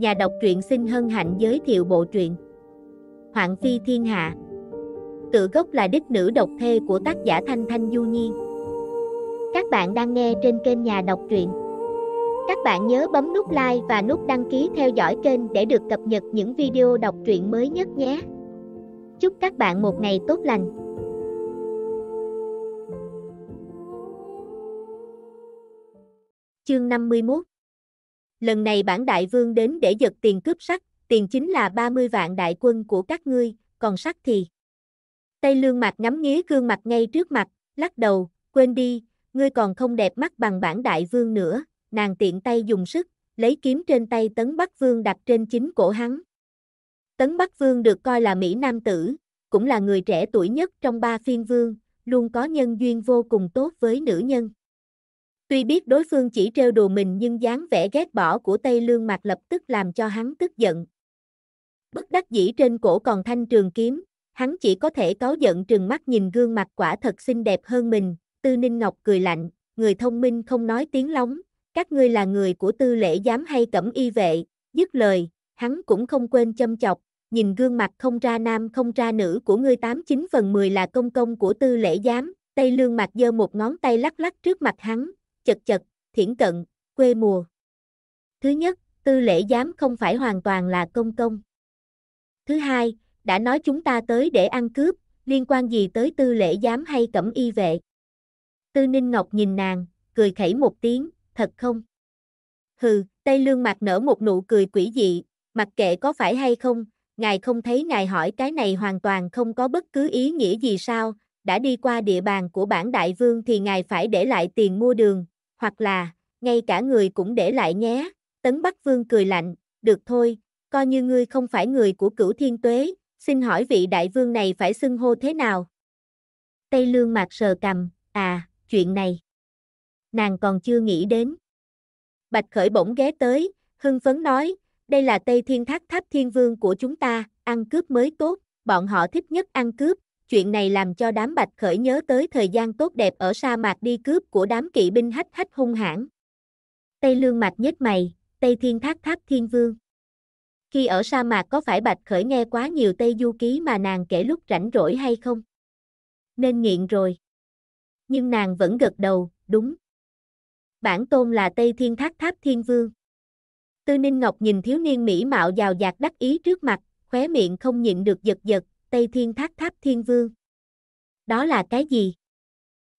Nhà đọc truyện xin hân hạnh giới thiệu bộ truyện Hoàng phi thiên hạ Tự gốc là đích nữ độc thê của tác giả Thanh Thanh Du Nhi Các bạn đang nghe trên kênh Nhà đọc truyện Các bạn nhớ bấm nút like và nút đăng ký theo dõi kênh để được cập nhật những video đọc truyện mới nhất nhé Chúc các bạn một ngày tốt lành Chương 51 lần này bản đại vương đến để giật tiền cướp sắt, tiền chính là 30 vạn đại quân của các ngươi, còn sắt thì. Tây lương mặt ngắm nghía gương mặt ngay trước mặt, lắc đầu, quên đi, ngươi còn không đẹp mắt bằng bản đại vương nữa, nàng tiện tay dùng sức, lấy kiếm trên tay tấn bắc vương đặt trên chính cổ hắn. Tấn Bắc Vương được coi là Mỹ Nam Tử, cũng là người trẻ tuổi nhất trong ba phiên vương, luôn có nhân duyên vô cùng tốt với nữ nhân. Tuy biết đối phương chỉ trêu đùa mình nhưng dáng vẻ ghét bỏ của Tây Lương Mạc lập tức làm cho hắn tức giận. Bất đắc dĩ trên cổ còn thanh trường kiếm, hắn chỉ có thể cáu giận trừng mắt nhìn gương mặt quả thật xinh đẹp hơn mình, Tư Ninh Ngọc cười lạnh, người thông minh không nói tiếng lóng, các ngươi là người của tư lễ Dám hay cẩm y vệ, dứt lời, hắn cũng không quên châm chọc, nhìn gương mặt không ra nam không ra nữ của ngươi tám chín phần mười là công công của tư lễ Dám. Tây Lương Mạc giơ một ngón tay lắc lắc trước mặt hắn, chật chật, thiển cận, quê mùa. Thứ nhất, tư lễ giám không phải hoàn toàn là công công. Thứ hai, đã nói chúng ta tới để ăn cướp, liên quan gì tới tư lễ giám hay cẩm y vệ. Tư Ninh Ngọc nhìn nàng, cười khẩy một tiếng, thật không? Hừ, Tây Lương mặt nở một nụ cười quỷ dị, mặc kệ có phải hay không, ngài không thấy ngài hỏi cái này hoàn toàn không có bất cứ ý nghĩa gì sao, đã đi qua địa bàn của bản đại vương thì ngài phải để lại tiền mua đường, hoặc là, ngay cả người cũng để lại nhé, Tấn Bắc Vương cười lạnh, được thôi, coi như ngươi không phải người của cửu thiên tuế, xin hỏi vị đại vương này phải xưng hô thế nào? Tây Lương mặt sờ cầm, à, chuyện này. Nàng còn chưa nghĩ đến. Bạch Khởi bỗng ghé tới, hưng phấn nói, đây là Tây Thiên Thác Tháp Thiên Vương của chúng ta, ăn cướp mới tốt, bọn họ thích nhất ăn cướp, chuyện này làm cho đám bạch khởi nhớ tới thời gian tốt đẹp ở sa mạc đi cướp của đám kỵ binh hách hách hung hãn. Tây lương mạch nhất mày, Tây thiên thác tháp thiên vương. Khi ở sa mạc có phải bạch khởi nghe quá nhiều Tây du ký mà nàng kể lúc rảnh rỗi hay không? Nên nghiện rồi. Nhưng nàng vẫn gật đầu, đúng. Bản tôn là Tây thiên thác tháp thiên vương. Tư Ninh Ngọc nhìn thiếu niên mỹ mạo giàu dạt đắc ý trước mặt, khóe miệng không nhịn được giật giật, Tây Thiên Thác Tháp Thiên Vương. Đó là cái gì?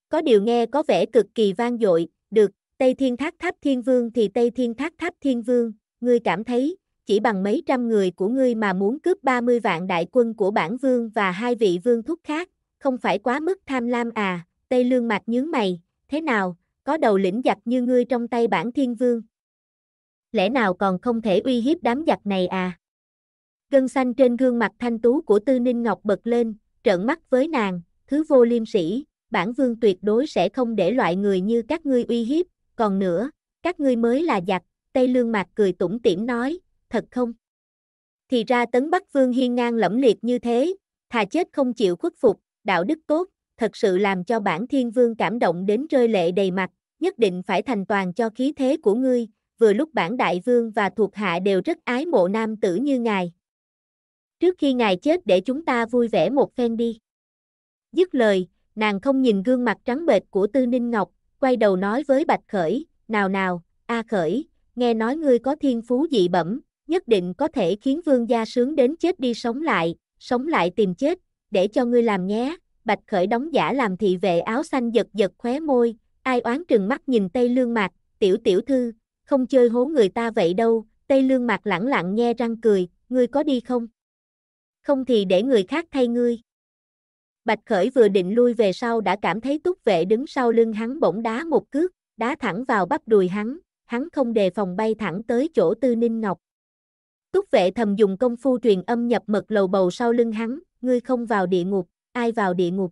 Có điều nghe có vẻ cực kỳ vang dội, được, Tây Thiên Thác Tháp Thiên Vương thì Tây Thiên Thác Tháp Thiên Vương, ngươi cảm thấy, chỉ bằng mấy trăm người của ngươi mà muốn cướp 30 vạn đại quân của bản vương và hai vị vương thúc khác, không phải quá mức tham lam à, Tây Lương Mạc nhướng mày, thế nào, có đầu lĩnh giặc như ngươi trong tay bản thiên vương. Lẽ nào còn không thể uy hiếp đám giặc này à? Gân xanh trên gương mặt thanh tú của Tư Ninh Ngọc bật lên, trợn mắt với nàng, thứ vô liêm sỉ, bản vương tuyệt đối sẽ không để loại người như các ngươi uy hiếp, còn nữa, các ngươi mới là giặc, Tây Lương Mạc cười tủm tỉm nói, thật không? Thì ra tấn Bắc Vương hiên ngang lẫm liệt như thế, thà chết không chịu khuất phục, đạo đức tốt, thật sự làm cho bản thiên vương cảm động đến rơi lệ đầy mặt, nhất định phải thành toàn cho khí thế của ngươi, vừa lúc bản đại vương và thuộc hạ đều rất ái mộ nam tử như ngài. Trước khi ngài chết để chúng ta vui vẻ một phen đi. Dứt lời, nàng không nhìn gương mặt trắng bệch của Tư Ninh Ngọc, quay đầu nói với Bạch Khởi, nào nào, A Khởi, nghe nói ngươi có thiên phú dị bẩm, nhất định có thể khiến vương gia sướng đến chết đi sống lại, sống lại tìm chết, để cho ngươi làm nhé. Bạch Khởi đóng giả làm thị vệ áo xanh giật giật khóe môi, ai oán trừng mắt nhìn Tây Lương Mạc, tiểu tiểu thư, không chơi hố người ta vậy đâu, Tây Lương Mạc lẳng lặng nghe răng cười, ngươi có đi không? không thì để người khác thay ngươi. Bạch Khởi vừa định lui về sau đã cảm thấy túc vệ đứng sau lưng hắn bỗng đá một cước, đá thẳng vào bắp đùi hắn, hắn không đề phòng bay thẳng tới chỗ tư ninh ngọc. Túc vệ thầm dùng công phu truyền âm nhập mật lầu bầu sau lưng hắn, ngươi không vào địa ngục, ai vào địa ngục.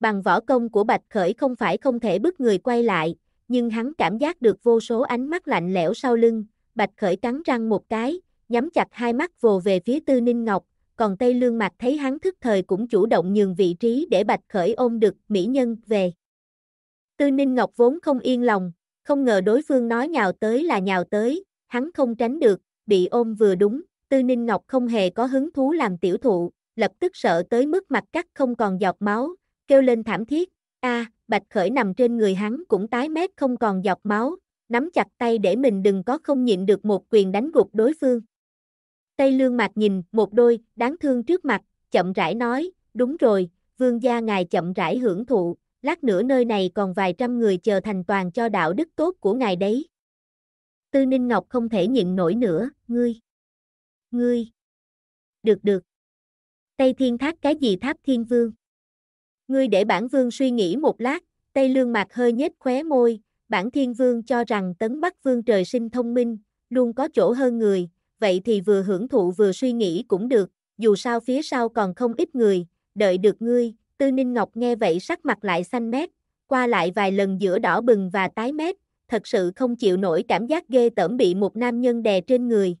Bằng võ công của Bạch Khởi không phải không thể bức người quay lại, nhưng hắn cảm giác được vô số ánh mắt lạnh lẽo sau lưng, Bạch Khởi cắn răng một cái, nhắm chặt hai mắt vồ về phía Tư Ninh Ngọc, còn Tây Lương Mạc thấy hắn thức thời cũng chủ động nhường vị trí để Bạch Khởi ôm được mỹ nhân về. Tư Ninh Ngọc vốn không yên lòng, không ngờ đối phương nói nhào tới là nhào tới, hắn không tránh được, bị ôm vừa đúng, Tư Ninh Ngọc không hề có hứng thú làm tiểu thụ, lập tức sợ tới mức mặt cắt không còn giọt máu, kêu lên thảm thiết, a Bạch Khởi nằm trên người hắn cũng tái mét không còn giọt máu, nắm chặt tay để mình đừng có không nhịn được một quyền đánh gục đối phương. Tây Lương Mạc nhìn một đôi đáng thương trước mặt, chậm rãi nói, đúng rồi, vương gia ngài chậm rãi hưởng thụ, lát nữa nơi này còn vài trăm người chờ thành toàn cho đạo đức tốt của ngài đấy. Tư Ninh Ngọc không thể nhịn nổi nữa, ngươi. Ngươi. Được được. Tây Thiên Tháp cái gì Tháp Thiên Vương? Ngươi để bản vương suy nghĩ một lát, Tây Lương Mạc hơi nhếch khóe môi, bản thiên vương cho rằng tấn bắc vương trời sinh thông minh, luôn có chỗ hơn người, vậy thì vừa hưởng thụ vừa suy nghĩ cũng được, dù sao phía sau còn không ít người, đợi được ngươi, Tư Ninh Ngọc nghe vậy sắc mặt lại xanh mét, qua lại vài lần giữa đỏ bừng và tái mét, thật sự không chịu nổi cảm giác ghê tởm bị một nam nhân đè trên người.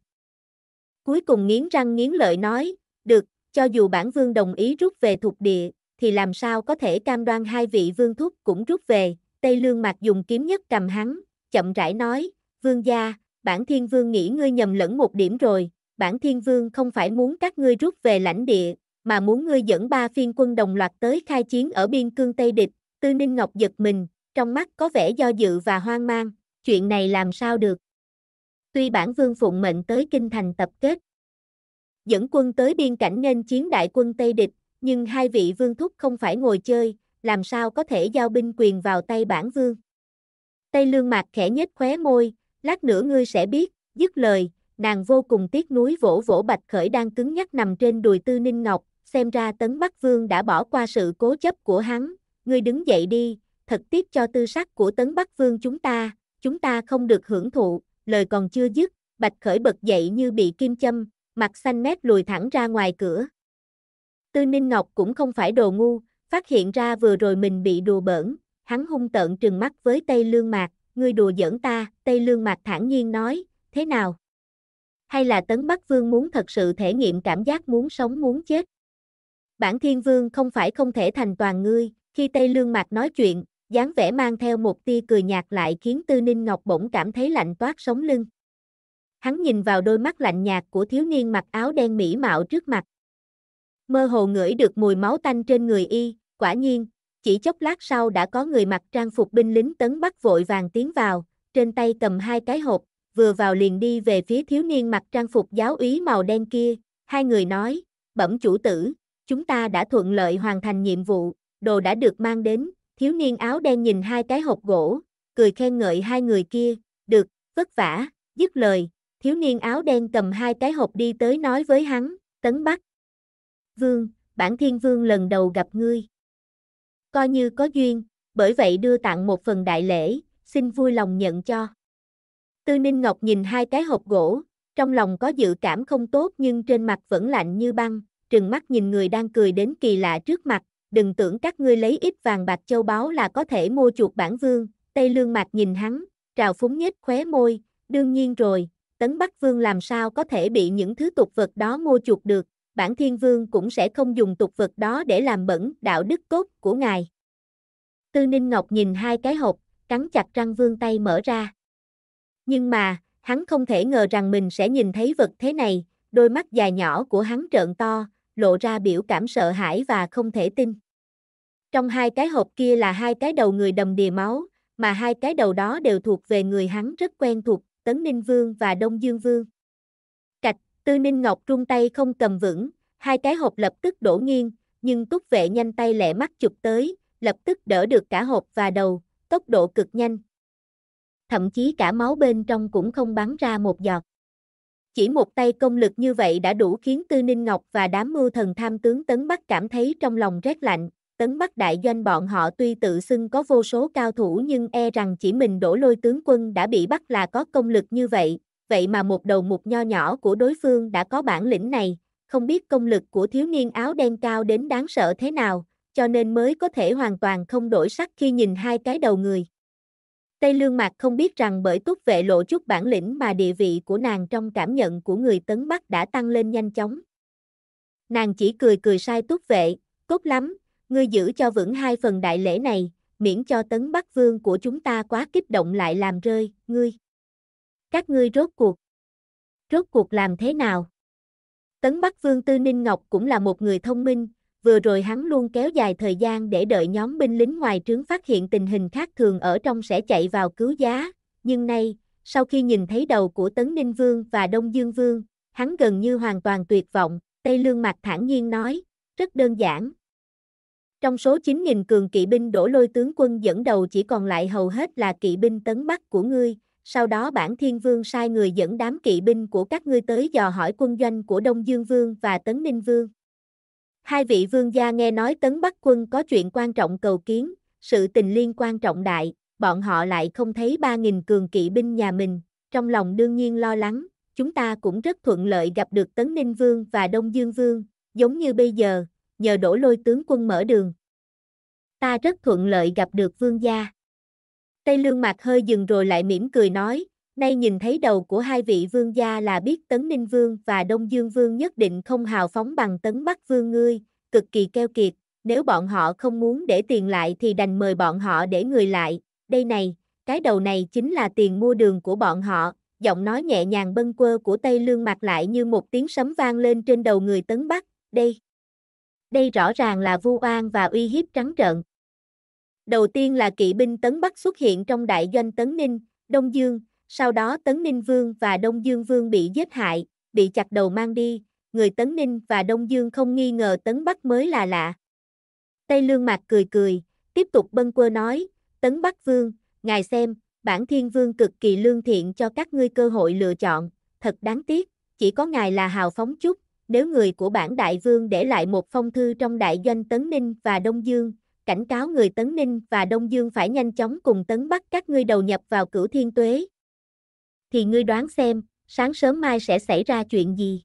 Cuối cùng nghiến răng nghiến lợi nói, được, cho dù bản vương đồng ý rút về thuộc địa, thì làm sao có thể cam đoan hai vị vương thúc cũng rút về, Tây Lương Mạc dùng kiếm nhất cầm hắn, chậm rãi nói, vương gia, bản thiên vương nghĩ ngươi nhầm lẫn một điểm rồi, bản thiên vương không phải muốn các ngươi rút về lãnh địa, mà muốn ngươi dẫn ba phiên quân đồng loạt tới khai chiến ở biên cương Tây Địch, Tư Ninh Ngọc giật mình, trong mắt có vẻ do dự và hoang mang, chuyện này làm sao được. Tuy bản vương phụng mệnh tới kinh thành tập kết, dẫn quân tới biên cảnh nên chiến đại quân Tây Địch, nhưng hai vị vương thúc không phải ngồi chơi, làm sao có thể giao binh quyền vào tay bản vương. Tây Lương Mạc khẽ nhếch khóe môi, lát nữa ngươi sẽ biết, dứt lời, nàng vô cùng tiếc nuối vỗ vỗ Bạch Khởi đang cứng nhắc nằm trên đùi Tư Ninh Ngọc, xem ra Tấn Bắc Vương đã bỏ qua sự cố chấp của hắn, ngươi đứng dậy đi, thật tiếc cho tư sắc của Tấn Bắc Vương chúng ta, chúng ta không được hưởng thụ, lời còn chưa dứt, Bạch Khởi bật dậy như bị kim châm, mặt xanh mét lùi thẳng ra ngoài cửa. Tư Ninh Ngọc cũng không phải đồ ngu, phát hiện ra vừa rồi mình bị đùa bỡn, hắn hung tợn trừng mắt với Tây Lương Mạc ngươi đùa giỡn ta, Tây Lương Mạc thản nhiên nói, thế nào? Hay là Tấn Bắc Vương muốn thật sự thể nghiệm cảm giác muốn sống muốn chết? Bản Thiên Vương không phải không thể thành toàn ngươi, khi Tây Lương Mạc nói chuyện, dáng vẻ mang theo một tia cười nhạt lại khiến Tư Ninh Ngọc bỗng cảm thấy lạnh toát sống lưng. Hắn nhìn vào đôi mắt lạnh nhạt của thiếu niên mặc áo đen mỹ mạo trước mặt. Mơ hồ ngửi được mùi máu tanh trên người y, quả nhiên, chỉ chốc lát sau đã có người mặc trang phục binh lính tấn bắt vội vàng tiến vào, trên tay cầm hai cái hộp, vừa vào liền đi về phía thiếu niên mặc trang phục giáo úy màu đen kia, hai người nói, bẩm chủ tử, chúng ta đã thuận lợi hoàn thành nhiệm vụ, đồ đã được mang đến, thiếu niên áo đen nhìn hai cái hộp gỗ, cười khen ngợi hai người kia, được, vất vả, dứt lời, thiếu niên áo đen cầm hai cái hộp đi tới nói với hắn, tấn bắt. Vương, bản thiên vương lần đầu gặp ngươi coi như có duyên, bởi vậy đưa tặng một phần đại lễ, xin vui lòng nhận cho. Tư Ninh Ngọc nhìn hai cái hộp gỗ, trong lòng có dự cảm không tốt nhưng trên mặt vẫn lạnh như băng, trừng mắt nhìn người đang cười đến kỳ lạ trước mặt, đừng tưởng các ngươi lấy ít vàng bạc châu báu là có thể mua chuột bản vương, Tây Lương Mạc nhìn hắn, trào phúng nhếch khóe môi, đương nhiên rồi, Tấn Bắc Vương làm sao có thể bị những thứ tục vật đó mua chuột được, bản thiên vương cũng sẽ không dùng tục vật đó để làm bẩn đạo đức cốt của ngài. Tư Ninh Ngọc nhìn hai cái hộp, cắn chặt răng vương tay mở ra. Nhưng mà, hắn không thể ngờ rằng mình sẽ nhìn thấy vật thế này, đôi mắt dài nhỏ của hắn trợn to, lộ ra biểu cảm sợ hãi và không thể tin. Trong hai cái hộp kia là hai cái đầu người đầm đìa máu, mà hai cái đầu đó đều thuộc về người hắn rất quen thuộc, Tấn Ninh Vương và Đông Dương Vương. Tư Ninh Ngọc trung tay không cầm vững, hai cái hộp lập tức đổ nghiêng, nhưng túc vệ nhanh tay lẹ mắt chụp tới, lập tức đỡ được cả hộp và đầu, tốc độ cực nhanh. Thậm chí cả máu bên trong cũng không bắn ra một giọt. Chỉ một tay công lực như vậy đã đủ khiến Tư Ninh Ngọc và đám mưu thần tham tướng Tấn Bắc cảm thấy trong lòng rét lạnh. Tấn Bắc đại doanh bọn họ tuy tự xưng có vô số cao thủ nhưng e rằng chỉ mình đổ lôi tướng quân đã bị bắt là có công lực như vậy, vậy mà một đầu mục nho nhỏ của đối phương đã có bản lĩnh này, không biết công lực của thiếu niên áo đen cao đến đáng sợ thế nào, cho nên mới có thể hoàn toàn không đổi sắc khi nhìn hai cái đầu người. Tây Lương Mạc không biết rằng bởi túc vệ lộ chút bản lĩnh mà địa vị của nàng trong cảm nhận của người tấn Bắc đã tăng lên nhanh chóng. Nàng chỉ cười cười sai túc vệ, tốt lắm, ngươi giữ cho vững hai phần đại lễ này, miễn cho tấn Bắc Vương của chúng ta quá kích động lại làm rơi, ngươi các ngươi rốt cuộc. Rốt cuộc làm thế nào? Tấn Bắc Vương Tư Ninh Ngọc cũng là một người thông minh, vừa rồi hắn luôn kéo dài thời gian để đợi nhóm binh lính ngoài trướng phát hiện tình hình khác thường ở trong sẽ chạy vào cứu giá, nhưng nay, sau khi nhìn thấy đầu của Tấn Ninh Vương và Đông Dương Vương, hắn gần như hoàn toàn tuyệt vọng, Tây Lương Mạc thản nhiên nói, rất đơn giản. Trong số 9.000 cường kỵ binh đổ lôi tướng quân dẫn đầu chỉ còn lại hầu hết là kỵ binh tấn bắc của ngươi, sau đó bản thiên vương sai người dẫn đám kỵ binh của các ngươi tới dò hỏi quân doanh của Đông Dương Vương và Tấn Ninh Vương. Hai vị vương gia nghe nói Tấn Bắc quân có chuyện quan trọng cầu kiến, sự tình liên quan trọng đại, bọn họ lại không thấy 3.000 cường kỵ binh nhà mình, trong lòng đương nhiên lo lắng, chúng ta cũng rất thuận lợi gặp được Tấn Ninh Vương và Đông Dương Vương, giống như bây giờ, nhờ đổ lôi tướng quân mở đường. Ta rất thuận lợi gặp được vương gia. Tây Lương Mạc hơi dừng rồi lại mỉm cười nói, nay nhìn thấy đầu của hai vị vương gia là biết Tấn Ninh Vương và Đông Dương Vương nhất định không hào phóng bằng Tấn Bắc Vương ngươi, cực kỳ keo kiệt, nếu bọn họ không muốn để tiền lại thì đành mời bọn họ để người lại, đây này, cái đầu này chính là tiền mua đường của bọn họ, giọng nói nhẹ nhàng bâng quơ của Tây Lương Mạc lại như một tiếng sấm vang lên trên đầu người Tấn Bắc, đây. Đây rõ ràng là vu oan và uy hiếp trắng trợn. Đầu tiên là kỵ binh Tấn Bắc xuất hiện trong đại doanh Tấn Ninh, Đông Dương, sau đó Tấn Ninh Vương và Đông Dương Vương bị giết hại, bị chặt đầu mang đi, người Tấn Ninh và Đông Dương không nghi ngờ Tấn Bắc mới là lạ. Tây Lương Mạc cười cười, tiếp tục bân quơ nói, Tấn Bắc Vương, ngài xem, bản thiên vương cực kỳ lương thiện cho các ngươi cơ hội lựa chọn, thật đáng tiếc, chỉ có ngài là hào phóng chút, nếu người của bản đại vương để lại một phong thư trong đại doanh Tấn Ninh và Đông Dương, cảnh cáo người Tấn Ninh và Đông Dương phải nhanh chóng cùng Tấn Bắc các ngươi đầu nhập vào cửu thiên tuế. Thì ngươi đoán xem, sáng sớm mai sẽ xảy ra chuyện gì?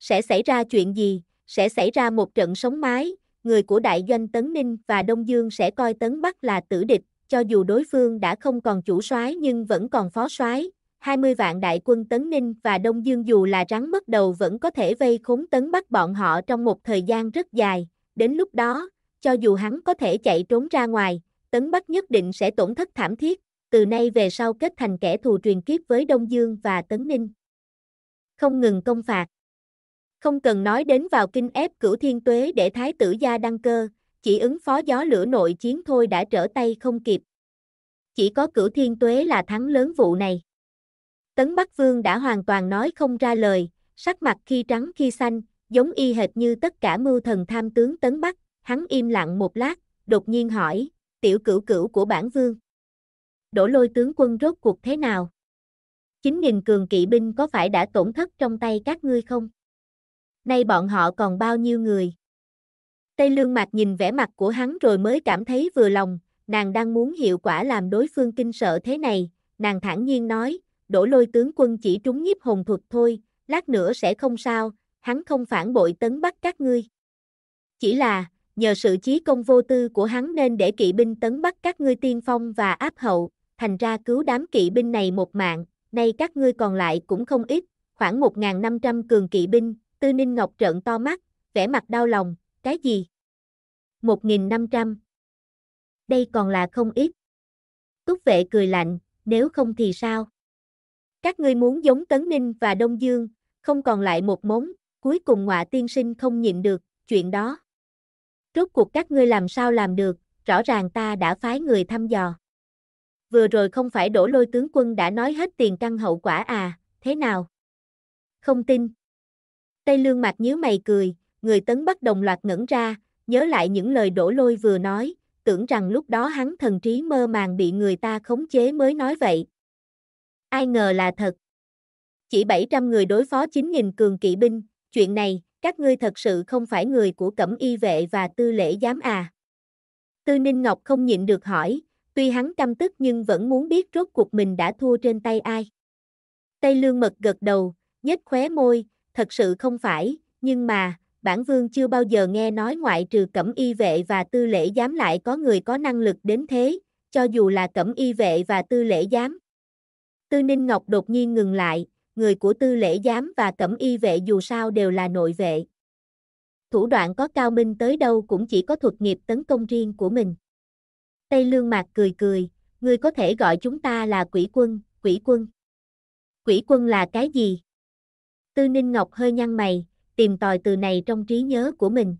Sẽ xảy ra chuyện gì? Sẽ xảy ra một trận sống mái, người của đại doanh Tấn Ninh và Đông Dương sẽ coi Tấn Bắc là tử địch, cho dù đối phương đã không còn chủ soái nhưng vẫn còn phó soái, 20 vạn đại quân Tấn Ninh và Đông Dương dù là rắn mất đầu vẫn có thể vây khốn Tấn Bắc bọn họ trong một thời gian rất dài, đến lúc đó, cho dù hắn có thể chạy trốn ra ngoài, Tấn Bắc nhất định sẽ tổn thất thảm thiết, từ nay về sau kết thành kẻ thù truyền kiếp với Đông Dương và Tấn Ninh. Không ngừng công phạt. Không cần nói đến vào kinh ép cửu thiên tuế để thái tử gia đăng cơ, chỉ ứng phó gió lửa nội chiến thôi đã trở tay không kịp. Chỉ có cửu thiên tuế là thắng lớn vụ này. Tấn Bắc Vương đã hoàn toàn nói không ra lời, sắc mặt khi trắng khi xanh, giống y hệt như tất cả mưu thần tham tướng Tấn Bắc, hắn im lặng một lát, đột nhiên hỏi, tiểu cửu cửu của bản vương. Đổ lôi tướng quân rốt cuộc thế nào? 9 nghìn cường kỵ binh có phải đã tổn thất trong tay các ngươi không? Nay bọn họ còn bao nhiêu người? Tây lương mạc nhìn vẻ mặt của hắn rồi mới cảm thấy vừa lòng, nàng đang muốn hiệu quả làm đối phương kinh sợ thế này, nàng thản nhiên nói, đổ lôi tướng quân chỉ trúng nhiếp hồn thuật thôi, lát nữa sẽ không sao, hắn không phản bội tấn bắt các ngươi. Chỉ là, nhờ sự chí công vô tư của hắn nên để kỵ binh tấn bắt các ngươi tiên phong và áp hậu, thành ra cứu đám kỵ binh này một mạng, nay các ngươi còn lại cũng không ít, khoảng 1.500 cường kỵ binh, tư ninh ngọc trợn to mắt, vẻ mặt đau lòng, cái gì? 1.500 Đây còn là không ít. Túc vệ cười lạnh, nếu không thì sao? Các ngươi muốn giống Tấn Ninh và Đông Dương, không còn lại một mống, cuối cùng ngọa tiên sinh không nhịn được, chuyện đó. Rốt cuộc các ngươi làm sao làm được, rõ ràng ta đã phái người thăm dò. Vừa rồi không phải đổ lôi tướng quân đã nói hết tiền căn hậu quả à, thế nào? Không tin. Tây lương mặt nhíu mày cười, người tấn bắt đồng loạt ngẩn ra, nhớ lại những lời đổ lôi vừa nói, tưởng rằng lúc đó hắn thần trí mơ màng bị người ta khống chế mới nói vậy. Ai ngờ là thật. Chỉ 700 người đối phó 9.000 cường kỵ binh, chuyện này, các ngươi thật sự không phải người của cẩm y vệ và tư lễ giám à. Tư Ninh Ngọc không nhịn được hỏi, tuy hắn căm tức nhưng vẫn muốn biết rốt cuộc mình đã thua trên tay ai. Tây Lương Mật gật đầu, nhếch khóe môi, thật sự không phải, nhưng mà, bản vương chưa bao giờ nghe nói ngoại trừ cẩm y vệ và tư lễ giám lại có người có năng lực đến thế, cho dù là cẩm y vệ và tư lễ giám. Tư Ninh Ngọc đột nhiên ngừng lại, người của tư lễ giám và cẩm y vệ dù sao đều là nội vệ. Thủ đoạn có cao minh tới đâu cũng chỉ có thuật nghiệp tấn công riêng của mình. Tây Lương Mạc cười cười, ngươi có thể gọi chúng ta là quỷ quân, quỷ quân. Quỷ quân là cái gì? Tư Ninh Ngọc hơi nhăn mày, tìm tòi từ này trong trí nhớ của mình.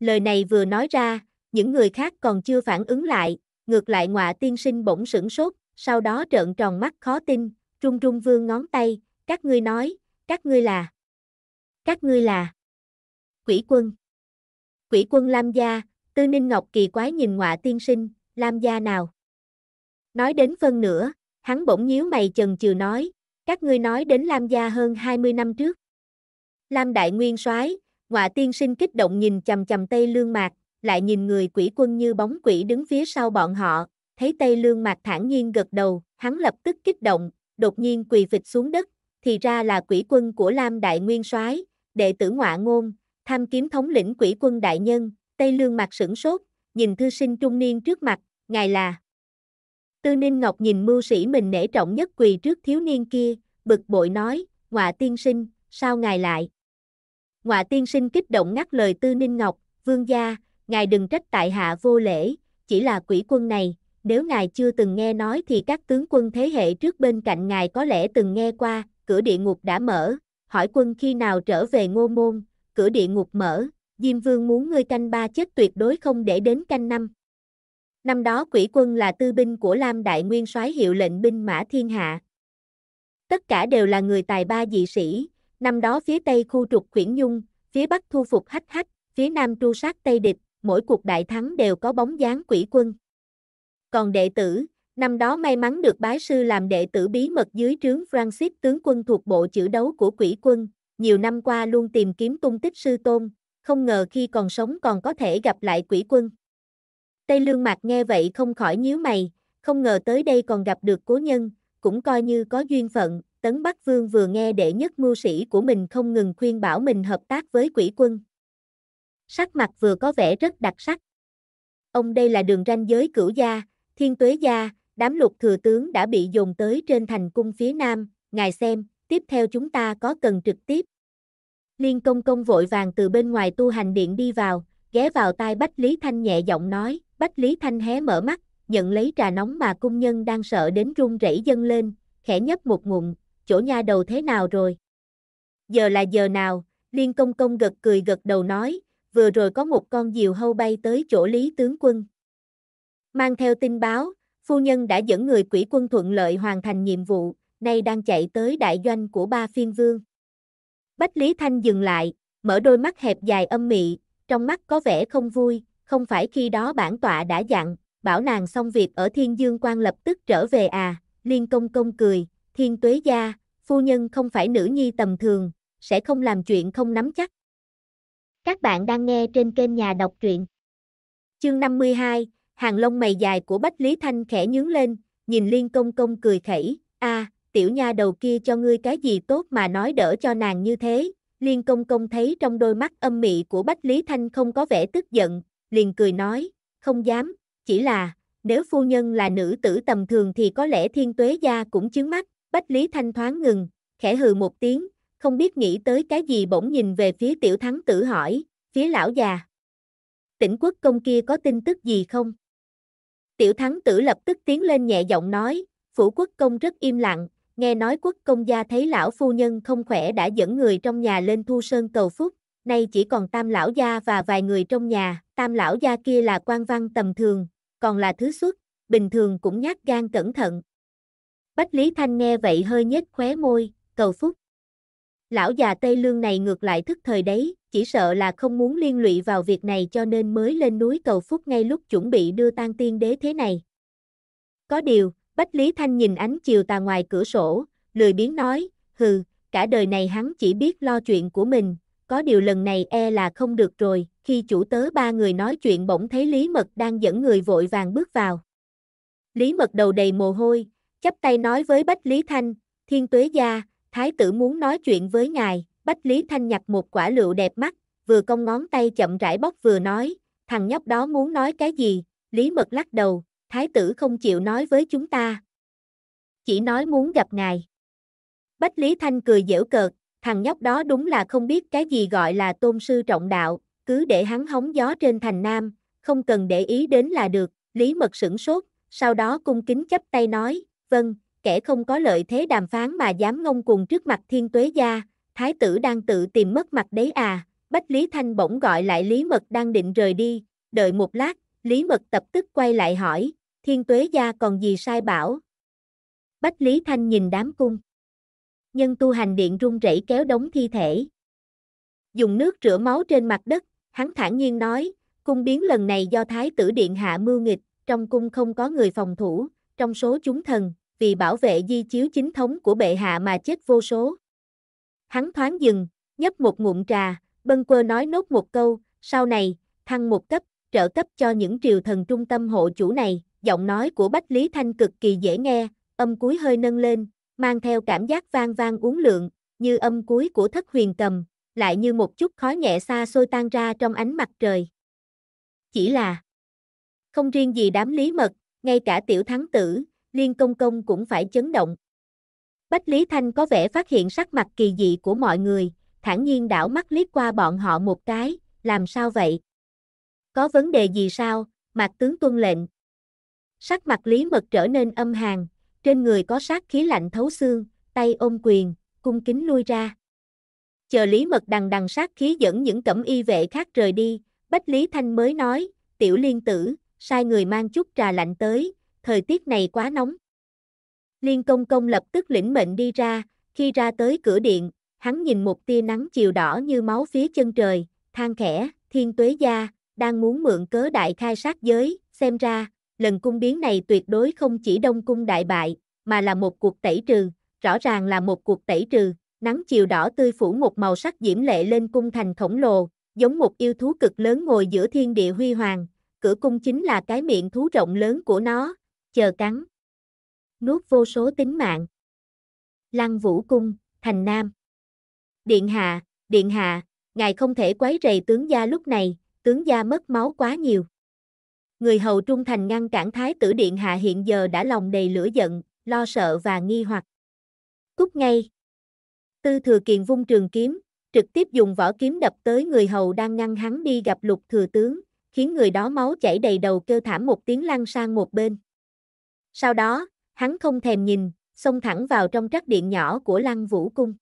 Lời này vừa nói ra, những người khác còn chưa phản ứng lại, ngược lại ngọa tiên sinh bỗng sửng sốt, sau đó trợn tròn mắt khó tin, Trung Trung vương ngón tay, các ngươi nói, các ngươi là, các ngươi là quỷ quân. Quỷ quân Lam Gia, Tư Ninh Ngọc kỳ quái nhìn ngọa tiên sinh, Lam Gia nào? Nói đến phân nữa, hắn bỗng nhíu mày chần chừ nói, các ngươi nói đến Lam Gia hơn 20 năm trước. Lam Đại Nguyên soái ngọa tiên sinh kích động nhìn chầm chầm Tây Lương Mạc, lại nhìn người quỷ quân như bóng quỷ đứng phía sau bọn họ, thấy Tây Lương Mạc thản nhiên gật đầu, hắn lập tức kích động, đột nhiên quỳ vịt xuống đất, thì ra là quỷ quân của Lam Đại Nguyên soái, đệ tử ngọa ngôn, tham kiếm thống lĩnh quỷ quân đại nhân, Tây Lương mặt sửng sốt, nhìn thư sinh trung niên trước mặt, ngài là. Tư Ninh Ngọc nhìn mưu sĩ mình nể trọng nhất quỳ trước thiếu niên kia, bực bội nói, ngọa tiên sinh, sao ngài lại? Ngọa tiên sinh kích động ngắt lời Tư Ninh Ngọc, vương gia, ngài đừng trách tại hạ vô lễ, chỉ là quỷ quân này, nếu ngài chưa từng nghe nói thì các tướng quân thế hệ trước bên cạnh ngài có lẽ từng nghe qua, cửa địa ngục đã mở, hỏi quân khi nào trở về ngô môn, cửa địa ngục mở, Diêm Vương muốn ngươi canh ba chết tuyệt đối không để đến canh năm. Năm đó quỷ quân là tư binh của Lam Đại Nguyên soái hiệu lệnh binh mã thiên hạ. Tất cả đều là người tài ba dị sĩ, năm đó phía Tây khu trục Quyển Nhung, phía Bắc thu phục hách hách, phía Nam tru sát Tây địch, mỗi cuộc đại thắng đều có bóng dáng quỷ quân. Còn đệ tử, năm đó may mắn được bái sư làm đệ tử bí mật dưới trướng Francis tướng quân thuộc bộ chữ đấu của quỷ quân, nhiều năm qua luôn tìm kiếm tung tích sư tôn, không ngờ khi còn sống còn có thể gặp lại quỷ quân. Tây Lương Mạc nghe vậy không khỏi nhíu mày, không ngờ tới đây còn gặp được cố nhân, cũng coi như có duyên phận, Tấn Bắc Vương vừa nghe đệ nhất mưu sĩ của mình không ngừng khuyên bảo mình hợp tác với quỷ quân. Sắc mặt vừa có vẻ rất đặc sắc. Ông đây là đường ranh giới cửu gia, Thiên Tuế Gia, đám lục thừa tướng đã bị dồn tới trên thành cung phía nam, ngài xem, tiếp theo chúng ta có cần trực tiếp. Liên công công vội vàng từ bên ngoài tu hành điện đi vào, ghé vào tai Bách Lý Thanh nhẹ giọng nói, Bách Lý Thanh hé mở mắt, nhận lấy trà nóng mà cung nhân đang sợ đến run rẩy dâng lên, khẽ nhấp một ngụm, chỗ nha đầu thế nào rồi? Giờ là giờ nào? Liên công công gật cười gật đầu nói, vừa rồi có một con diều hâu bay tới chỗ Lý tướng quân. Mang theo tin báo, phu nhân đã dẫn người quỷ quân thuận lợi hoàn thành nhiệm vụ, nay đang chạy tới đại doanh của ba phiên vương. Bách Lý Thanh dừng lại, mở đôi mắt hẹp dài âm mị, trong mắt có vẻ không vui, không phải khi đó bản tọa đã dặn, bảo nàng xong việc ở Thiên Dương Quan lập tức trở về à, Liên Công Công cười, Thiên Tuế Gia, phu nhân không phải nữ nhi tầm thường, sẽ không làm chuyện không nắm chắc. Các bạn đang nghe trên kênh Nhà Đọc Truyện. Chương 52, hàng lông mày dài của Bách Lý Thanh khẽ nhướng lên, nhìn Liên Công Công cười khẩy, a, à, tiểu nha đầu kia cho ngươi cái gì tốt mà nói đỡ cho nàng như thế. Liên Công Công thấy trong đôi mắt âm mị của Bách Lý Thanh không có vẻ tức giận, liền cười nói, không dám, chỉ là, nếu phu nhân là nữ tử tầm thường thì có lẽ thiên tuế gia cũng chứng mắt, Bách Lý Thanh thoáng ngừng, khẽ hừ một tiếng, không biết nghĩ tới cái gì bỗng nhìn về phía tiểu thắng tử hỏi, phía lão già. Tỉnh quốc công kia có tin tức gì không? Tiểu thắng tử lập tức tiến lên nhẹ giọng nói, phủ quốc công rất im lặng, nghe nói quốc công gia thấy lão phu nhân không khỏe đã dẫn người trong nhà lên thu sơn cầu phúc, nay chỉ còn tam lão gia và vài người trong nhà, tam lão gia kia là quan văn tầm thường, còn là thứ xuất, bình thường cũng nhát gan cẩn thận. Bách Lý Thanh nghe vậy hơi nhếch khóe môi, cầu phúc. Lão già Tây Lương này ngược lại thức thời đấy, chỉ sợ là không muốn liên lụy vào việc này cho nên mới lên núi cầu phúc ngay lúc chuẩn bị đưa tan tiên đế thế này. Có điều, Bách Lý Thanh nhìn ánh chiều tà ngoài cửa sổ, lười biến nói, hừ, cả đời này hắn chỉ biết lo chuyện của mình, có điều lần này e là không được rồi, khi chủ tớ ba người nói chuyện bỗng thấy Lý Mật đang dẫn người vội vàng bước vào. Lý Mật đầu đầy mồ hôi, chắp tay nói với Bách Lý Thanh, Thiên Tuế Gia, thái tử muốn nói chuyện với ngài, Bách Lý Thanh nhặt một quả lựu đẹp mắt, vừa cong ngón tay chậm rãi bóc vừa nói, thằng nhóc đó muốn nói cái gì, Lý Mật lắc đầu, thái tử không chịu nói với chúng ta. Chỉ nói muốn gặp ngài. Bách Lý Thanh cười dễu cợt, thằng nhóc đó đúng là không biết cái gì gọi là tôn sư trọng đạo, cứ để hắn hóng gió trên thành nam, không cần để ý đến là được, Lý Mật sửng sốt, sau đó cung kính chấp tay nói, vâng, kẻ không có lợi thế đàm phán mà dám ngông cuồng trước mặt thiên tuế gia, thái tử đang tự tìm mất mặt đấy à, Bách Lý Thanh bỗng gọi lại Lý Mật đang định rời đi, đợi một lát, Lý Mật tập tức quay lại hỏi, thiên tuế gia còn gì sai bảo. Bách Lý Thanh nhìn đám cung. Nhân tu hành điện run rẩy kéo đống thi thể. Dùng nước rửa máu trên mặt đất, hắn thản nhiên nói, cung biến lần này do thái tử điện hạ mưu nghịch, trong cung không có người phòng thủ, trong số chúng thần, vì bảo vệ di chiếu chính thống của bệ hạ mà chết vô số. Hắn thoáng dừng, nhấp một ngụm trà, bân quơ nói nốt một câu, sau này, thăng một cấp, trợ cấp cho những triều thần trung tâm hộ chủ này, giọng nói của Bách Lý Thanh cực kỳ dễ nghe, âm cuối hơi nâng lên, mang theo cảm giác vang vang uống lượng, như âm cuối của thất huyền cầm, lại như một chút khói nhẹ xa xôi tan ra trong ánh mặt trời. Chỉ là không riêng gì đám lý mật, ngay cả tiểu thắng tử, Liên Công Công cũng phải chấn động. Bách Lý Thanh có vẻ phát hiện sắc mặt kỳ dị của mọi người, thản nhiên đảo mắt liếc qua bọn họ một cái, làm sao vậy? Có vấn đề gì sao, mặt tướng tuân lệnh. Sắc mặt Lý Mật trở nên âm hàn, trên người có sát khí lạnh thấu xương, tay ôm quyền, cung kính lui ra. Chờ Lý Mật đằng đằng sát khí dẫn những cẩm y vệ khác rời đi, Bách Lý Thanh mới nói, tiểu liên tử, sai người mang chút trà lạnh tới, thời tiết này quá nóng. Liên công công lập tức lĩnh mệnh đi ra, khi ra tới cửa điện, hắn nhìn một tia nắng chiều đỏ như máu phía chân trời, than khẽ, thiên tuế gia, đang muốn mượn cớ đại khai sát giới, xem ra, lần cung biến này tuyệt đối không chỉ đông cung đại bại, mà là một cuộc tẩy trừ, rõ ràng là một cuộc tẩy trừ, nắng chiều đỏ tươi phủ một màu sắc diễm lệ lên cung thành khổng lồ, giống một yêu thú cực lớn ngồi giữa thiên địa huy hoàng, cửa cung chính là cái miệng thú rộng lớn của nó, chờ cắn. Nuốt vô số tính mạng. Lăng Vũ Cung, Thành Nam. Điện hạ, điện hạ, ngài không thể quấy rầy tướng gia lúc này, tướng gia mất máu quá nhiều. Người hầu trung thành ngăn cản thái tử điện hạ hiện giờ đã lòng đầy lửa giận, lo sợ và nghi hoặc. Cút ngay. Tư thừa kiền vung trường kiếm, trực tiếp dùng vỏ kiếm đập tới người hầu đang ngăn hắn đi gặp lục thừa tướng, khiến người đó máu chảy đầy đầu kêu thảm một tiếng lăn sang một bên. Sau đó, hắn không thèm nhìn, xông thẳng vào trong trắc điện nhỏ của Lăng Vũ Cung.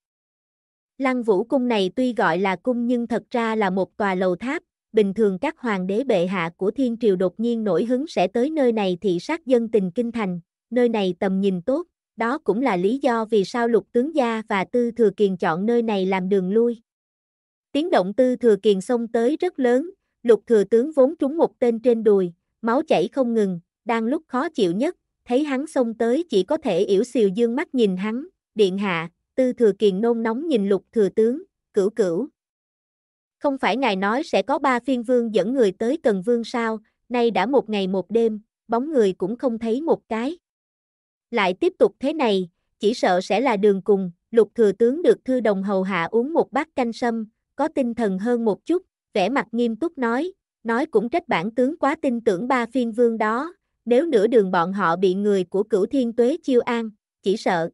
Lăng Vũ Cung này tuy gọi là cung nhưng thật ra là một tòa lầu tháp, bình thường các hoàng đế bệ hạ của thiên triều đột nhiên nổi hứng sẽ tới nơi này thị sát dân tình kinh thành, nơi này tầm nhìn tốt, đó cũng là lý do vì sao lục tướng gia và tư thừa kiền chọn nơi này làm đường lui. Tiếng động tư thừa kiền xông tới rất lớn, lục thừa tướng vốn trúng một tên trên đùi, máu chảy không ngừng, đang lúc khó chịu nhất, thấy hắn xông tới chỉ có thể yểu xìu dương mắt nhìn hắn, điện hạ, tư thừa kiền nôn nóng nhìn lục thừa tướng, cửu cửu. Không phải ngài nói sẽ có ba phiên vương dẫn người tới cần vương sao, nay đã một ngày một đêm, bóng người cũng không thấy một cái. Lại tiếp tục thế này, chỉ sợ sẽ là đường cùng, lục thừa tướng được thư đồng hầu hạ uống một bát canh sâm, có tinh thần hơn một chút, vẻ mặt nghiêm túc nói, nói cũng trách bản tướng quá tin tưởng ba phiên vương đó, nếu nửa đường bọn họ bị người của cửu thiên tuế chiêu an, chỉ sợ.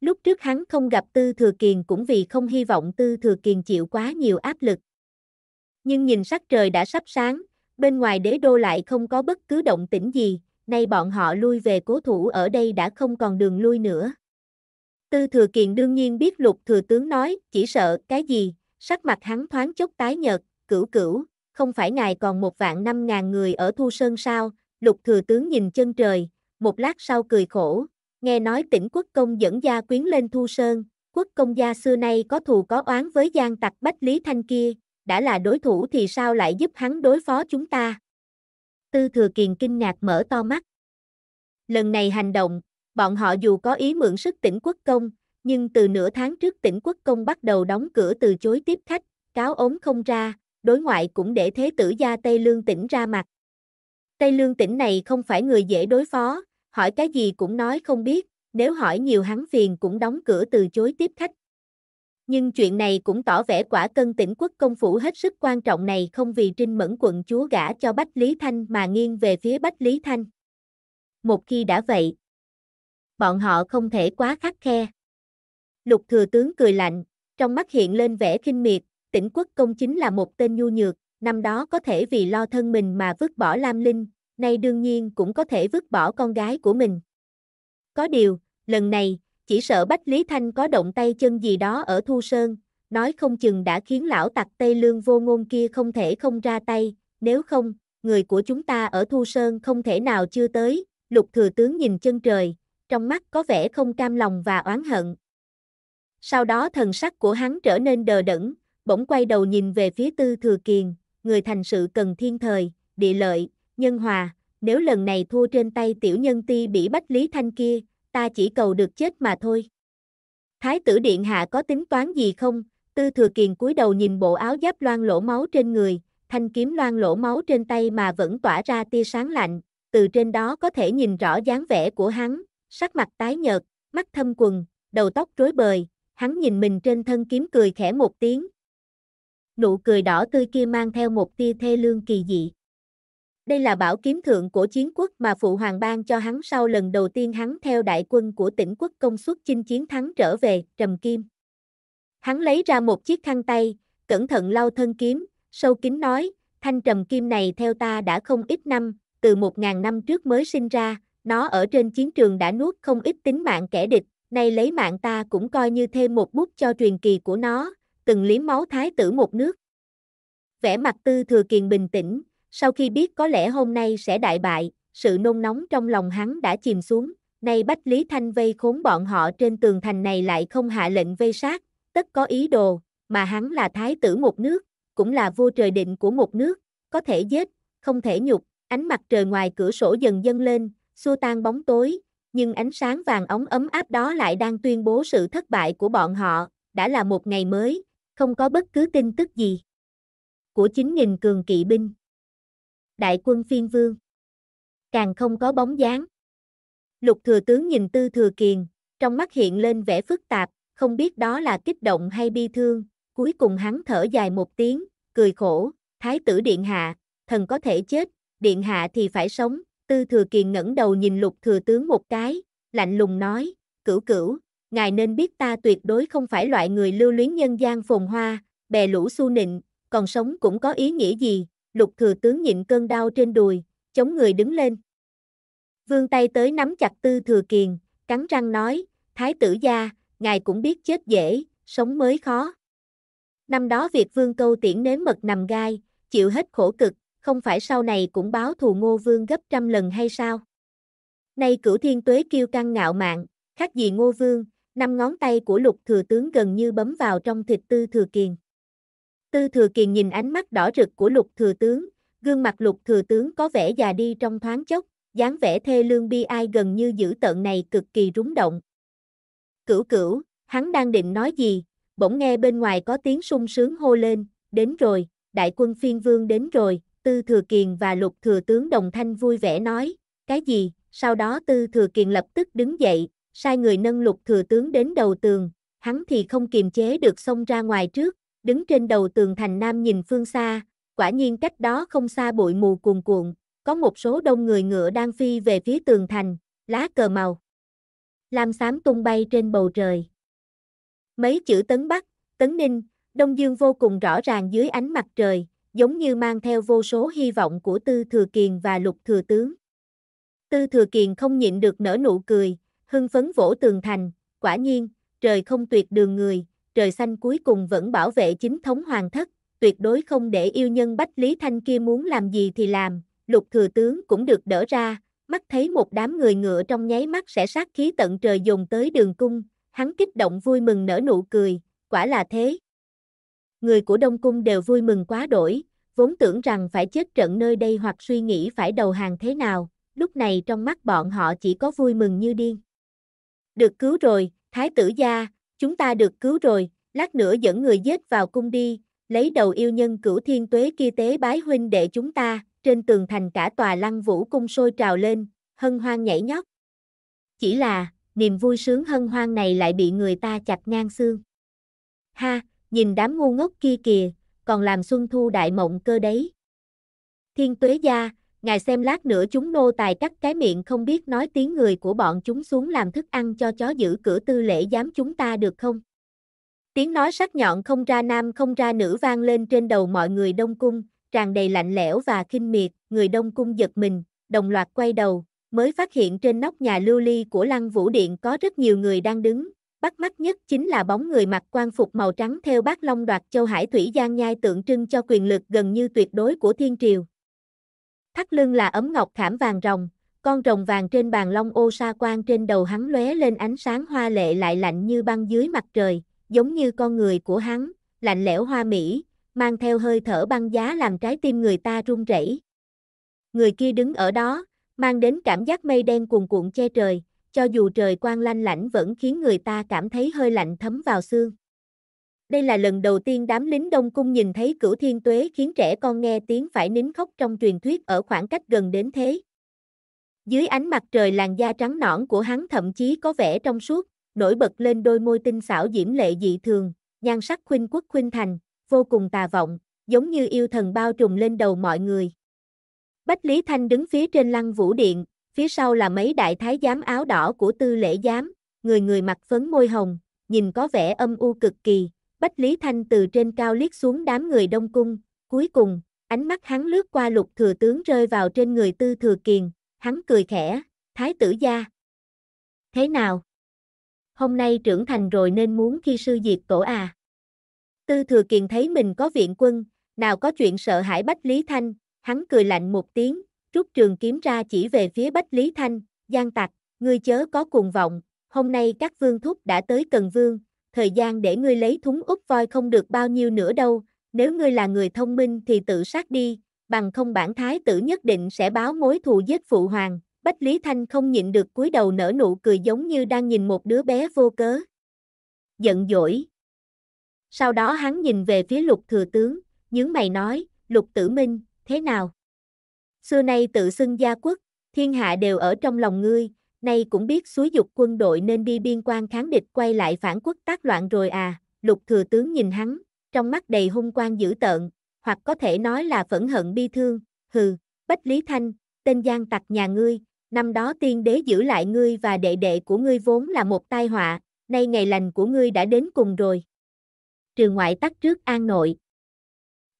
Lúc trước hắn không gặp Tư Thừa Kiền cũng vì không hy vọng Tư Thừa Kiền chịu quá nhiều áp lực. Nhưng nhìn sắc trời đã sắp sáng, bên ngoài đế đô lại không có bất cứ động tĩnh gì, nay bọn họ lui về cố thủ ở đây đã không còn đường lui nữa. Tư Thừa Kiền đương nhiên biết lục thừa tướng nói, chỉ sợ cái gì, sắc mặt hắn thoáng chốc tái nhợt, cửu cửu, không phải ngài còn một vạn năm ngàn người ở Thu Sơn sao, Lục thừa tướng nhìn chân trời, một lát sau cười khổ, nghe nói tỉnh quốc công dẫn gia quyến lên thu sơn, quốc công gia xưa nay có thù có oán với gian tặc Bách Lý Thanh kia, đã là đối thủ thì sao lại giúp hắn đối phó chúng ta. Tư thừa kiền kinh ngạc mở to mắt. Lần này hành động, bọn họ dù có ý mượn sức tỉnh quốc công, nhưng từ nửa tháng trước tỉnh quốc công bắt đầu đóng cửa từ chối tiếp khách, cáo ốm không ra, đối ngoại cũng để thế tử gia Tây Lương tỉnh ra mặt, Tây Lương tỉnh này không phải người dễ đối phó, hỏi cái gì cũng nói không biết, nếu hỏi nhiều hắn phiền cũng đóng cửa từ chối tiếp khách. Nhưng chuyện này cũng tỏ vẻ quả cân tỉnh quốc công phủ hết sức quan trọng này không vì Trinh Mẫn quận chúa gả cho Bách Lý Thanh mà nghiêng về phía Bách Lý Thanh. Một khi đã vậy, bọn họ không thể quá khắc khe. Lục thừa tướng cười lạnh, trong mắt hiện lên vẻ khinh miệt, tỉnh quốc công chính là một tên nhu nhược, năm đó có thể vì lo thân mình mà vứt bỏ Lam Linh, nay đương nhiên cũng có thể vứt bỏ con gái của mình. Có điều, lần này, chỉ sợ Bách Lý Thanh có động tay chân gì đó ở Thu Sơn, nói không chừng đã khiến lão tặc Tây Lương vô ngôn kia không thể không ra tay, nếu không, người của chúng ta ở Thu Sơn không thể nào chưa tới, lục thừa tướng nhìn chân trời, trong mắt có vẻ không cam lòng và oán hận. Sau đó thần sắc của hắn trở nên đờ đẫn, bỗng quay đầu nhìn về phía Tư Thừa Kiền, người thành sự cần thiên thời, địa lợi, nhân hòa, nếu lần này thua trên tay tiểu nhân ti bị bách Lý Thanh kia, ta chỉ cầu được chết mà thôi. Thái tử Điện Hạ có tính toán gì không? Tư thừa kiền cúi đầu nhìn bộ áo giáp loan lỗ máu trên người, thanh kiếm loan lỗ máu trên tay mà vẫn tỏa ra tia sáng lạnh, từ trên đó có thể nhìn rõ dáng vẻ của hắn, sắc mặt tái nhợt, mắt thâm quần, đầu tóc rối bời, hắn nhìn mình trên thân kiếm cười khẽ một tiếng, nụ cười đỏ tươi kia mang theo một tia thê lương kỳ dị. Đây là bảo kiếm thượng của chiến quốc mà phụ hoàng ban cho hắn sau lần đầu tiên hắn theo đại quân của tỉnh quốc công suất chinh chiến thắng trở về, trầm kim. Hắn lấy ra một chiếc khăn tay, cẩn thận lau thân kiếm, sâu kín nói, thanh trầm kim này theo ta đã không ít năm, từ một ngàn năm trước mới sinh ra, nó ở trên chiến trường đã nuốt không ít tính mạng kẻ địch, nay lấy mạng ta cũng coi như thêm một bút cho truyền kỳ của nó, từng liếm máu thái tử một nước. Vẻ mặt tư thừa kiền bình tĩnh, sau khi biết có lẽ hôm nay sẽ đại bại, sự nôn nóng trong lòng hắn đã chìm xuống, nay Bách Lý Thanh vây khốn bọn họ trên tường thành này lại không hạ lệnh vây sát, tất có ý đồ, mà hắn là thái tử một nước, cũng là vua trời định của một nước, có thể giết, không thể nhục, ánh mặt trời ngoài cửa sổ dần dâng lên, xua tan bóng tối, nhưng ánh sáng vàng ống ấm áp đó lại đang tuyên bố sự thất bại của bọn họ, đã là một ngày mới, không có bất cứ tin tức gì. Của 9.000 cường kỵ binh. Đại quân phiên vương. Càng không có bóng dáng. Lục thừa tướng nhìn tư thừa kiền, trong mắt hiện lên vẻ phức tạp, không biết đó là kích động hay bi thương, cuối cùng hắn thở dài một tiếng, cười khổ, thái tử điện hạ, thần có thể chết, điện hạ thì phải sống, tư thừa kiền ngẩng đầu nhìn lục thừa tướng một cái, lạnh lùng nói, cửu cửu, ngài nên biết ta tuyệt đối không phải loại người lưu luyến nhân gian phồn hoa, bè lũ su nịnh, còn sống cũng có ý nghĩa gì, lục thừa tướng nhịn cơn đau trên đùi, chống người đứng lên. Vương tay tới nắm chặt tư thừa kiền, cắn răng nói, thái tử gia, ngài cũng biết chết dễ, sống mới khó. Năm đó việc vương câu tiễn nếm mật nằm gai, chịu hết khổ cực, không phải sau này cũng báo thù ngô vương gấp trăm lần hay sao? Nay cửu thiên tuế kiêu căng ngạo mạn, khác gì ngô vương, năm ngón tay của lục thừa tướng gần như bấm vào trong thịt tư thừa kiền. Tư thừa kiền nhìn ánh mắt đỏ rực của lục thừa tướng, gương mặt lục thừa tướng có vẻ già đi trong thoáng chốc, dáng vẻ thê lương bi ai gần như dữ tợn này cực kỳ rúng động. Cửu cửu, hắn đang định nói gì, bỗng nghe bên ngoài có tiếng sung sướng hô lên, đến rồi, đại quân phiên vương đến rồi, tư thừa kiền và lục thừa tướng đồng thanh vui vẻ nói, cái gì, sau đó tư thừa kiền lập tức đứng dậy, sai người nâng lục thừa tướng đến đầu tường, hắn thì không kiềm chế được xông ra ngoài trước, đứng trên đầu tường thành nam nhìn phương xa, quả nhiên cách đó không xa bụi mù cuồn cuộn, có một số đông người ngựa đang phi về phía tường thành, lá cờ màu. Lam xám tung bay trên bầu trời. Mấy chữ tấn bắc, tấn ninh, đông dương vô cùng rõ ràng dưới ánh mặt trời, giống như mang theo vô số hy vọng của Tư Thừa Kiền và Lục Thừa Tướng. Tư Thừa Kiền không nhịn được nở nụ cười, hưng phấn vỗ tường thành, quả nhiên, trời không tuyệt đường người, trời xanh cuối cùng vẫn bảo vệ chính thống hoàng thất, tuyệt đối không để yêu nhân Bách Lý Thanh kia muốn làm gì thì làm, lục thừa tướng cũng được đỡ ra, mắt thấy một đám người ngựa trong nháy mắt sẽ sát khí tận trời dùng tới đường cung, hắn kích động vui mừng nở nụ cười, quả là thế. Người của Đông Cung đều vui mừng quá đổi, vốn tưởng rằng phải chết trận nơi đây hoặc suy nghĩ phải đầu hàng thế nào, lúc này trong mắt bọn họ chỉ có vui mừng như điên. Được cứu rồi, thái tử gia, chúng ta được cứu rồi, lát nữa dẫn người giết vào cung đi, lấy đầu yêu nhân cửu thiên tuế kia tế bái huynh đệ chúng ta, trên tường thành cả tòa lăng vũ cung sôi trào lên, hân hoan nhảy nhót. Chỉ là, niềm vui sướng hân hoan này lại bị người ta chặt ngang xương. Ha, nhìn đám ngu ngốc kia kìa, còn làm xuân thu đại mộng cơ đấy. Thiên tuế gia, ngài xem lát nữa chúng nô tài cắt cái miệng không biết nói tiếng người của bọn chúng xuống làm thức ăn cho chó giữ cửa tư lễ giám chúng ta được không? Tiếng nói sắc nhọn không ra nam không ra nữ vang lên trên đầu mọi người đông cung, tràn đầy lạnh lẽo và khinh miệt, người đông cung giật mình, đồng loạt quay đầu, mới phát hiện trên nóc nhà lưu ly của lăng vũ điện có rất nhiều người đang đứng, bắt mắt nhất chính là bóng người mặc quan phục màu trắng theo bác long đoạt châu hải thủy giang nhai tượng trưng cho quyền lực gần như tuyệt đối của thiên triều. Thắt lưng là ấm ngọc khảm vàng rồng, con rồng vàng trên bàn long ô sa quan trên đầu hắn lóe lên ánh sáng hoa lệ lại lạnh như băng dưới mặt trời, giống như con người của hắn, lạnh lẽo hoa mỹ, mang theo hơi thở băng giá làm trái tim người ta run rẩy. Người kia đứng ở đó, mang đến cảm giác mây đen cuồn cuộn che trời, cho dù trời quang lanh lảnh vẫn khiến người ta cảm thấy hơi lạnh thấm vào xương. Đây là lần đầu tiên đám lính Đông Cung nhìn thấy cửu thiên tuế khiến trẻ con nghe tiếng phải nín khóc trong truyền thuyết ở khoảng cách gần đến thế. Dưới ánh mặt trời làn da trắng nõn của hắn thậm chí có vẻ trong suốt, nổi bật lên đôi môi tinh xảo diễm lệ dị thường, nhan sắc khuynh quốc khuynh thành, vô cùng tà vọng, giống như yêu thần bao trùm lên đầu mọi người. Bách Lý Thanh đứng phía trên lăng vũ điện, phía sau là mấy đại thái giám áo đỏ của tư lễ giám, người người mặt phấn môi hồng, nhìn có vẻ âm u cực kỳ, Bách Lý Thanh từ trên cao liếc xuống đám người đông cung, cuối cùng, ánh mắt hắn lướt qua lục thừa tướng rơi vào trên người tư thừa kiền, hắn cười khẽ, thái tử gia. Thế nào? Hôm nay trưởng thành rồi nên muốn khi sư diệt tổ à? Tư thừa kiền thấy mình có viện quân, nào có chuyện sợ hãi Bách Lý Thanh, hắn cười lạnh một tiếng, rút trường kiếm ra chỉ về phía Bách Lý Thanh, gian tặc, ngươi chớ có cuồng vọng, hôm nay các vương thúc đã tới Cần Vương, thời gian để ngươi lấy thúng úp voi không được bao nhiêu nữa đâu, nếu ngươi là người thông minh thì tự sát đi, bằng không bản thái tử nhất định sẽ báo mối thù giết phụ hoàng. Bách Lý Thanh không nhịn được cúi đầu nở nụ cười giống như đang nhìn một đứa bé vô cớ. Giận dỗi. Sau đó hắn nhìn về phía lục thừa tướng, nhướng mày nói, lục tử minh, thế nào? Xưa nay tự xưng gia quốc, thiên hạ đều ở trong lòng ngươi, nay cũng biết suối dục quân đội nên đi biên quan kháng địch quay lại phản quốc tác loạn rồi à, lục thừa tướng nhìn hắn, trong mắt đầy hung quang dữ tợn, hoặc có thể nói là phẫn hận bi thương, hừ, Bách Lý Thanh, tên gian tặc nhà ngươi, năm đó tiên đế giữ lại ngươi và đệ đệ của ngươi vốn là một tai họa, nay ngày lành của ngươi đã đến cùng rồi. trường ngoại tắc trước an nội.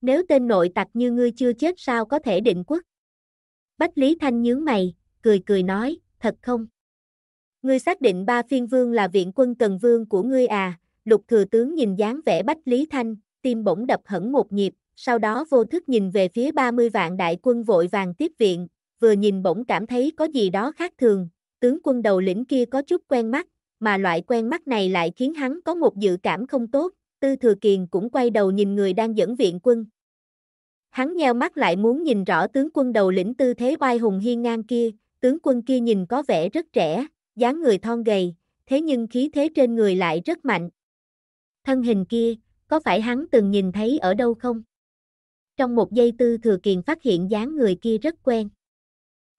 Nếu tên nội tặc như ngươi chưa chết sao có thể định quốc? Bách Lý Thanh nhướng mày, cười cười nói, thật không? Ngươi xác định ba phiên vương là viện quân cần vương của ngươi à? Lục thừa tướng nhìn dáng vẻ Bách Lý Thanh, tim bỗng đập hẳn một nhịp, sau đó vô thức nhìn về phía 30 vạn đại quân vội vàng tiếp viện, vừa nhìn bỗng cảm thấy có gì đó khác thường, tướng quân đầu lĩnh kia có chút quen mắt, mà loại quen mắt này lại khiến hắn có một dự cảm không tốt, Tư Thừa Kiền cũng quay đầu nhìn người đang dẫn viện quân. Hắn nheo mắt lại muốn nhìn rõ tướng quân đầu lĩnh tư thế oai hùng hiên ngang kia, tướng quân kia nhìn có vẻ rất trẻ, dáng người thon gầy, thế nhưng khí thế trên người lại rất mạnh. Thân hình kia, có phải hắn từng nhìn thấy ở đâu không? Trong một giây tư thừa kiền phát hiện dáng người kia rất quen.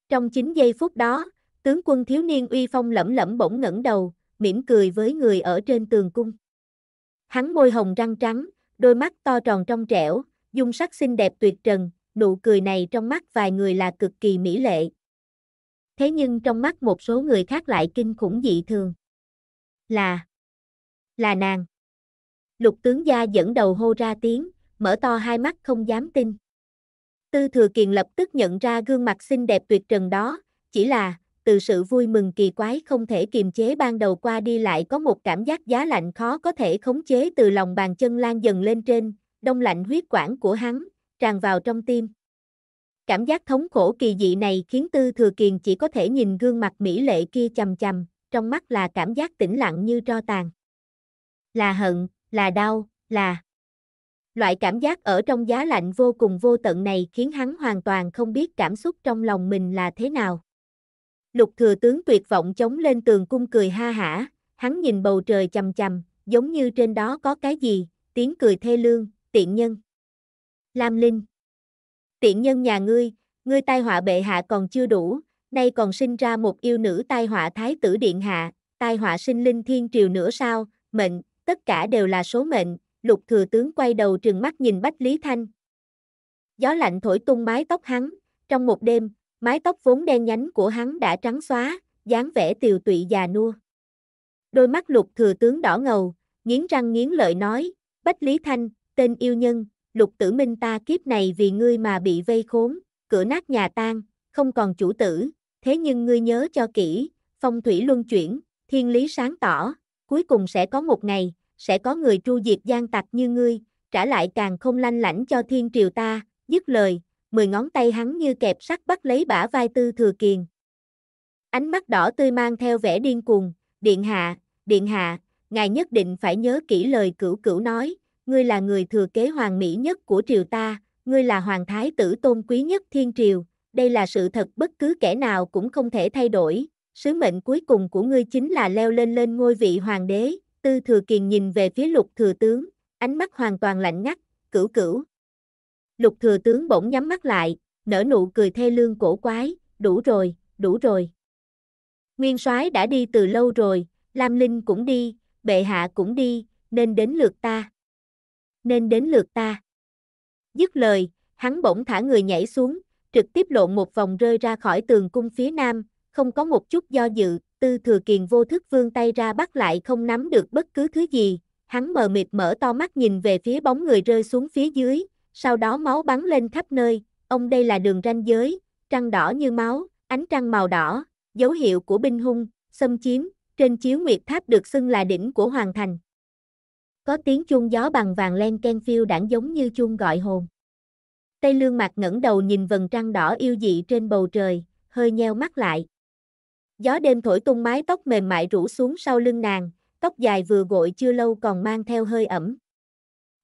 Trong 9 giây phút đó, tướng quân thiếu niên uy phong lẫm lẫm bỗng ngẩng đầu, mỉm cười với người ở trên tường cung. Hắn môi hồng răng trắng, đôi mắt to tròn trong trẻo, dung sắc xinh đẹp tuyệt trần, nụ cười này trong mắt vài người là cực kỳ mỹ lệ thế nhưng trong mắt một số người khác lại kinh khủng dị thường. Là, là nàng. Lục tướng gia dẫn đầu hô ra tiếng, mở to hai mắt không dám tin. Tư thừa kiền lập tức nhận ra gương mặt xinh đẹp tuyệt trần đó, chỉ là, từ sự vui mừng kỳ quái không thể kiềm chế ban đầu qua đi lại có một cảm giác giá lạnh khó có thể khống chế từ lòng bàn chân lan dần lên trên, đông lạnh huyết quản của hắn, tràn vào trong tim. Cảm giác thống khổ kỳ dị này khiến Tư Thừa Kiền chỉ có thể nhìn gương mặt mỹ lệ kia chầm chầm, trong mắt là cảm giác tĩnh lặng như tro tàn. Là hận, là đau, là... Loại cảm giác ở trong giá lạnh vô cùng vô tận này khiến hắn hoàn toàn không biết cảm xúc trong lòng mình là thế nào. Lục thừa tướng tuyệt vọng chống lên tường cung cười ha hả, hắn nhìn bầu trời chầm chầm, giống như trên đó có cái gì, tiếng cười thê lương, tiện nhân. Lam Linh tiện nhân nhà ngươi, ngươi tai họa bệ hạ còn chưa đủ, nay còn sinh ra một yêu nữ tai họa thái tử điện hạ, tai họa sinh linh thiên triều nữa sao, mệnh, tất cả đều là số mệnh, lục thừa tướng quay đầu trừng mắt nhìn Bách Lý Thanh. Gió lạnh thổi tung mái tóc hắn, trong một đêm, mái tóc vốn đen nhánh của hắn đã trắng xóa, dáng vẻ tiều tụy già nua. Đôi mắt lục thừa tướng đỏ ngầu, nghiến răng nghiến lợi nói, Bách Lý Thanh, tên yêu nhân, lục tử minh ta kiếp này vì ngươi mà bị vây khốn, cửa nát nhà tan, không còn chủ tử, thế nhưng ngươi nhớ cho kỹ, phong thủy luân chuyển, thiên lý sáng tỏ, cuối cùng sẽ có một ngày, sẽ có người tru diệt gian tặc như ngươi, trả lại càng không lanh lãnh cho thiên triều ta, dứt lời, mười ngón tay hắn như kẹp sắt bắt lấy bả vai tư thừa kiền. Ánh mắt đỏ tươi mang theo vẻ điên cuồng, điện hạ, điện hạ, ngài nhất định phải nhớ kỹ lời cửu cửu nói, ngươi là người thừa kế hoàng mỹ nhất của triều ta, ngươi là hoàng thái tử tôn quý nhất thiên triều, đây là sự thật bất cứ kẻ nào cũng không thể thay đổi, sứ mệnh cuối cùng của ngươi chính là leo lên lên ngôi vị hoàng đế, tư thừa kiền nhìn về phía lục thừa tướng, ánh mắt hoàn toàn lạnh ngắt, cửu cửu. Lục thừa tướng bỗng nhắm mắt lại, nở nụ cười thê lương cổ quái, đủ rồi, đủ rồi. Nguyên soái đã đi từ lâu rồi, Lam Linh cũng đi, bệ hạ cũng đi, nên đến lượt ta nên đến lượt ta. Dứt lời, hắn bỗng thả người nhảy xuống, trực tiếp lộn một vòng rơi ra khỏi tường cung phía nam, không có một chút do dự, tư thừa kiền vô thức vươn tay ra bắt lại không nắm được bất cứ thứ gì, hắn mờ mịt mở to mắt nhìn về phía bóng người rơi xuống phía dưới, sau đó máu bắn lên khắp nơi, ông đây là đường ranh giới, trăng đỏ như máu, ánh trăng màu đỏ, dấu hiệu của binh hung, xâm chiếm, trên chiếu nguyệt tháp được xưng là đỉnh của hoàng thành. Có tiếng chuông gió bằng vàng len ken phiêu đảng giống như chuông gọi hồn. Tây lương mạc ngẩng đầu nhìn vầng trăng đỏ yêu dị trên bầu trời, hơi nheo mắt lại. Gió đêm thổi tung mái tóc mềm mại rủ xuống sau lưng nàng, tóc dài vừa gội chưa lâu còn mang theo hơi ẩm.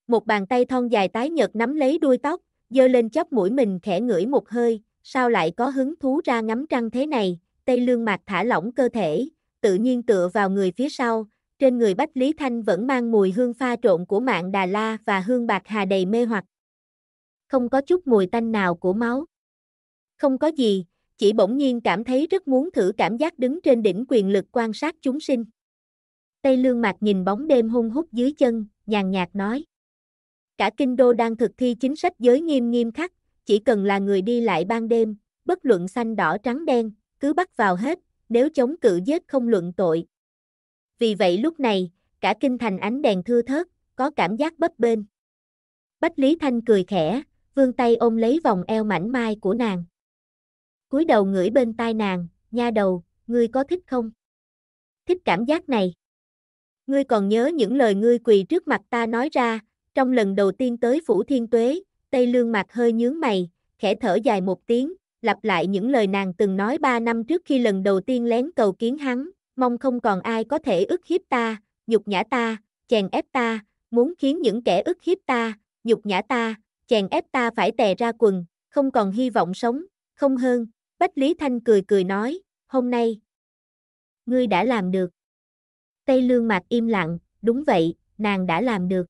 Một bàn tay thon dài tái nhợt nắm lấy đuôi tóc, dơ lên chóp mũi mình khẽ ngửi một hơi, sao lại có hứng thú ra ngắm trăng thế này, tây lương mạc thả lỏng cơ thể, tự nhiên tựa vào người phía sau, trên người Bách Lý Thanh vẫn mang mùi hương pha trộn của mạng Đà La và hương bạc hà đầy mê hoặc. Không có chút mùi tanh nào của máu. Không có gì, chỉ bỗng nhiên cảm thấy rất muốn thử cảm giác đứng trên đỉnh quyền lực quan sát chúng sinh. Tây Lương Mạc nhìn bóng đêm hung hút dưới chân, nhàn nhạt nói. Cả kinh đô đang thực thi chính sách giới nghiêm nghiêm khắc, chỉ cần là người đi lại ban đêm, bất luận xanh đỏ trắng đen, cứ bắt vào hết, nếu chống cự giết không luận tội, vì vậy lúc này, cả kinh thành ánh đèn thưa thớt, có cảm giác bấp bênh. Bách Lý Thanh cười khẽ, vươn tay ôm lấy vòng eo mảnh mai của nàng. cúi đầu ngửi bên tai nàng, nha đầu, ngươi có thích không? Thích cảm giác này. Ngươi còn nhớ những lời ngươi quỳ trước mặt ta nói ra, trong lần đầu tiên tới phủ thiên tuế, tây lương mặt hơi nhướng mày, khẽ thở dài một tiếng, lặp lại những lời nàng từng nói ba năm trước khi lần đầu tiên lén cầu kiến hắn, mong không còn ai có thể ức hiếp ta, nhục nhã ta, chèn ép ta, muốn khiến những kẻ ức hiếp ta, nhục nhã ta, chèn ép ta phải tè ra quần, không còn hy vọng sống, không hơn, Bách Lý Thanh cười cười nói, hôm nay, ngươi đã làm được. Tây Lương Mạc im lặng, đúng vậy, nàng đã làm được.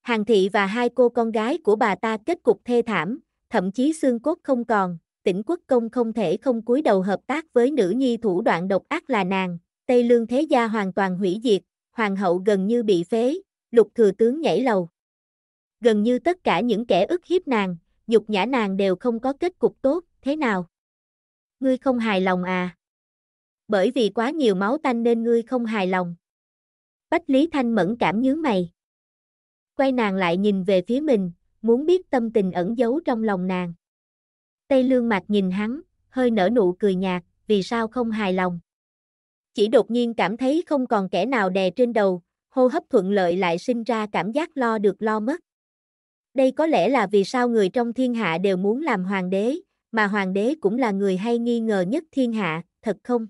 Hàng thị và hai cô con gái của bà ta kết cục thê thảm, thậm chí xương cốt không còn tỉnh quốc công không thể không cúi đầu hợp tác với nữ nhi thủ đoạn độc ác là nàng, Tây Lương Thế Gia hoàn toàn hủy diệt, hoàng hậu gần như bị phế, lục thừa tướng nhảy lầu. Gần như tất cả những kẻ ức hiếp nàng, nhục nhã nàng đều không có kết cục tốt, thế nào? Ngươi không hài lòng à? Bởi vì quá nhiều máu tanh nên ngươi không hài lòng. Bách Lý Thanh mẫn cảm nhớ mày. Quay nàng lại nhìn về phía mình, muốn biết tâm tình ẩn giấu trong lòng nàng. Tây Lương Mạc nhìn hắn, hơi nở nụ cười nhạt, vì sao không hài lòng. Chỉ đột nhiên cảm thấy không còn kẻ nào đè trên đầu, hô hấp thuận lợi lại sinh ra cảm giác lo được lo mất. Đây có lẽ là vì sao người trong thiên hạ đều muốn làm hoàng đế, mà hoàng đế cũng là người hay nghi ngờ nhất thiên hạ, thật không?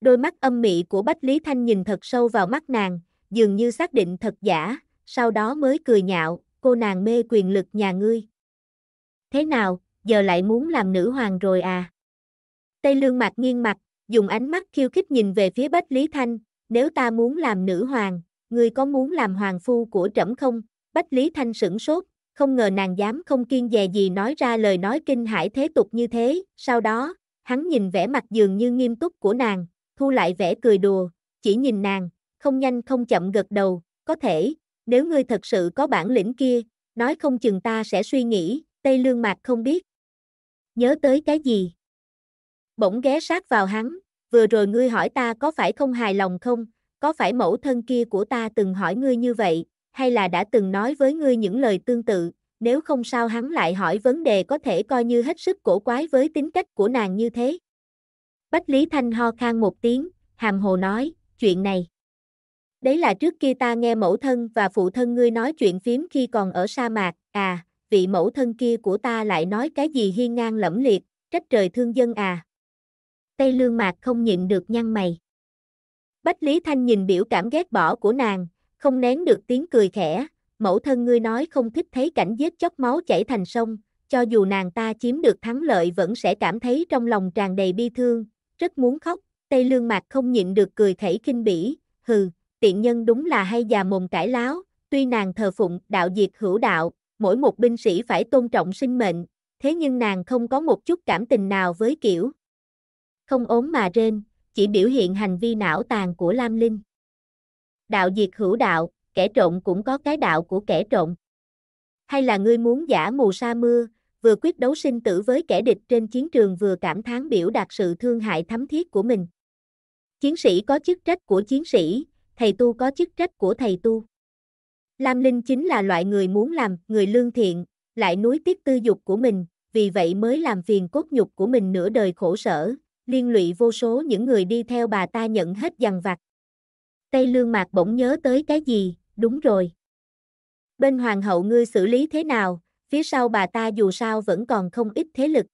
Đôi mắt âm mị của Bách Lý Thanh nhìn thật sâu vào mắt nàng, dường như xác định thật giả, sau đó mới cười nhạo, cô nàng mê quyền lực nhà ngươi. Thế nào, giờ lại muốn làm nữ hoàng rồi à. Tây lương mặt nghiêng mặt, dùng ánh mắt khiêu khích nhìn về phía Bách Lý Thanh, nếu ta muốn làm nữ hoàng, ngươi có muốn làm hoàng phu của trẫm không? Bách Lý Thanh sửng sốt, không ngờ nàng dám không kiên dè gì nói ra lời nói kinh hãi thế tục như thế, sau đó, hắn nhìn vẻ mặt dường như nghiêm túc của nàng, thu lại vẻ cười đùa, chỉ nhìn nàng, không nhanh không chậm gật đầu, có thể, nếu ngươi thật sự có bản lĩnh kia, nói không chừng ta sẽ suy nghĩ, Tây Lương Mạc không biết, nhớ tới cái gì. Bỗng ghé sát vào hắn, vừa rồi ngươi hỏi ta có phải không hài lòng không, có phải mẫu thân kia của ta từng hỏi ngươi như vậy, hay là đã từng nói với ngươi những lời tương tự, nếu không sao hắn lại hỏi vấn đề có thể coi như hết sức cổ quái với tính cách của nàng như thế. Bách Lý Thanh ho khan một tiếng, hàm hồ nói, chuyện này. Đấy là trước kia ta nghe mẫu thân và phụ thân ngươi nói chuyện phím khi còn ở sa mạc, à, vị mẫu thân kia của ta lại nói cái gì hiên ngang lẫm liệt, trách trời thương dân à. Tây lương mạc không nhịn được nhăn mày. Bách Lý Thanh nhìn biểu cảm ghét bỏ của nàng, không nén được tiếng cười khẽ, mẫu thân ngươi nói không thích thấy cảnh giết chóc máu chảy thành sông, cho dù nàng ta chiếm được thắng lợi vẫn sẽ cảm thấy trong lòng tràn đầy bi thương, rất muốn khóc, Tây Lương Mạc không nhịn được cười khẩy kinh bỉ, hừ, tiện nhân đúng là hay già mồm cải láo, tuy nàng thờ phụng đạo diệt hữu đạo, mỗi một binh sĩ phải tôn trọng sinh mệnh, thế nhưng nàng không có một chút cảm tình nào với kiểu. Không ốm mà rên, chỉ biểu hiện hành vi não tàn của Lam Linh. Đạo diệt hữu đạo, kẻ trộn cũng có cái đạo của kẻ trộn. Hay là ngươi muốn giả mù sa mưa, vừa quyết đấu sinh tử với kẻ địch trên chiến trường vừa cảm thán biểu đạt sự thương hại thấm thiết của mình. Chiến sĩ có chức trách của chiến sĩ, thầy tu có chức trách của thầy tu. Lam Linh chính là loại người muốn làm, người lương thiện, lại nuối tiếc tư dục của mình, vì vậy mới làm phiền cốt nhục của mình nửa đời khổ sở, liên lụy vô số những người đi theo bà ta nhận hết dằn vặt. Tây Lương Mạc bỗng nhớ tới cái gì, đúng rồi. Bên hoàng hậu ngươi xử lý thế nào, phía sau bà ta dù sao vẫn còn không ít thế lực.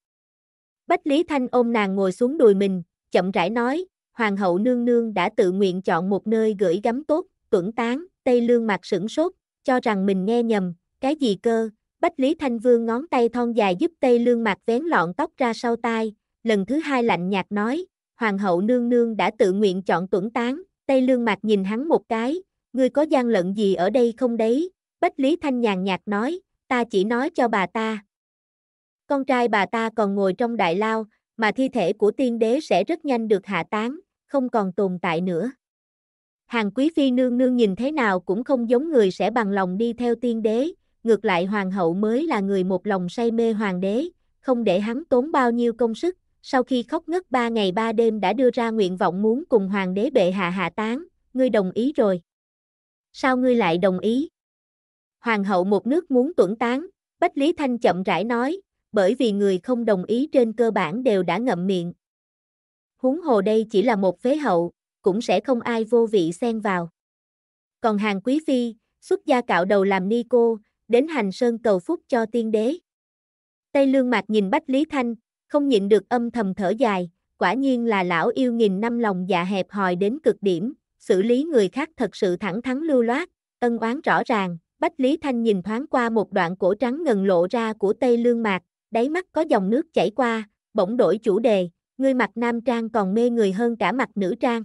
Bách Lý Thanh ôm nàng ngồi xuống đùi mình, chậm rãi nói, hoàng hậu nương nương đã tự nguyện chọn một nơi gửi gắm tốt, tuẩn tán, Tây Lương mặt sửng sốt, cho rằng mình nghe nhầm, cái gì cơ, Bách Lý Thanh Vương ngón tay thon dài giúp Tây Lương mặt vén lọn tóc ra sau tai, lần thứ hai lạnh nhạt nói, Hoàng hậu nương nương đã tự nguyện chọn tuẩn tán, Tây Lương mặt nhìn hắn một cái, ngươi có gian lận gì ở đây không đấy, Bách Lý Thanh nhàn nhạt nói, ta chỉ nói cho bà ta. Con trai bà ta còn ngồi trong đại lao, mà thi thể của tiên đế sẽ rất nhanh được hạ tán, không còn tồn tại nữa. Hàng quý phi nương nương nhìn thế nào cũng không giống người sẽ bằng lòng đi theo tiên đế, ngược lại hoàng hậu mới là người một lòng say mê hoàng đế, không để hắn tốn bao nhiêu công sức, sau khi khóc ngất ba ngày ba đêm đã đưa ra nguyện vọng muốn cùng hoàng đế bệ hạ hạ tán, ngươi đồng ý rồi. Sao ngươi lại đồng ý? Hoàng hậu một nước muốn tuẩn tán, Bách Lý Thanh chậm rãi nói, bởi vì người không đồng ý trên cơ bản đều đã ngậm miệng. Huống hồ đây chỉ là một phế hậu, cũng sẽ không ai vô vị xen vào. Còn hàng quý phi, xuất gia cạo đầu làm ni cô, đến hành sơn cầu phúc cho tiên đế. Tây lương mạc nhìn Bách Lý Thanh, không nhịn được âm thầm thở dài, quả nhiên là lão yêu nghìn năm lòng dạ hẹp hòi đến cực điểm, xử lý người khác thật sự thẳng thắn lưu loát, ân oán rõ ràng. Bách Lý Thanh nhìn thoáng qua một đoạn cổ trắng ngần lộ ra của Tây Lương Mạc, đáy mắt có dòng nước chảy qua, bỗng đổi chủ đề, người mặc nam trang còn mê người hơn cả mặt nữ trang.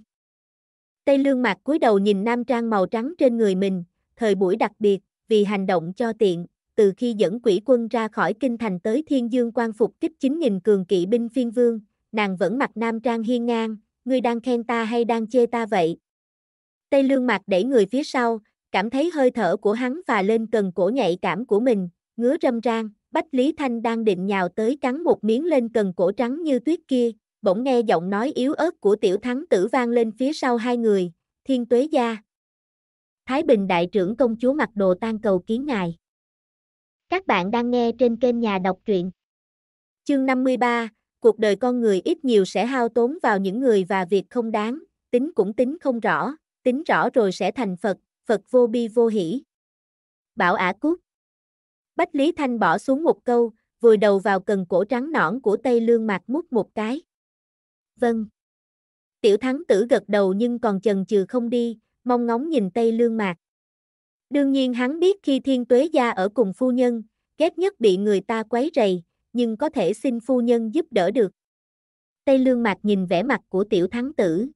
Tây lương mạc cúi đầu nhìn nam trang màu trắng trên người mình, thời buổi đặc biệt, vì hành động cho tiện, từ khi dẫn quỷ quân ra khỏi kinh thành tới thiên dương quan phục kích 9.000 cường kỵ binh phiên vương, nàng vẫn mặc nam trang hiên ngang, Người đang khen ta hay đang chê ta vậy? Tây lương mạc đẩy người phía sau, cảm thấy hơi thở của hắn và lên cần cổ nhạy cảm của mình, ngứa râm rang, Bách Lý Thanh đang định nhào tới cắn một miếng lên cần cổ trắng như tuyết kia, bỗng nghe giọng nói yếu ớt của tiểu thắng tử vang lên phía sau hai người, thiên tuế gia. Thái Bình đại trưởng công chúa mặc đồ tan cầu kiến ngài. Các bạn đang nghe trên kênh nhà đọc truyện. Chương 53, cuộc đời con người ít nhiều sẽ hao tốn vào những người và việc không đáng, tính cũng tính không rõ, tính rõ rồi sẽ thành Phật, Phật vô bi vô hỷ. Bảo ả cút. Bách Lý Thanh bỏ xuống một câu, vùi đầu vào cần cổ trắng nõn của Tây Lương Mạc mút một cái vâng. Tiểu thắng tử gật đầu nhưng còn chần chừ không đi, mong ngóng nhìn Tây Lương Mạc. Đương nhiên hắn biết khi thiên tuế gia ở cùng phu nhân, ghét nhất bị người ta quấy rầy, nhưng có thể xin phu nhân giúp đỡ được. Tây Lương Mạc nhìn vẻ mặt của tiểu thắng tử.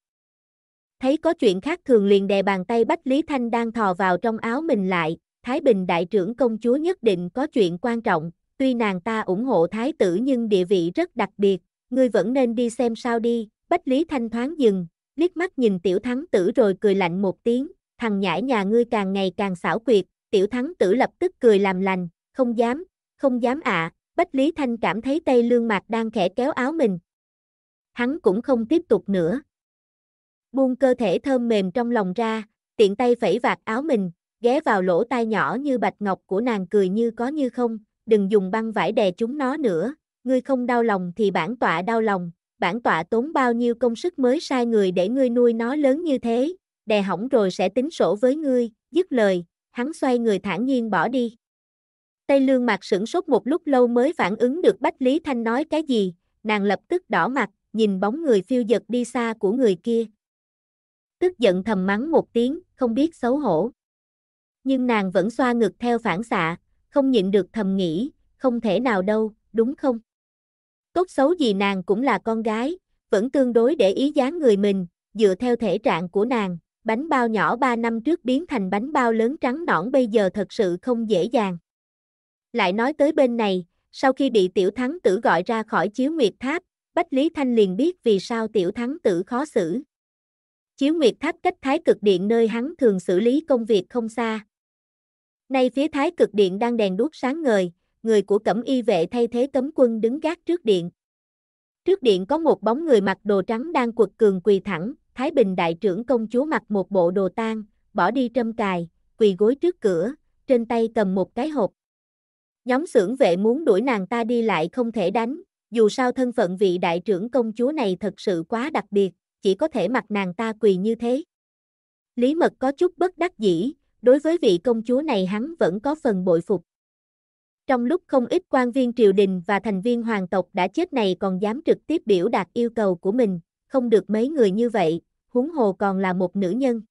Thấy có chuyện khác thường liền đè bàn tay Bách Lý Thanh đang thò vào trong áo mình lại, Thái Bình đại trưởng công chúa nhất định có chuyện quan trọng, tuy nàng ta ủng hộ thái tử nhưng địa vị rất đặc biệt, ngươi vẫn nên đi xem sao đi, Bách Lý Thanh thoáng dừng, liếc mắt nhìn tiểu thắng tử rồi cười lạnh một tiếng, thằng nhãi nhà ngươi càng ngày càng xảo quyệt, tiểu thắng tử lập tức cười làm lành, không dám, không dám ạ, à. Bách Lý Thanh cảm thấy tay lương mạc đang khẽ kéo áo mình. Hắn cũng không tiếp tục nữa. Buông cơ thể thơm mềm trong lòng ra, tiện tay phẩy vạt áo mình, ghé vào lỗ tai nhỏ như bạch ngọc của nàng cười như có như không, đừng dùng băng vải đè chúng nó nữa, ngươi không đau lòng thì bản tọa đau lòng, bản tọa tốn bao nhiêu công sức mới sai người để ngươi nuôi nó lớn như thế, đè hỏng rồi sẽ tính sổ với ngươi, dứt lời, hắn xoay người thản nhiên bỏ đi. Tây lương mặt sửng sốt một lúc lâu mới phản ứng được Bách Lý Thanh nói cái gì, nàng lập tức đỏ mặt, nhìn bóng người phiêu dật đi xa của người kia. Tức giận thầm mắng một tiếng, không biết xấu hổ. Nhưng nàng vẫn xoa ngực theo phản xạ, không nhịn được thầm nghĩ, không thể nào đâu, đúng không? Tốt xấu gì nàng cũng là con gái, vẫn tương đối để ý dáng người mình, dựa theo thể trạng của nàng, bánh bao nhỏ 3 năm trước biến thành bánh bao lớn trắng nõn bây giờ thật sự không dễ dàng. Lại nói tới bên này, sau khi bị tiểu thắng tử gọi ra khỏi chiếu nguyệt tháp, Bách Lý Thanh liền biết vì sao tiểu thắng tử khó xử. Chiếu nguyệt tháp cách thái cực điện nơi hắn thường xử lý công việc không xa. Nay phía thái cực điện đang đèn đuốc sáng ngời, người của cẩm y vệ thay thế cấm quân đứng gác trước điện. Trước điện có một bóng người mặc đồ trắng đang quật cường quỳ thẳng, Thái Bình đại trưởng công chúa mặc một bộ đồ tang, bỏ đi trâm cài, quỳ gối trước cửa, trên tay cầm một cái hộp. Nhóm xưởng vệ muốn đuổi nàng ta đi lại không thể đánh, dù sao thân phận vị đại trưởng công chúa này thật sự quá đặc biệt, chỉ có thể mặc nàng ta quỳ như thế. Lý Mật có chút bất đắc dĩ, đối với vị công chúa này hắn vẫn có phần bội phục. Trong lúc không ít quan viên triều đình và thành viên hoàng tộc đã chết này còn dám trực tiếp biểu đạt yêu cầu của mình, không được mấy người như vậy, huống hồ còn là một nữ nhân.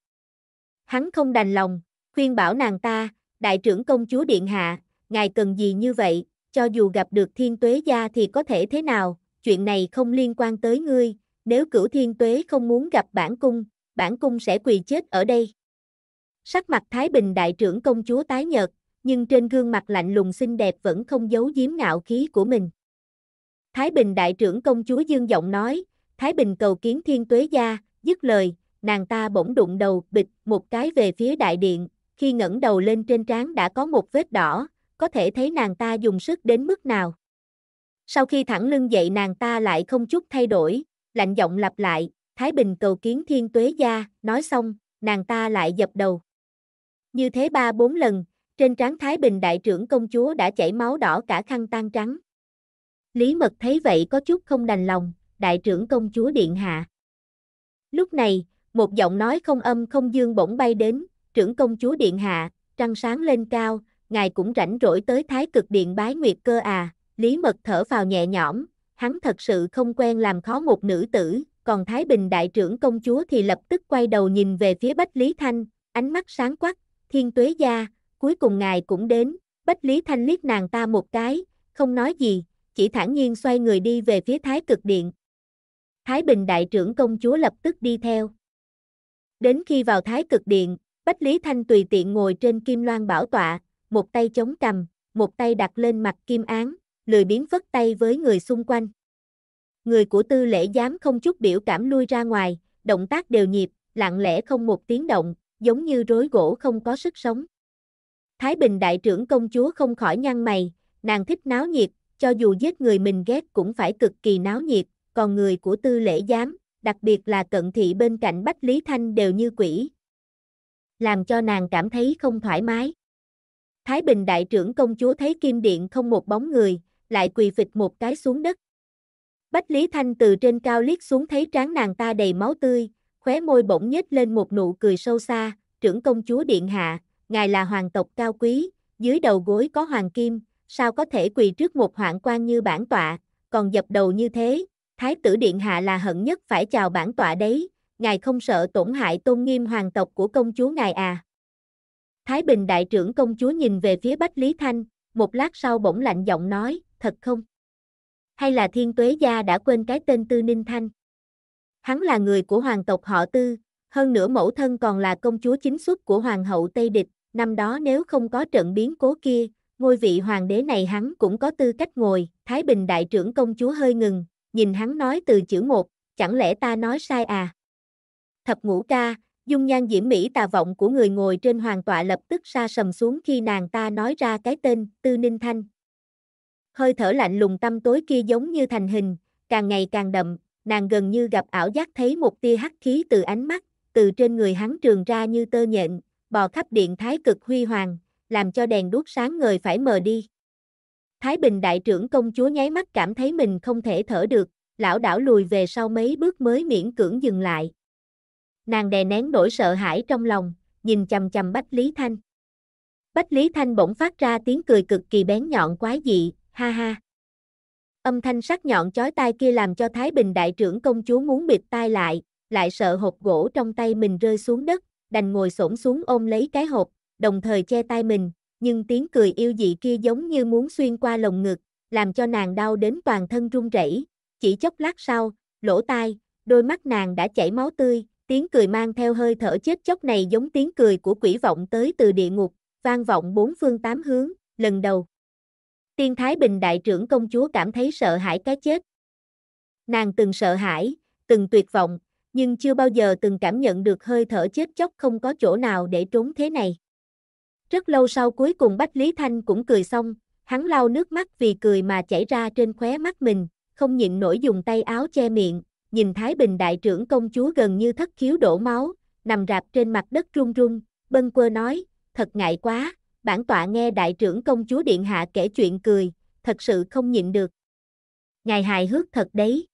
Hắn không đành lòng, khuyên bảo nàng ta, đại trưởng công chúa Điện Hạ, ngài cần gì như vậy, cho dù gặp được thiên tuế gia thì có thể thế nào, chuyện này không liên quan tới ngươi, nếu cửu thiên tuế không muốn gặp bản cung, bản cung sẽ quỳ chết ở đây. Sắc mặt Thái Bình đại trưởng công chúa tái nhợt, nhưng trên gương mặt lạnh lùng xinh đẹp vẫn không giấu giếm ngạo khí của mình. Thái Bình đại trưởng công chúa Dương giọng nói, Thái Bình cầu kiến thiên tuế gia, dứt lời, nàng ta bỗng đụng đầu bịch một cái về phía đại điện, khi ngẩng đầu lên trên trán đã có một vết đỏ, có thể thấy nàng ta dùng sức đến mức nào. Sau khi thẳng lưng dậy nàng ta lại không chút thay đổi, lạnh giọng lặp lại, Thái Bình cầu kiến thiên tuế gia, nói xong, nàng ta lại dập đầu. Như thế ba bốn lần, trên trán Thái Bình đại trưởng công chúa đã chảy máu đỏ cả khăn tan trắng. Lý Mật thấy vậy có chút không đành lòng, đại trưởng công chúa điện hạ. Lúc này, một giọng nói không âm không dương bỗng bay đến, trưởng công chúa điện hạ, trăng sáng lên cao, ngài cũng rảnh rỗi tới thái cực điện bái nguyệt cơ à, Lý Mật thở vào nhẹ nhõm, hắn thật sự không quen làm khó một nữ tử, còn Thái Bình đại trưởng công chúa thì lập tức quay đầu nhìn về phía Bách Lý Thanh, ánh mắt sáng quắc, thiên tuế gia, cuối cùng ngài cũng đến, Bách Lý Thanh liếc nàng ta một cái, không nói gì, chỉ thản nhiên xoay người đi về phía Thái Cực Điện. Thái Bình Đại trưởng công chúa lập tức đi theo. Đến khi vào Thái Cực Điện, Bách Lý Thanh tùy tiện ngồi trên kim loan bảo tọa, một tay chống cầm, một tay đặt lên mặt kim án, lười biến phất tay với người xung quanh. Người của tư lễ dám không chút biểu cảm lui ra ngoài, động tác đều nhịp, lặng lẽ không một tiếng động, giống như rối gỗ không có sức sống. Thái Bình đại trưởng công chúa không khỏi nhăn mày, nàng thích náo nhiệt, cho dù giết người mình ghét cũng phải cực kỳ náo nhiệt, còn người của tư lễ giám, đặc biệt là cận thị bên cạnh Bách Lý Thanh đều như quỷ. Làm cho nàng cảm thấy không thoải mái. Thái Bình đại trưởng công chúa thấy kim điện không một bóng người, lại quỳ phịch một cái xuống đất. Bách Lý Thanh từ trên cao liếc xuống thấy trán nàng ta đầy máu tươi, khóe môi bỗng nhếch lên một nụ cười sâu xa, trưởng công chúa điện hạ, ngài là hoàng tộc cao quý, dưới đầu gối có hoàng kim, sao có thể quỳ trước một hoạn quan như bản tọa, còn dập đầu như thế, thái tử điện hạ là hận nhất phải chào bản tọa đấy, ngài không sợ tổn hại tôn nghiêm hoàng tộc của công chúa ngài à. Thái Bình đại trưởng công chúa nhìn về phía Bách Lý Thanh, một lát sau bỗng lạnh giọng nói, thật không? Hay là thiên tuế gia đã quên cái tên Tư Ninh Thanh? Hắn là người của hoàng tộc họ Tư, hơn nữa mẫu thân còn là công chúa chính xuất của hoàng hậu Tây Địch, năm đó nếu không có trận biến cố kia, ngôi vị hoàng đế này hắn cũng có tư cách ngồi, Thái Bình đại trưởng công chúa hơi ngừng, nhìn hắn nói từ chữ một, chẳng lẽ ta nói sai à? Thập ngũ ca, dung nhan diễm mỹ tà vọng của người ngồi trên hoàng tọa lập tức sa sầm xuống khi nàng ta nói ra cái tên Tư Ninh Thanh. Hơi thở lạnh lùng tâm tối kia giống như thành hình, càng ngày càng đậm, nàng gần như gặp ảo giác thấy một tia hắc khí từ ánh mắt, từ trên người hắn trường ra như tơ nhện, bò khắp điện thái cực huy hoàng, làm cho đèn đuốc sáng ngời phải mờ đi. Thái Bình đại trưởng công chúa nháy mắt cảm thấy mình không thể thở được, lão đảo lùi về sau mấy bước mới miễn cưỡng dừng lại. Nàng đè nén nỗi sợ hãi trong lòng, nhìn chầm chầm Bách Lý Thanh. Bách Lý Thanh bỗng phát ra tiếng cười cực kỳ bén nhọn quái dị, ha ha. Âm thanh sắc nhọn chói tai kia làm cho Thái Bình đại trưởng công chúa muốn bịt tai lại, lại sợ hộp gỗ trong tay mình rơi xuống đất, đành ngồi xổm xuống ôm lấy cái hộp, đồng thời che tay mình, nhưng tiếng cười yêu dị kia giống như muốn xuyên qua lồng ngực, làm cho nàng đau đến toàn thân run rẩy. Chỉ chốc lát sau, lỗ tai, đôi mắt nàng đã chảy máu tươi, tiếng cười mang theo hơi thở chết chóc này giống tiếng cười của quỷ vọng tới từ địa ngục, vang vọng bốn phương tám hướng, lần đầu. Tiên Thái Bình đại trưởng công chúa cảm thấy sợ hãi cái chết. Nàng từng sợ hãi, từng tuyệt vọng, nhưng chưa bao giờ từng cảm nhận được hơi thở chết chóc không có chỗ nào để trốn thế này. Rất lâu sau cuối cùng Bách Lý Thanh cũng cười xong, hắn lau nước mắt vì cười mà chảy ra trên khóe mắt mình, không nhịn nổi dùng tay áo che miệng, nhìn Thái Bình đại trưởng công chúa gần như thất khiếu đổ máu, nằm rạp trên mặt đất run run, bâng quơ nói, thật ngại quá, bản tọa nghe đại trưởng công chúa điện hạ kể chuyện cười, thật sự không nhịn được. Ngài hài hước thật đấy.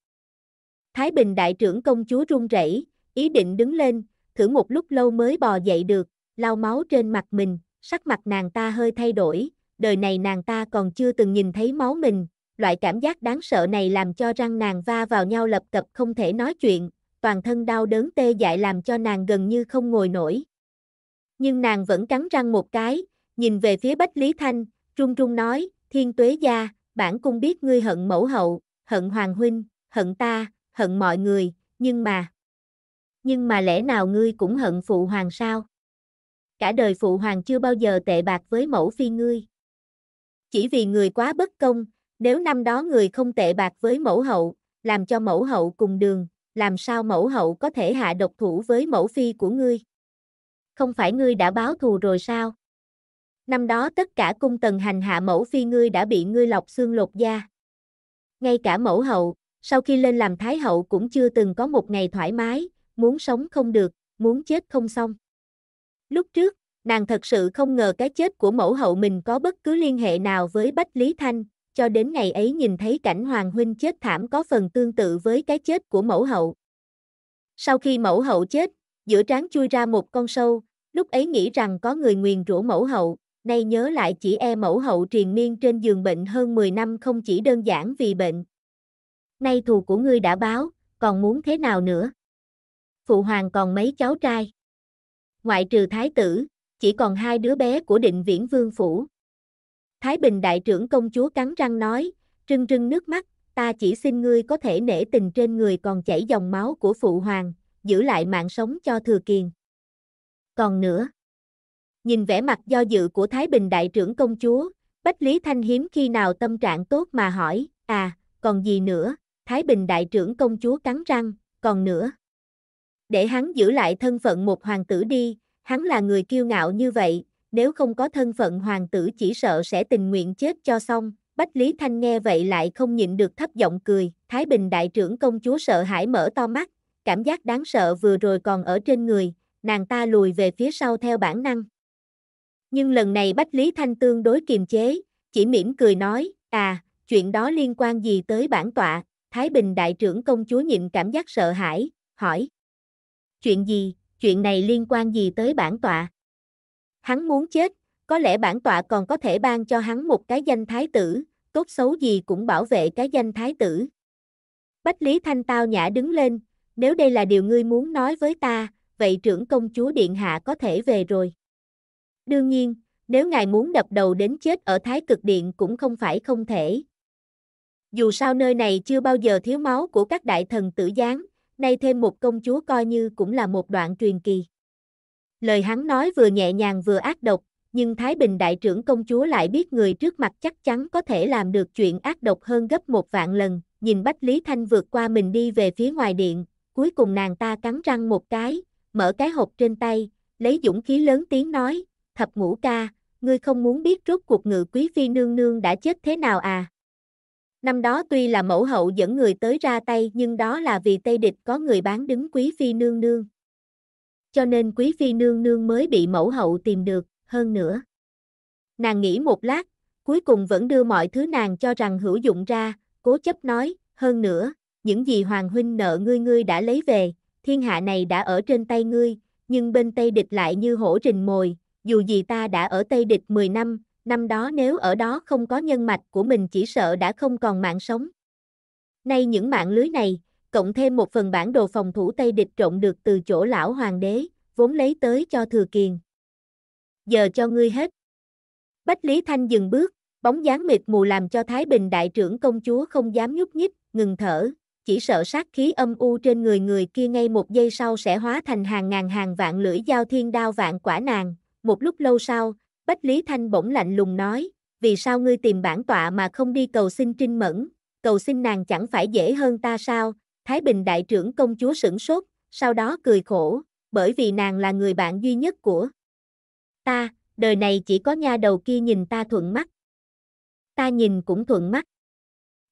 Thái Bình đại trưởng công chúa run rẩy, ý định đứng lên, thử một lúc lâu mới bò dậy được, lau máu trên mặt mình, sắc mặt nàng ta hơi thay đổi, đời này nàng ta còn chưa từng nhìn thấy máu mình, loại cảm giác đáng sợ này làm cho răng nàng va vào nhau lập cập không thể nói chuyện, toàn thân đau đớn tê dại làm cho nàng gần như không ngồi nổi. Nhưng nàng vẫn cắn răng một cái, nhìn về phía Bách Lý Thanh, trung trung nói, thiên tuế gia, bản cung biết ngươi hận mẫu hậu, hận hoàng huynh, hận ta, hận mọi người, nhưng mà... Nhưng mà lẽ nào ngươi cũng hận phụ hoàng sao? Cả đời phụ hoàng chưa bao giờ tệ bạc với mẫu phi ngươi. Chỉ vì người quá bất công, nếu năm đó người không tệ bạc với mẫu hậu, làm cho mẫu hậu cùng đường, làm sao mẫu hậu có thể hạ độc thủ với mẫu phi của ngươi? Không phải ngươi đã báo thù rồi sao? Năm đó tất cả cung tần hành hạ mẫu phi ngươi đã bị ngươi lọc xương lột da. Ngay cả mẫu hậu, sau khi lên làm Thái hậu cũng chưa từng có một ngày thoải mái, muốn sống không được, muốn chết không xong. Lúc trước, nàng thật sự không ngờ cái chết của mẫu hậu mình có bất cứ liên hệ nào với Bách Lý Thanh, cho đến ngày ấy nhìn thấy cảnh Hoàng Huynh chết thảm có phần tương tự với cái chết của mẫu hậu. Sau khi mẫu hậu chết, giữa trán chui ra một con sâu, lúc ấy nghĩ rằng có người nguyền rủa mẫu hậu, nay nhớ lại chỉ e mẫu hậu triền miên trên giường bệnh hơn 10 năm không chỉ đơn giản vì bệnh, nay thù của ngươi đã báo, còn muốn thế nào nữa? Phụ hoàng còn mấy cháu trai? Ngoại trừ thái tử, chỉ còn hai đứa bé của định viễn vương phủ. Thái Bình đại trưởng công chúa cắn răng nói, trưng trưng nước mắt, ta chỉ xin ngươi có thể nể tình trên người còn chảy dòng máu của phụ hoàng, giữ lại mạng sống cho thừa kiền. Còn nữa, nhìn vẻ mặt do dự của Thái Bình đại trưởng công chúa, Bách Lý Thanh hiếm khi nào tâm trạng tốt mà hỏi, à, còn gì nữa, Thái Bình đại trưởng công chúa cắn răng, còn nữa. Để hắn giữ lại thân phận một hoàng tử đi, hắn là người kiêu ngạo như vậy, nếu không có thân phận hoàng tử chỉ sợ sẽ tình nguyện chết cho xong. Bách Lý Thanh nghe vậy lại không nhịn được thấp giọng cười, Thái Bình đại trưởng công chúa sợ hãi mở to mắt, cảm giác đáng sợ vừa rồi còn ở trên người, nàng ta lùi về phía sau theo bản năng. Nhưng lần này Bách Lý Thanh tương đối kiềm chế, chỉ mỉm cười nói, à, chuyện đó liên quan gì tới bản tọa, Thái Bình đại trưởng công chúa nhịn cảm giác sợ hãi, hỏi. Chuyện gì, chuyện này liên quan gì tới bản tọa? Hắn muốn chết, có lẽ bản tọa còn có thể ban cho hắn một cái danh thái tử, tốt xấu gì cũng bảo vệ cái danh thái tử. Bách Lý Thanh tao nhã đứng lên, nếu đây là điều ngươi muốn nói với ta, vậy trưởng công chúa Điện Hạ có thể về rồi. Đương nhiên, nếu ngài muốn đập đầu đến chết ở Thái Cực Điện cũng không phải không thể, dù sao nơi này chưa bao giờ thiếu máu của các đại thần tử gián, nay thêm một công chúa coi như cũng là một đoạn truyền kỳ. Lời hắn nói vừa nhẹ nhàng vừa ác độc, nhưng Thái Bình đại trưởng công chúa lại biết người trước mặt chắc chắn có thể làm được chuyện ác độc hơn gấp một vạn lần, nhìn Bách Lý Thanh vượt qua mình đi về phía ngoài điện, cuối cùng nàng ta cắn răng một cái, mở cái hộp trên tay, lấy dũng khí lớn tiếng nói, thập ngũ ca, ngươi không muốn biết rốt cuộc ngự quý phi nương nương đã chết thế nào à? Năm đó tuy là mẫu hậu dẫn người tới ra tay nhưng đó là vì Tây Địch có người bán đứng Quý Phi Nương Nương. Cho nên Quý Phi Nương Nương mới bị mẫu hậu tìm được, hơn nữa. Nàng nghĩ một lát, cuối cùng vẫn đưa mọi thứ nàng cho rằng hữu dụng ra, cố chấp nói, hơn nữa, những gì Hoàng Huynh nợ ngươi ngươi đã lấy về, thiên hạ này đã ở trên tay ngươi, nhưng bên Tây Địch lại như hổ rình mồi, dù gì ta đã ở Tây Địch 10 năm, năm đó nếu ở đó không có nhân mạch của mình chỉ sợ đã không còn mạng sống. Nay những mạng lưới này, cộng thêm một phần bản đồ phòng thủ Tây địch trộn được từ chỗ lão hoàng đế, vốn lấy tới cho thừa kiền. Giờ cho ngươi hết. Bách Lý Thanh dừng bước, bóng dáng mịt mù làm cho Thái Bình đại trưởng công chúa không dám nhúc nhích, ngừng thở, chỉ sợ sát khí âm u trên người người kia ngay một giây sau sẽ hóa thành hàng ngàn hàng vạn lưỡi dao thiên đao vạn quả nàng. Một lúc lâu sau, Bách Lý Thanh bỗng lạnh lùng nói, vì sao ngươi tìm bản tọa mà không đi cầu xin Trinh Mẫn, cầu xin nàng chẳng phải dễ hơn ta sao? Thái Bình đại trưởng công chúa sửng sốt, sau đó cười khổ, bởi vì nàng là người bạn duy nhất của ta, đời này chỉ có nha đầu kia nhìn ta thuận mắt. Ta nhìn cũng thuận mắt.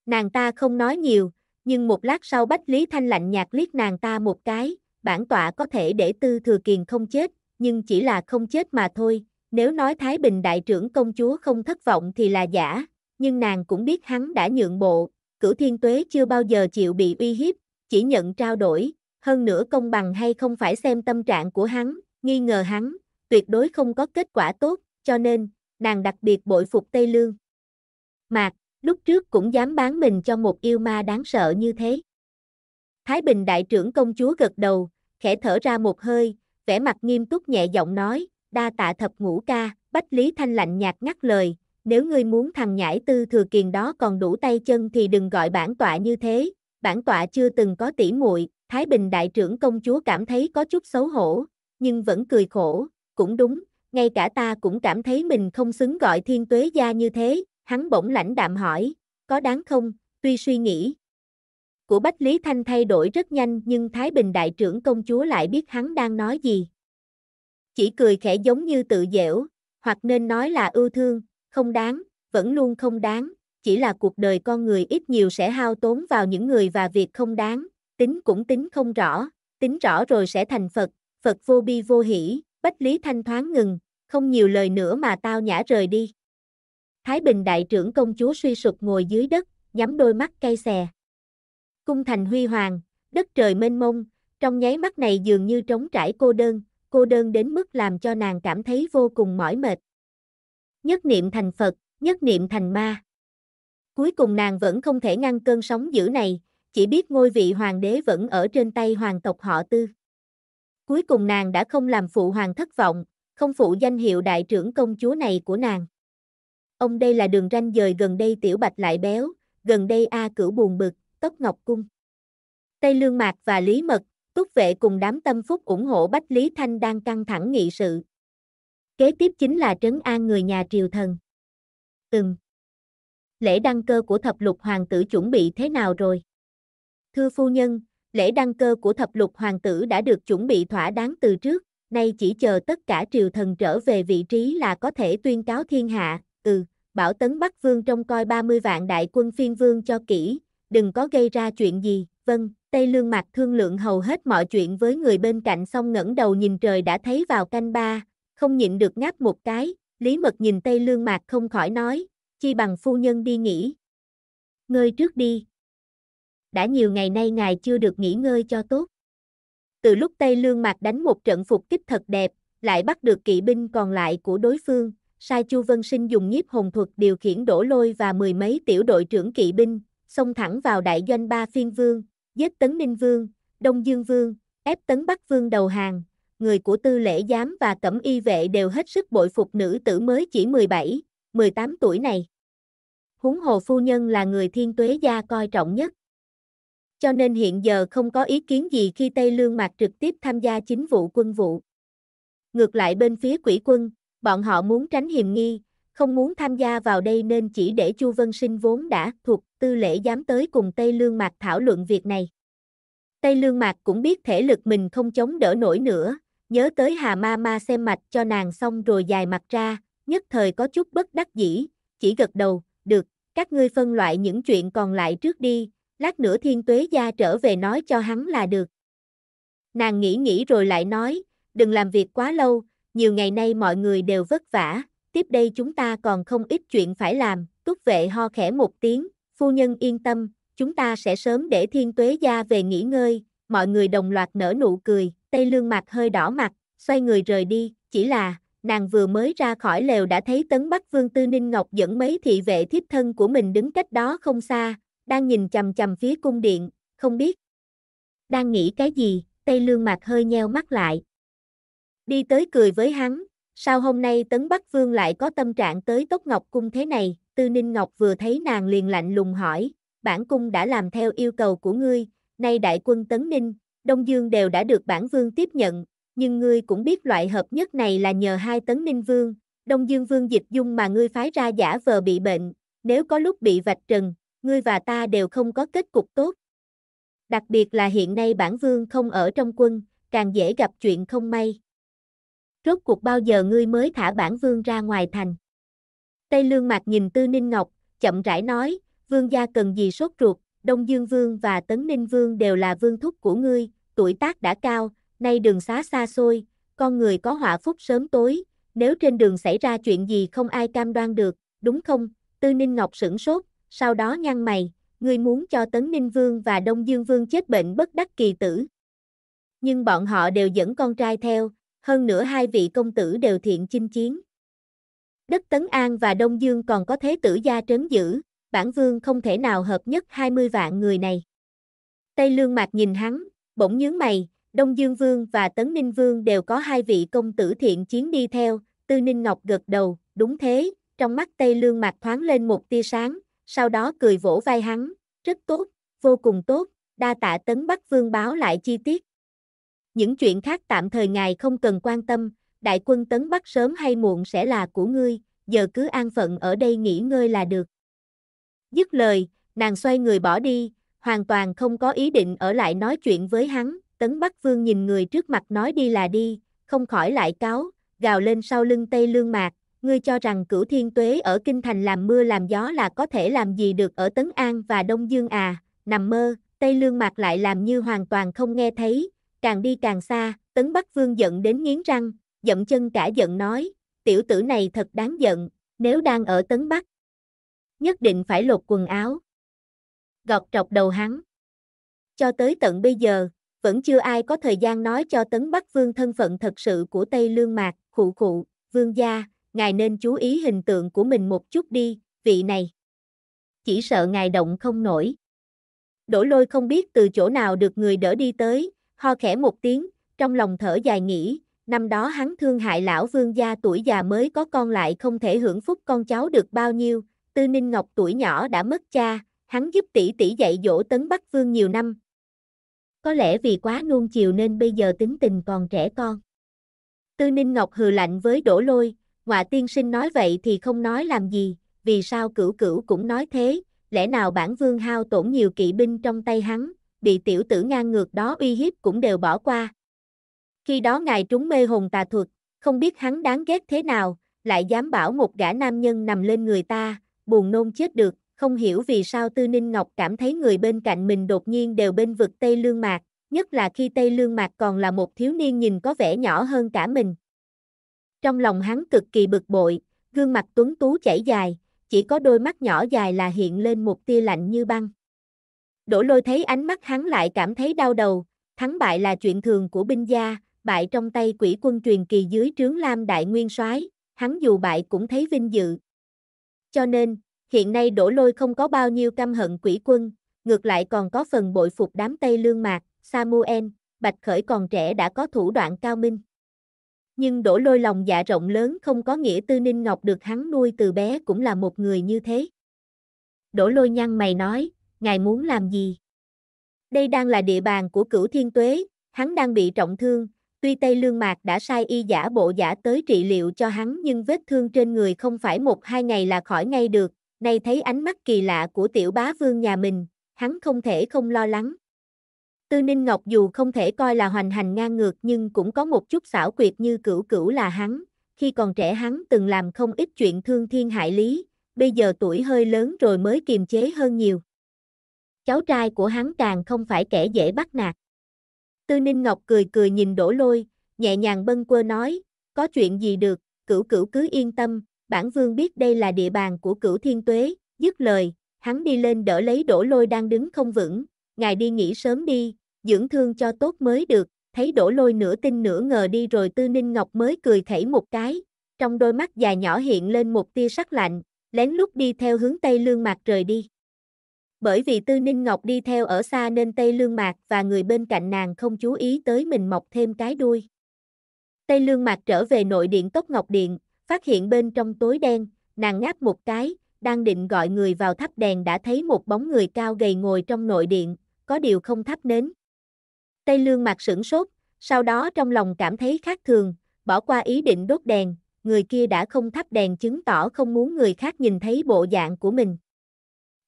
Nàng ta không nói nhiều, nhưng một lát sau Bách Lý Thanh lạnh nhạt liếc nàng ta một cái, bản tọa có thể để tư thừa kiền không chết, nhưng chỉ là không chết mà thôi, nếu nói Thái Bình đại trưởng công chúa không thất vọng thì là giả, nhưng nàng cũng biết hắn đã nhượng bộ, cửu thiên tuế chưa bao giờ chịu bị uy hiếp, chỉ nhận trao đổi, hơn nữa công bằng hay không phải xem tâm trạng của hắn, nghi ngờ hắn, tuyệt đối không có kết quả tốt, cho nên, nàng đặc biệt bội phục Tây Lương. Mạc, lúc trước cũng dám bán mình cho một yêu ma đáng sợ như thế. Thái Bình đại trưởng công chúa gật đầu, khẽ thở ra một hơi, vẻ mặt nghiêm túc nhẹ giọng nói, đa tạ thập ngũ ca, Bách Lý Thanh lạnh nhạt ngắt lời, nếu ngươi muốn thằng nhãi tư thừa kiền đó còn đủ tay chân thì đừng gọi bản tọa như thế, bản tọa chưa từng có tỉ muội Thái Bình đại trưởng công chúa cảm thấy có chút xấu hổ, nhưng vẫn cười khổ, cũng đúng, ngay cả ta cũng cảm thấy mình không xứng gọi thiên tuế gia như thế, hắn bỗng lãnh đạm hỏi, có đáng không, tuy suy nghĩ của Bách Lý Thanh thay đổi rất nhanh nhưng Thái Bình đại trưởng công chúa lại biết hắn đang nói gì chỉ cười khẽ giống như tự dễu, hoặc nên nói là ưu thương, không đáng, vẫn luôn không đáng, chỉ là cuộc đời con người ít nhiều sẽ hao tốn vào những người và việc không đáng, tính cũng tính không rõ, tính rõ rồi sẽ thành Phật, Phật vô bi vô hỷ, bách lý thanh thoáng ngừng, không nhiều lời nữa mà tao nhã rời đi. Thái Bình đại trưởng công chúa suy sụp ngồi dưới đất, nhắm đôi mắt cay xè. Cung thành huy hoàng, đất trời mênh mông, trong nháy mắt này dường như trống trải cô đơn, cô đơn đến mức làm cho nàng cảm thấy vô cùng mỏi mệt. Nhất niệm thành Phật, nhất niệm thành ma. Cuối cùng nàng vẫn không thể ngăn cơn sóng dữ này, chỉ biết ngôi vị hoàng đế vẫn ở trên tay hoàng tộc họ tư. Cuối cùng nàng đã không làm phụ hoàng thất vọng, không phụ danh hiệu đại trưởng công chúa này của nàng. Ông đây là đường ranh dời gần đây tiểu bạch lại béo, gần đây A cửu buồn bực, tóc ngọc cung. Tây Lương Mạc và Lý Mật, Túc Vệ cùng đám tâm phúc ủng hộ Bách Lý Thanh đang căng thẳng nghị sự. Kế tiếp chính là trấn an người nhà triều thần. Từng. Lễ đăng cơ của thập lục hoàng tử chuẩn bị thế nào rồi? Thưa phu nhân, lễ đăng cơ của thập lục hoàng tử đã được chuẩn bị thỏa đáng từ trước, nay chỉ chờ tất cả triều thần trở về vị trí là có thể tuyên cáo thiên hạ, ừ, bảo tấn Bắc Vương trông coi 30 vạn đại quân phiên vương cho kỹ, đừng có gây ra chuyện gì, vâng, Tây Lương Mạc thương lượng hầu hết mọi chuyện với người bên cạnh xong ngẩng đầu nhìn trời đã thấy vào canh ba, không nhịn được ngáp một cái, Lý Mật nhìn Tây Lương Mạc không khỏi nói, chi bằng phu nhân đi nghỉ. Ngơi trước đi. Đã nhiều ngày nay ngài chưa được nghỉ ngơi cho tốt. Từ lúc Tây Lương Mạc đánh một trận phục kích thật đẹp, lại bắt được kỵ binh còn lại của đối phương, Sai Chu Vân Sinh dùng nhiếp hồn thuật điều khiển đổ lôi và mười mấy tiểu đội trưởng kỵ binh, xông thẳng vào đại doanh ba phiên vương, giết Tấn Ninh Vương, Đông Dương Vương, ép Tấn Bắc Vương đầu hàng, người của tư lễ giám và cẩm y vệ đều hết sức bội phục nữ tử mới chỉ 17, 18 tuổi này. Huống hồ phu nhân là người thiên tuế gia coi trọng nhất. Cho nên hiện giờ không có ý kiến gì khi Tây Lương Mạc trực tiếp tham gia chính vụ quân vụ. Ngược lại bên phía quỷ quân, bọn họ muốn tránh hiềm nghi, không muốn tham gia vào đây nên chỉ để Chu Vân Sinh vốn đã thuộc tư lễ dám tới cùng Tây Lương Mạc thảo luận việc này. Tây Lương Mạc cũng biết thể lực mình không chống đỡ nổi nữa, nhớ tới Hà Ma Ma xem mạch cho nàng xong rồi dài mặt ra, nhất thời có chút bất đắc dĩ, chỉ gật đầu, được, các ngươi phân loại những chuyện còn lại trước đi, lát nữa thiên tuế gia trở về nói cho hắn là được. Nàng nghĩ nghĩ rồi lại nói, đừng làm việc quá lâu, nhiều ngày nay mọi người đều vất vả, tiếp đây chúng ta còn không ít chuyện phải làm, túc vệ ho khẽ một tiếng, phu nhân yên tâm, chúng ta sẽ sớm để thiên tuế gia về nghỉ ngơi, mọi người đồng loạt nở nụ cười, tây lương mặt hơi đỏ mặt, xoay người rời đi, chỉ là, nàng vừa mới ra khỏi lều đã thấy tấn bắc vương tư ninh ngọc dẫn mấy thị vệ thiếp thân của mình đứng cách đó không xa, đang nhìn chầm chầm phía cung điện, không biết, đang nghĩ cái gì, tây lương mặt hơi nheo mắt lại, đi tới cười với hắn, Sao hôm nay Tấn Bắc Vương lại có tâm trạng tới Tốc Ngọc Cung thế này? Tư Ninh Ngọc vừa thấy nàng liền lạnh lùng hỏi, bản cung đã làm theo yêu cầu của ngươi, nay đại quân Tấn Ninh, Đông Dương đều đã được bản vương tiếp nhận, nhưng ngươi cũng biết loại hợp nhất này là nhờ hai Tấn Ninh Vương, Đông Dương Vương Dịch Dung mà ngươi phái ra giả vờ bị bệnh, nếu có lúc bị vạch trần, ngươi và ta đều không có kết cục tốt. Đặc biệt là hiện nay bản vương không ở trong quân, càng dễ gặp chuyện không may rốt cuộc bao giờ ngươi mới thả bản vương ra ngoài thành. Tây Lương Mạc nhìn Tư Ninh Ngọc, chậm rãi nói, vương gia cần gì sốt ruột, Đông Dương Vương và Tấn Ninh Vương đều là vương thúc của ngươi, tuổi tác đã cao, nay đường xá xa xôi, con người có họa phúc sớm tối, nếu trên đường xảy ra chuyện gì không ai cam đoan được, đúng không? Tư Ninh Ngọc sửng sốt, sau đó nhăn mày, ngươi muốn cho Tấn Ninh Vương và Đông Dương Vương chết bệnh bất đắc kỳ tử. Nhưng bọn họ đều dẫn con trai theo, hơn nữa hai vị công tử đều thiện chinh chiến. Đất Tấn An và Đông Dương còn có thế tử gia trấn giữ, bản vương không thể nào hợp nhất 20 vạn người này. Tây Lương Mạc nhìn hắn, bỗng nhướng mày, Đông Dương Vương và Tấn Ninh Vương đều có hai vị công tử thiện chiến đi theo, Tư Ninh Ngọc gật đầu, đúng thế, trong mắt Tây Lương Mạc thoáng lên một tia sáng, sau đó cười vỗ vai hắn, rất tốt, vô cùng tốt, đa tạ Tấn Bắc Vương báo lại chi tiết. Những chuyện khác tạm thời ngài không cần quan tâm, đại quân tấn bắt sớm hay muộn sẽ là của ngươi, giờ cứ an phận ở đây nghỉ ngơi là được. Dứt lời, nàng xoay người bỏ đi, hoàn toàn không có ý định ở lại nói chuyện với hắn, tấn bắt vương nhìn người trước mặt nói đi là đi, không khỏi lại cáo, gào lên sau lưng tây lương mạc, ngươi cho rằng cửu thiên tuế ở kinh thành làm mưa làm gió là có thể làm gì được ở Tấn An và Đông Dương à, nằm mơ, Tây Lương Mạc lại làm như hoàn toàn không nghe thấy, càng đi càng xa, tấn Bắc Vương giận đến nghiến răng, dậm chân cả giận nói, tiểu tử này thật đáng giận, nếu đang ở tấn Bắc, nhất định phải lột quần áo. Gọt trọc đầu hắn. Cho tới tận bây giờ, vẫn chưa ai có thời gian nói cho tấn Bắc Vương thân phận thật sự của Tây Lương Mạc, khụ khụ, vương gia, ngài nên chú ý hình tượng của mình một chút đi, vị này. Chỉ sợ ngài động không nổi. Đổ lôi không biết từ chỗ nào được người đỡ đi tới, ho khẽ một tiếng, trong lòng thở dài nghĩ, năm đó hắn thương hại lão vương gia tuổi già mới có con lại không thể hưởng phúc con cháu được bao nhiêu, tư ninh ngọc tuổi nhỏ đã mất cha, hắn giúp tỷ tỷ dạy dỗ tấn bắc vương nhiều năm. Có lẽ vì quá nuông chiều nên bây giờ tính tình còn trẻ con. Tư ninh ngọc hừ lạnh với đổ lôi, ngoại tiên sinh nói vậy thì không nói làm gì, vì sao cửu cửu cũng nói thế, lẽ nào bản vương hao tổn nhiều kỵ binh trong tay hắn, bị tiểu tử ngang ngược đó uy hiếp cũng đều bỏ qua. Khi đó ngài trúng mê hồn tà thuật, không biết hắn đáng ghét thế nào, lại dám bảo một gã nam nhân nằm lên người ta, buồn nôn chết được, không hiểu vì sao Tư Ninh Ngọc cảm thấy người bên cạnh mình đột nhiên đều bên vực Tây Lương Mạc, nhất là khi Tây Lương Mạc còn là một thiếu niên nhìn có vẻ nhỏ hơn cả mình. Trong lòng hắn cực kỳ bực bội, gương mặt tuấn tú chảy dài, chỉ có đôi mắt nhỏ dài là hiện lên một tia lạnh như băng. Đỗ lôi thấy ánh mắt hắn lại cảm thấy đau đầu, thắng bại là chuyện thường của binh gia, bại trong tay quỷ quân truyền kỳ dưới trướng Lam Đại Nguyên soái, hắn dù bại cũng thấy vinh dự. Cho nên, hiện nay đổ lôi không có bao nhiêu căm hận quỷ quân, ngược lại còn có phần bội phục đám Tây Lương Mạc, Samuel, Bạch Khởi còn trẻ đã có thủ đoạn cao minh. Nhưng đổ lôi lòng dạ rộng lớn không có nghĩa tư ninh ngọc được hắn nuôi từ bé cũng là một người như thế. Đổ lôi nhăn mày nói, ngài muốn làm gì? Đây đang là địa bàn của cửu thiên tuế, hắn đang bị trọng thương, tuy Tây Lương Mạc đã sai y giả bộ giả tới trị liệu cho hắn nhưng vết thương trên người không phải một hai ngày là khỏi ngay được, nay thấy ánh mắt kỳ lạ của tiểu bá vương nhà mình, hắn không thể không lo lắng. Tư Ninh Ngọc dù không thể coi là hoành hành ngang ngược nhưng cũng có một chút xảo quyệt như cửu cửu là hắn, khi còn trẻ hắn từng làm không ít chuyện thương thiên hại lý, bây giờ tuổi hơi lớn rồi mới kiềm chế hơn nhiều cháu trai của hắn càng không phải kẻ dễ bắt nạt. Tư Ninh Ngọc cười cười nhìn đổ lôi, nhẹ nhàng bâng quơ nói, có chuyện gì được, cửu cửu cứ yên tâm, bản vương biết đây là địa bàn của cửu thiên tuế, dứt lời, hắn đi lên đỡ lấy đổ lôi đang đứng không vững, ngài đi nghỉ sớm đi, dưỡng thương cho tốt mới được, thấy đổ lôi nửa tin nửa ngờ đi rồi tư ninh ngọc mới cười khẩy một cái, trong đôi mắt già nhỏ hiện lên một tia sắc lạnh, lén lút đi theo hướng tây lương mặt trời đi bởi vì Tư Ninh Ngọc đi theo ở xa nên Tây Lương Mạc và người bên cạnh nàng không chú ý tới mình mọc thêm cái đuôi. Tây Lương Mạc trở về nội điện Tốc Ngọc Điện, phát hiện bên trong tối đen, nàng ngáp một cái, đang định gọi người vào thắp đèn đã thấy một bóng người cao gầy ngồi trong nội điện, có điều không thắp nến. Tây Lương Mạc sửng sốt, sau đó trong lòng cảm thấy khác thường, bỏ qua ý định đốt đèn, người kia đã không thắp đèn chứng tỏ không muốn người khác nhìn thấy bộ dạng của mình.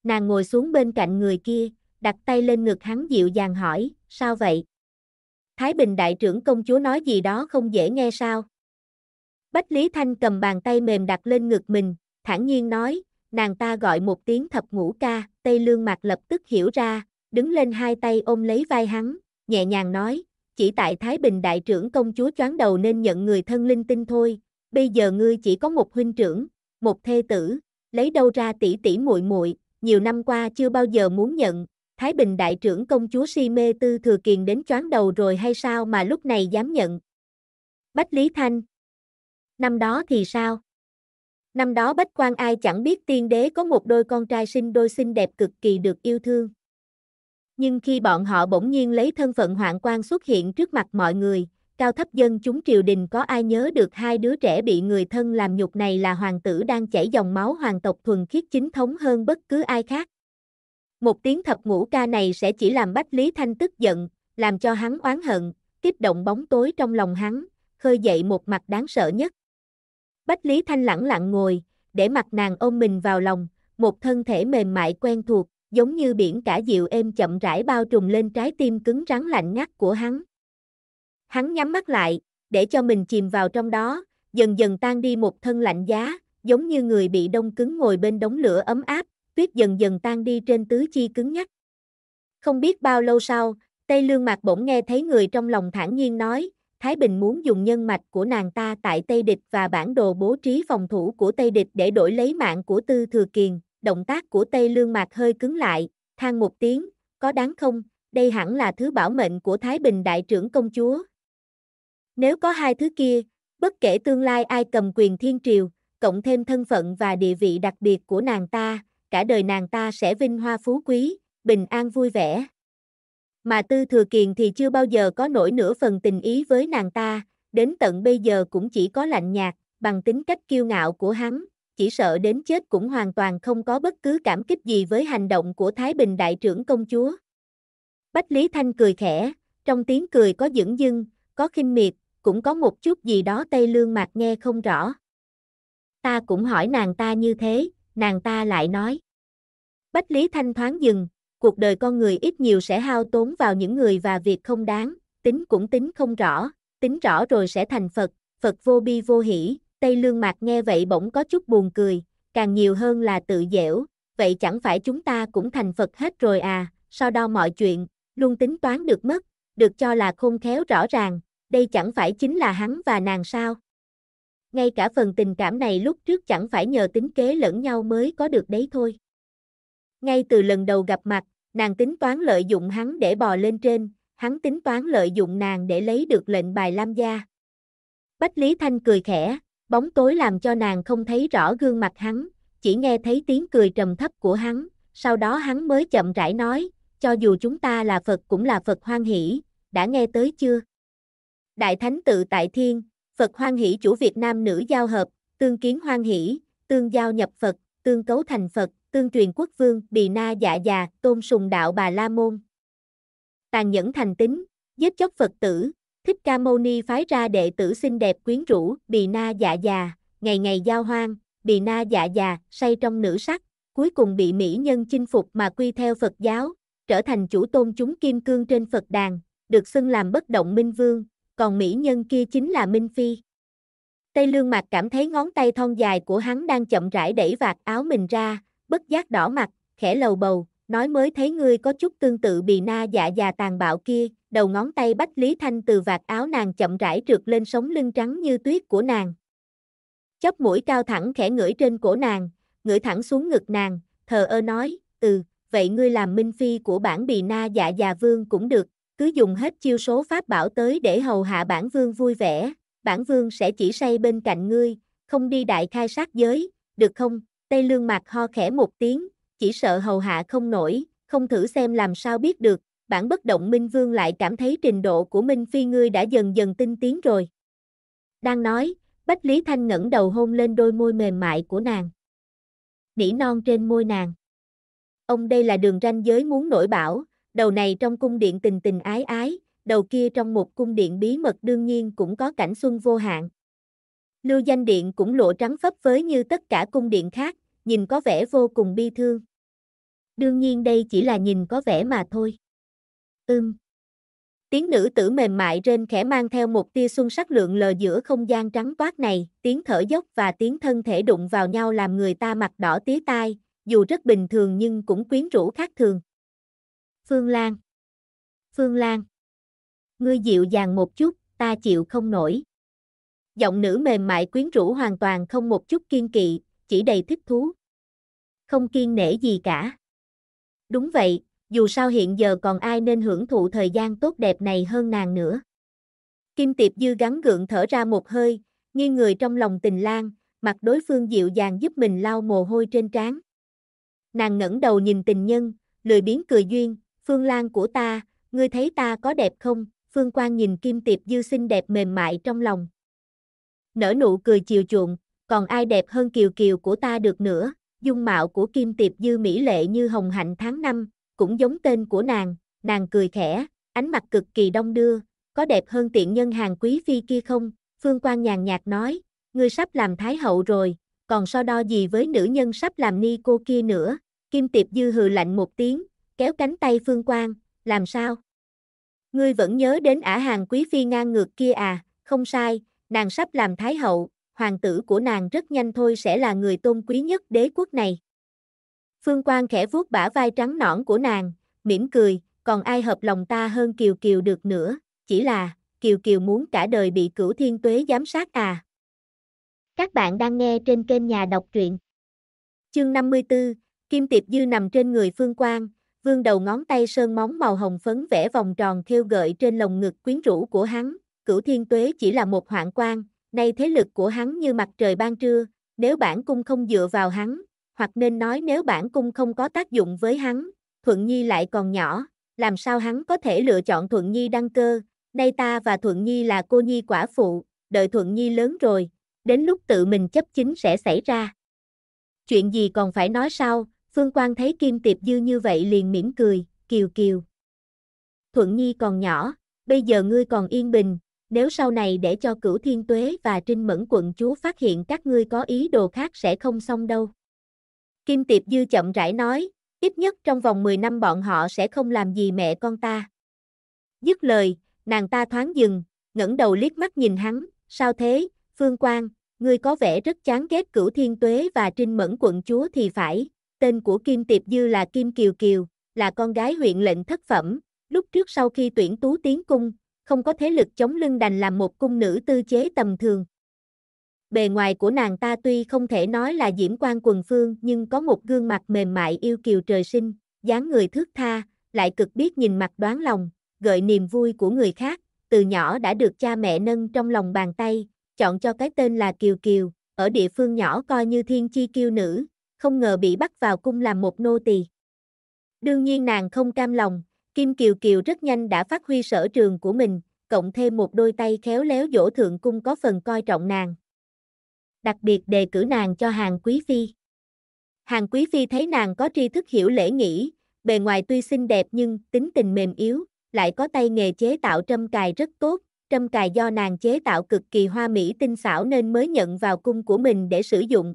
Nàng ngồi xuống bên cạnh người kia, đặt tay lên ngực hắn dịu dàng hỏi, sao vậy? Thái Bình đại trưởng công chúa nói gì đó không dễ nghe sao? Bách Lý Thanh cầm bàn tay mềm đặt lên ngực mình, thản nhiên nói, nàng ta gọi một tiếng thập ngũ ca, Tây Lương Mạc lập tức hiểu ra, đứng lên hai tay ôm lấy vai hắn, nhẹ nhàng nói, chỉ tại Thái Bình đại trưởng công chúa choáng đầu nên nhận người thân linh tinh thôi, bây giờ ngươi chỉ có một huynh trưởng, một thê tử, lấy đâu ra tỷ tỷ muội muội, nhiều năm qua chưa bao giờ muốn nhận, Thái Bình đại trưởng công chúa si mê tư thừa kiền đến choáng đầu rồi hay sao mà lúc này dám nhận. Bách Lý Thanh Năm đó thì sao? Năm đó Bách quan ai chẳng biết tiên đế có một đôi con trai sinh đôi xinh đẹp cực kỳ được yêu thương. Nhưng khi bọn họ bỗng nhiên lấy thân phận hoạn quan xuất hiện trước mặt mọi người, cao thấp dân chúng triều đình có ai nhớ được hai đứa trẻ bị người thân làm nhục này là hoàng tử đang chảy dòng máu hoàng tộc thuần khiết chính thống hơn bất cứ ai khác. Một tiếng thập ngũ ca này sẽ chỉ làm Bách Lý Thanh tức giận, làm cho hắn oán hận, kích động bóng tối trong lòng hắn, khơi dậy một mặt đáng sợ nhất. Bách Lý Thanh lẳng lặng ngồi, để mặt nàng ôm mình vào lòng, một thân thể mềm mại quen thuộc, giống như biển cả dịu êm chậm rãi bao trùm lên trái tim cứng rắn lạnh ngắt của hắn. Hắn nhắm mắt lại, để cho mình chìm vào trong đó, dần dần tan đi một thân lạnh giá, giống như người bị đông cứng ngồi bên đống lửa ấm áp, tuyết dần dần tan đi trên tứ chi cứng nhắc. Không biết bao lâu sau, Tây Lương Mạc bỗng nghe thấy người trong lòng thản nhiên nói, Thái Bình muốn dùng nhân mạch của nàng ta tại Tây Địch và bản đồ bố trí phòng thủ của Tây Địch để đổi lấy mạng của Tư Thừa Kiền. Động tác của Tây Lương Mạc hơi cứng lại, than một tiếng, có đáng không, đây hẳn là thứ bảo mệnh của Thái Bình Đại trưởng Công Chúa, nếu có hai thứ kia, bất kể tương lai ai cầm quyền thiên triều, cộng thêm thân phận và địa vị đặc biệt của nàng ta, cả đời nàng ta sẽ vinh hoa phú quý, bình an vui vẻ. Mà Tư Thừa Kiền thì chưa bao giờ có nổi nửa phần tình ý với nàng ta, đến tận bây giờ cũng chỉ có lạnh nhạt, bằng tính cách kiêu ngạo của hắn, chỉ sợ đến chết cũng hoàn toàn không có bất cứ cảm kích gì với hành động của Thái Bình Đại trưởng công chúa. Bách Lý Thanh cười khẽ, trong tiếng cười có dưỡng dưng, có khinh miệt, cũng có một chút gì đó Tây Lương Mạc nghe không rõ. Ta cũng hỏi nàng ta như thế, nàng ta lại nói. Bách Lý Thanh thoáng dừng, cuộc đời con người ít nhiều sẽ hao tốn vào những người và việc không đáng, tính cũng tính không rõ, tính rõ rồi sẽ thành Phật, Phật vô bi vô hỷ, Tây Lương Mạc nghe vậy bỗng có chút buồn cười, càng nhiều hơn là tự dẻo vậy chẳng phải chúng ta cũng thành Phật hết rồi à, so đo mọi chuyện, luôn tính toán được mất, được cho là khôn khéo rõ ràng, đây chẳng phải chính là hắn và nàng sao? Ngay cả phần tình cảm này lúc trước chẳng phải nhờ tính kế lẫn nhau mới có được đấy thôi. Ngay từ lần đầu gặp mặt, nàng tính toán lợi dụng hắn để bò lên trên, hắn tính toán lợi dụng nàng để lấy được lệnh bài Lam Gia. Bách Lý Thanh cười khẽ, bóng tối làm cho nàng không thấy rõ gương mặt hắn, chỉ nghe thấy tiếng cười trầm thấp của hắn, sau đó hắn mới chậm rãi nói, cho dù chúng ta là Phật cũng là Phật hoan hỷ, đã nghe tới chưa? Đại Thánh tự tại thiên, Phật hoan hỷ chủ Việt Nam nữ giao hợp, tương kiến hoan hỷ, tương giao nhập Phật, tương cấu thành Phật, tương truyền quốc vương, bì na dạ già, tôn sùng đạo bà la môn. Tàn nhẫn thành tính, giết chóc Phật tử, thích ca mâu ni phái ra đệ tử xinh đẹp quyến rũ, bì na dạ già, ngày ngày giao hoang, bì na dạ già, say trong nữ sắc, cuối cùng bị mỹ nhân chinh phục mà quy theo Phật giáo, trở thành chủ tôn chúng kim cương trên Phật đàn, được xưng làm bất động minh vương, còn mỹ nhân kia chính là Minh Phi. Tây Lương Mạc cảm thấy ngón tay thon dài của hắn đang chậm rãi đẩy vạt áo mình ra, bất giác đỏ mặt, khẽ lầu bầu, nói mới thấy ngươi có chút tương tự bì na dạ già tàn bạo kia, đầu ngón tay bách Lý Thanh từ vạt áo nàng chậm rãi trượt lên sống lưng trắng như tuyết của nàng. Chóp mũi cao thẳng khẽ ngửi trên cổ nàng, ngửi thẳng xuống ngực nàng, thờ ơ nói, ừ, vậy ngươi làm minh phi của bản bì na dạ già vương cũng được, cứ dùng hết chiêu số pháp bảo tới để hầu hạ bản vương vui vẻ, bản vương sẽ chỉ say bên cạnh ngươi, không đi đại khai sát giới, được không? Tây lương mạc ho khẽ một tiếng, chỉ sợ hầu hạ không nổi, không thử xem làm sao biết được, bản bất động minh vương lại cảm thấy trình độ của minh phi ngươi đã dần dần tinh tiến rồi. Đang nói, Bách Lý Thanh ngẩng đầu hôn lên đôi môi mềm mại của nàng. Nỉ non trên môi nàng. Ông đây là đường ranh giới muốn nổi bảo, đầu này trong cung điện tình tình ái ái, đầu kia trong một cung điện bí mật đương nhiên cũng có cảnh xuân vô hạn. Lưu danh điện cũng lộ trắng phấp với như tất cả cung điện khác, nhìn có vẻ vô cùng bi thương. Đương nhiên đây chỉ là nhìn có vẻ mà thôi. Ưm. Tiếng nữ tử mềm mại trên khẽ mang theo một tia xuân sắc lượng lờ giữa không gian trắng toát này, tiếng thở dốc và tiếng thân thể đụng vào nhau làm người ta mặt đỏ tía tai, dù rất bình thường nhưng cũng quyến rũ khác thường. Phương Lan. Phương Lan. Ngươi dịu dàng một chút, ta chịu không nổi. Giọng nữ mềm mại quyến rũ hoàn toàn không một chút kiên kỵ, chỉ đầy thích thú. Không kiên nể gì cả. Đúng vậy, dù sao hiện giờ còn ai nên hưởng thụ thời gian tốt đẹp này hơn nàng nữa. Kim Tiệp Dư gắn gượng thở ra một hơi, nghiêng người trong lòng tình lang, mặt đối phương dịu dàng giúp mình lau mồ hôi trên trán. Nàng ngẩng đầu nhìn tình nhân, lười biến cười duyên, Phương Lan của ta, ngươi thấy ta có đẹp không? Phương Quang nhìn Kim Tiệp Dư xinh đẹp mềm mại trong lòng. Nở nụ cười chiều chuộng, còn ai đẹp hơn kiều kiều của ta được nữa, dung mạo của Kim Tiệp Dư mỹ lệ như hồng hạnh tháng năm, cũng giống tên của nàng, nàng cười khẽ, ánh mặt cực kỳ đông đưa, có đẹp hơn tiện nhân hàng quý phi kia không? Phương Quang nhàn nhạt nói, ngươi sắp làm thái hậu rồi, còn so đo gì với nữ nhân sắp làm ni cô kia nữa? Kim Tiệp Dư hừ lạnh một tiếng, kéo cánh tay Phương Quang, làm sao? Ngươi vẫn nhớ đến ả hàng quý phi ngang ngược kia à, không sai, nàng sắp làm thái hậu, hoàng tử của nàng rất nhanh thôi sẽ là người tôn quý nhất đế quốc này. Phương Quang khẽ vuốt bả vai trắng nõn của nàng, mỉm cười, còn ai hợp lòng ta hơn Kiều Kiều được nữa, chỉ là, Kiều Kiều muốn cả đời bị cửu thiên tuế giám sát à. Các bạn đang nghe trên kênh Nhà Đọc Truyện. Chương 54, Kim Tiệp Dư nằm trên người Phương Quang, vương đầu ngón tay sơn móng màu hồng phấn vẽ vòng tròn thêu gợi trên lồng ngực quyến rũ của hắn, cửu thiên tuế chỉ là một hoạn quan, nay thế lực của hắn như mặt trời ban trưa, nếu bản cung không dựa vào hắn, hoặc nên nói nếu bản cung không có tác dụng với hắn, Thuận Nhi lại còn nhỏ, làm sao hắn có thể lựa chọn Thuận Nhi đăng cơ, nay ta và Thuận Nhi là cô Nhi quả phụ, đợi Thuận Nhi lớn rồi, đến lúc tự mình chấp chính sẽ xảy ra. Chuyện gì còn phải nói sau, Phương Quang thấy Kim Tiệp Dư như vậy liền mỉm cười, kiều kiều. Thuận Nhi còn nhỏ, bây giờ ngươi còn yên bình, nếu sau này để cho cửu thiên tuế và trinh mẫn quận chúa phát hiện các ngươi có ý đồ khác sẽ không xong đâu. Kim Tiệp Dư chậm rãi nói, ít nhất trong vòng 10 năm bọn họ sẽ không làm gì mẹ con ta. Dứt lời, nàng ta thoáng dừng, ngẩng đầu liếc mắt nhìn hắn, sao thế, Phương Quang, ngươi có vẻ rất chán ghét cửu thiên tuế và trinh mẫn quận chúa thì phải, tên của Kim Tiệp Dư là Kim Kiều Kiều, là con gái huyện lệnh thất phẩm, lúc trước sau khi tuyển tú tiến cung, không có thế lực chống lưng đành làm một cung nữ tư chế tầm thường. Bề ngoài của nàng ta tuy không thể nói là diễm quan quần phương nhưng có một gương mặt mềm mại yêu kiều trời sinh, dáng người thước tha, lại cực biết nhìn mặt đoán lòng, gợi niềm vui của người khác, từ nhỏ đã được cha mẹ nâng trong lòng bàn tay, chọn cho cái tên là Kiều Kiều, ở địa phương nhỏ coi như thiên chi kiêu nữ, không ngờ bị bắt vào cung làm một nô tỳ. Đương nhiên nàng không cam lòng, Kim Kiều Kiều rất nhanh đã phát huy sở trường của mình, cộng thêm một đôi tay khéo léo dỗ thượng cung có phần coi trọng nàng. Đặc biệt đề cử nàng cho hàng quý phi. Hàng quý phi thấy nàng có tri thức hiểu lễ nghĩ, bề ngoài tuy xinh đẹp nhưng tính tình mềm yếu, lại có tay nghề chế tạo trâm cài rất tốt, trâm cài do nàng chế tạo cực kỳ hoa mỹ tinh xảo nên mới nhận vào cung của mình để sử dụng,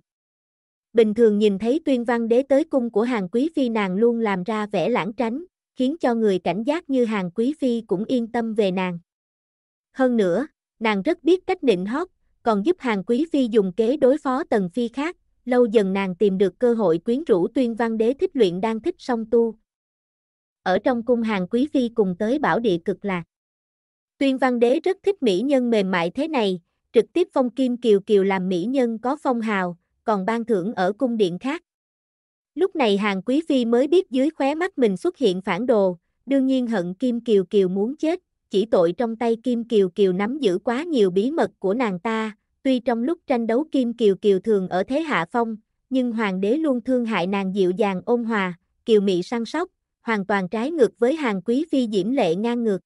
bình thường nhìn thấy tuyên văn đế tới cung của hàng quý phi nàng luôn làm ra vẻ lãng tránh, khiến cho người cảnh giác như hàng quý phi cũng yên tâm về nàng. Hơn nữa, nàng rất biết cách nịnh hót, còn giúp hàng quý phi dùng kế đối phó tần phi khác, lâu dần nàng tìm được cơ hội quyến rũ tuyên văn đế thích luyện đang thích song tu. Ở trong cung hàng quý phi cùng tới bảo địa cực lạc. Tuyên văn đế rất thích mỹ nhân mềm mại thế này, trực tiếp phong kim kiều kiều làm mỹ nhân có phong hào, còn ban thưởng ở cung điện khác. Lúc này hàng quý phi mới biết dưới khóe mắt mình xuất hiện phản đồ, đương nhiên hận Kim Kiều Kiều muốn chết, chỉ tội trong tay Kim Kiều Kiều nắm giữ quá nhiều bí mật của nàng ta, tuy trong lúc tranh đấu Kim Kiều Kiều thường ở thế hạ phong, nhưng hoàng đế luôn thương hại nàng dịu dàng ôn hòa, kiều mị săn sóc, hoàn toàn trái ngược với hàng quý phi diễm lệ ngang ngược.